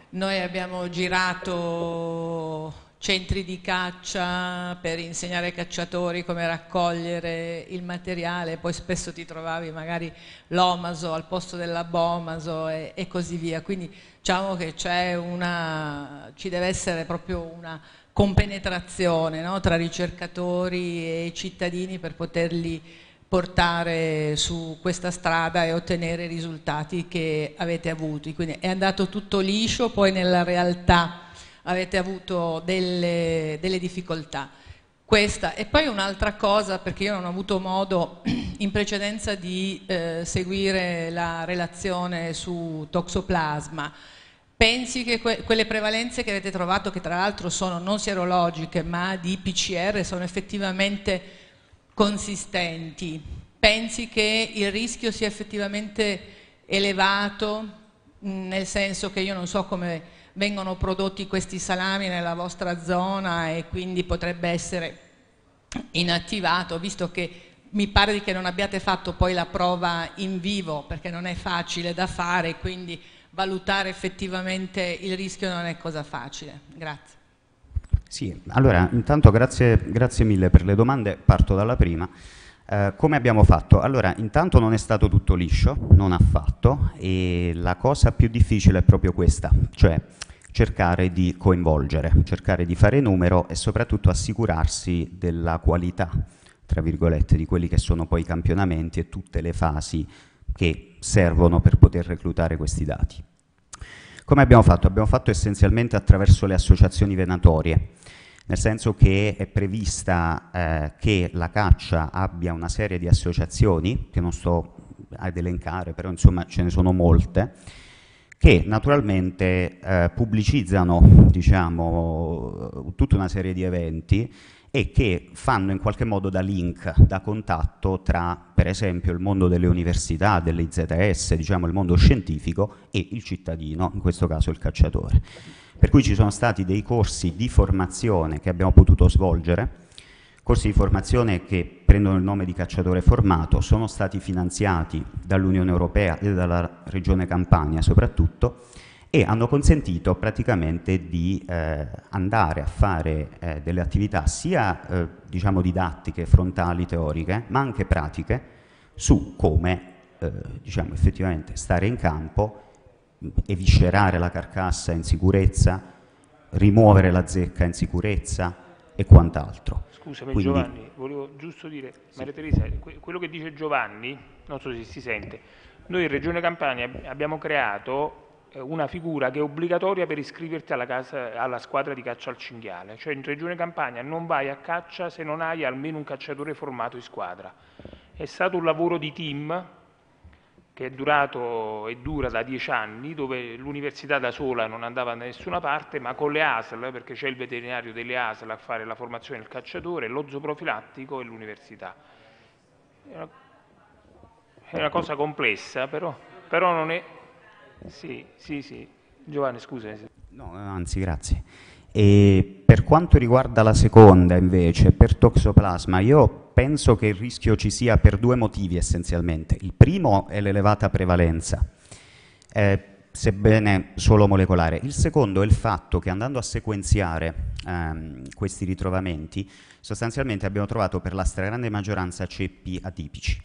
Noi abbiamo girato centri di caccia per insegnare ai cacciatori come raccogliere il materiale, poi spesso ti trovavi magari l'omaso al posto dell'abomaso e, e così via. Quindi diciamo che c'è una, ci deve essere proprio una compenetrazione no? tra ricercatori e cittadini per poterli portare su questa strada e ottenere i risultati che avete avuto. Quindi è andato tutto liscio, poi nella realtà avete avuto delle, delle difficoltà. Questa. E poi un'altra cosa, perché io non ho avuto modo (clears throat) in precedenza di eh, seguire la relazione su toxoplasma, pensi che que quelle prevalenze che avete trovato, che tra l'altro sono non sierologiche ma di PCR, sono effettivamente consistenti? Pensi che il rischio sia effettivamente elevato, mh, nel senso che io non so come vengono prodotti questi salami nella vostra zona e quindi potrebbe essere inattivato, visto che mi pare che non abbiate fatto poi la prova in vivo perché non è facile da fare, quindi valutare effettivamente il rischio non è cosa facile. Grazie. Sì, allora intanto grazie, grazie mille per le domande, parto dalla prima. Eh, come abbiamo fatto? Allora, intanto non è stato tutto liscio, non affatto, e la cosa più difficile è proprio questa, cioè cercare di coinvolgere, cercare di fare numero e soprattutto assicurarsi della qualità, tra virgolette, di quelli che sono poi i campionamenti e tutte le fasi che servono per poter reclutare questi dati. Come abbiamo fatto? Abbiamo fatto essenzialmente attraverso le associazioni venatorie, nel senso che è prevista eh, che la caccia abbia una serie di associazioni, che non sto ad elencare, però insomma ce ne sono molte, che naturalmente eh, pubblicizzano diciamo, tutta una serie di eventi e che fanno in qualche modo da link, da contatto tra per esempio il mondo delle università, delle IZS, diciamo il mondo scientifico e il cittadino, in questo caso il cacciatore per cui ci sono stati dei corsi di formazione che abbiamo potuto svolgere, corsi di formazione che prendono il nome di cacciatore formato, sono stati finanziati dall'Unione Europea e dalla Regione Campania soprattutto e hanno consentito praticamente di eh, andare a fare eh, delle attività sia eh, diciamo didattiche, frontali, teoriche, ma anche pratiche su come eh, diciamo, effettivamente stare in campo eviscerare la carcassa in sicurezza, rimuovere la zecca in sicurezza e quant'altro. Scusami Quindi, Giovanni, volevo giusto dire, sì. Maria Teresa, quello che dice Giovanni, non so se si sente, noi in Regione Campania abbiamo creato eh, una figura che è obbligatoria per iscriverti alla, casa, alla, squadra di caccia al cinghiale, cioè in Regione Campania non vai a caccia se non hai almeno un cacciatore formato in squadra. È stato un lavoro di team che è durato e dura da dieci anni, dove l'università da sola non andava da nessuna parte, ma con le ASL, perché c'è il veterinario delle ASL a fare la formazione del cacciatore, lo zooprofilattico e l'università. È una, è una cosa complessa, però, però non è... Sì, sì, sì. Giovanni, scusa. Eh, no, eh, anzi, grazie. E per quanto riguarda la seconda, invece, per Toxoplasma, io penso che il rischio ci sia per due motivi essenzialmente. Il primo è l'elevata prevalenza, eh, sebbene solo molecolare. Il secondo è il fatto che andando a sequenziare ehm, questi ritrovamenti, sostanzialmente abbiamo trovato per la stragrande maggioranza ceppi atipici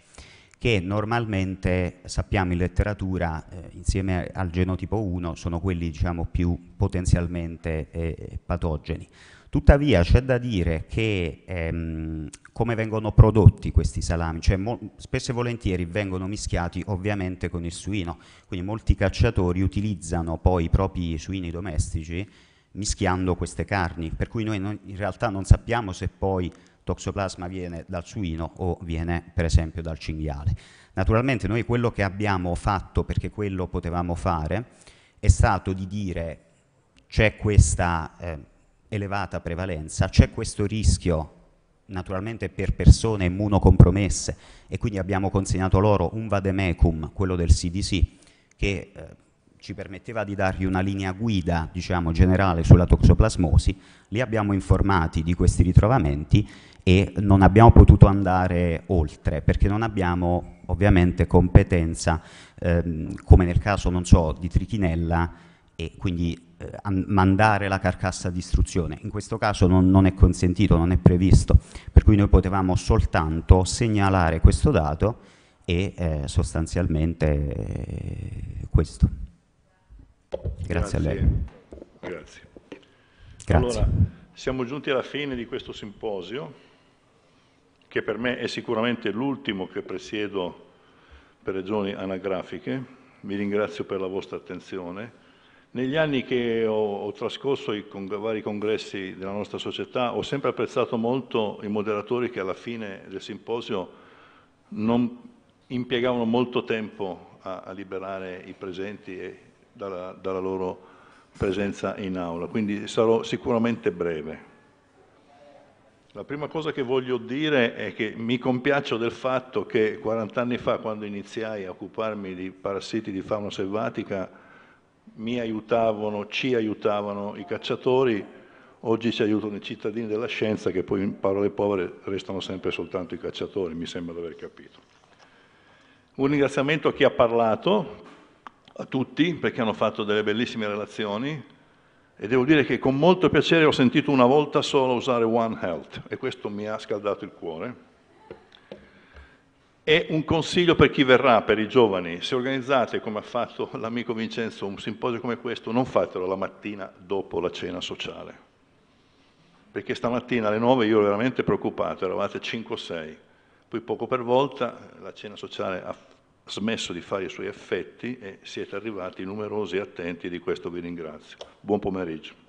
che normalmente sappiamo in letteratura eh, insieme al genotipo 1 sono quelli diciamo, più potenzialmente eh, patogeni. Tuttavia c'è da dire che ehm, come vengono prodotti questi salami, cioè spesso e volentieri vengono mischiati ovviamente con il suino, quindi molti cacciatori utilizzano poi i propri suini domestici mischiando queste carni, per cui noi non, in realtà non sappiamo se poi toxoplasma viene dal suino o viene per esempio dal cinghiale. Naturalmente noi quello che abbiamo fatto, perché quello potevamo fare, è stato di dire c'è questa... Eh, elevata prevalenza c'è questo rischio naturalmente per persone immunocompromesse e quindi abbiamo consegnato loro un vademecum, quello del CDC, che eh, ci permetteva di dargli una linea guida diciamo, generale sulla toxoplasmosi, li abbiamo informati di questi ritrovamenti e non abbiamo potuto andare oltre perché non abbiamo ovviamente competenza, ehm, come nel caso non so, di Trichinella, e quindi eh, mandare la carcassa di istruzione. In questo caso non, non, è consentito, non è previsto, per cui noi potevamo soltanto segnalare questo dato e eh, sostanzialmente eh, questo. Grazie, Grazie, a lei. Grazie. Grazie. Allora, siamo giunti alla fine di questo simposio, che per me è sicuramente l'ultimo che presiedo per ragioni anagrafiche. Vi ringrazio per la vostra attenzione. Negli anni che ho, ho trascorso i con, vari congressi della nostra società ho sempre apprezzato molto i moderatori che alla fine del simposio non impiegavano molto tempo a, a liberare i presenti dalla, dalla, loro presenza in aula, quindi sarò sicuramente breve. La prima cosa che voglio dire è che mi compiaccio del fatto che 40 anni fa, quando iniziai a occuparmi di parassiti di fauna selvatica, mi aiutavano, ci aiutavano i cacciatori, oggi ci aiutano i cittadini della scienza che poi in parole povere restano sempre soltanto i cacciatori, mi sembra di aver capito. Un ringraziamento a chi ha parlato, a tutti, perché hanno fatto delle bellissime relazioni e devo dire che con molto piacere ho sentito una volta solo usare One Health e questo mi ha scaldato il cuore e un consiglio per chi verrà, per i giovani, se organizzate, come ha fatto (laughs) l'amico Vincenzo, un simposio come questo, non fatelo la mattina dopo la cena sociale. Perché stamattina alle 9 io ero veramente preoccupato, eravate 5 o 6, poi poco per volta eh, la cena sociale ha smesso di fare i suoi effetti e siete arrivati numerosi e attenti, di questo vi ringrazio. Buon pomeriggio.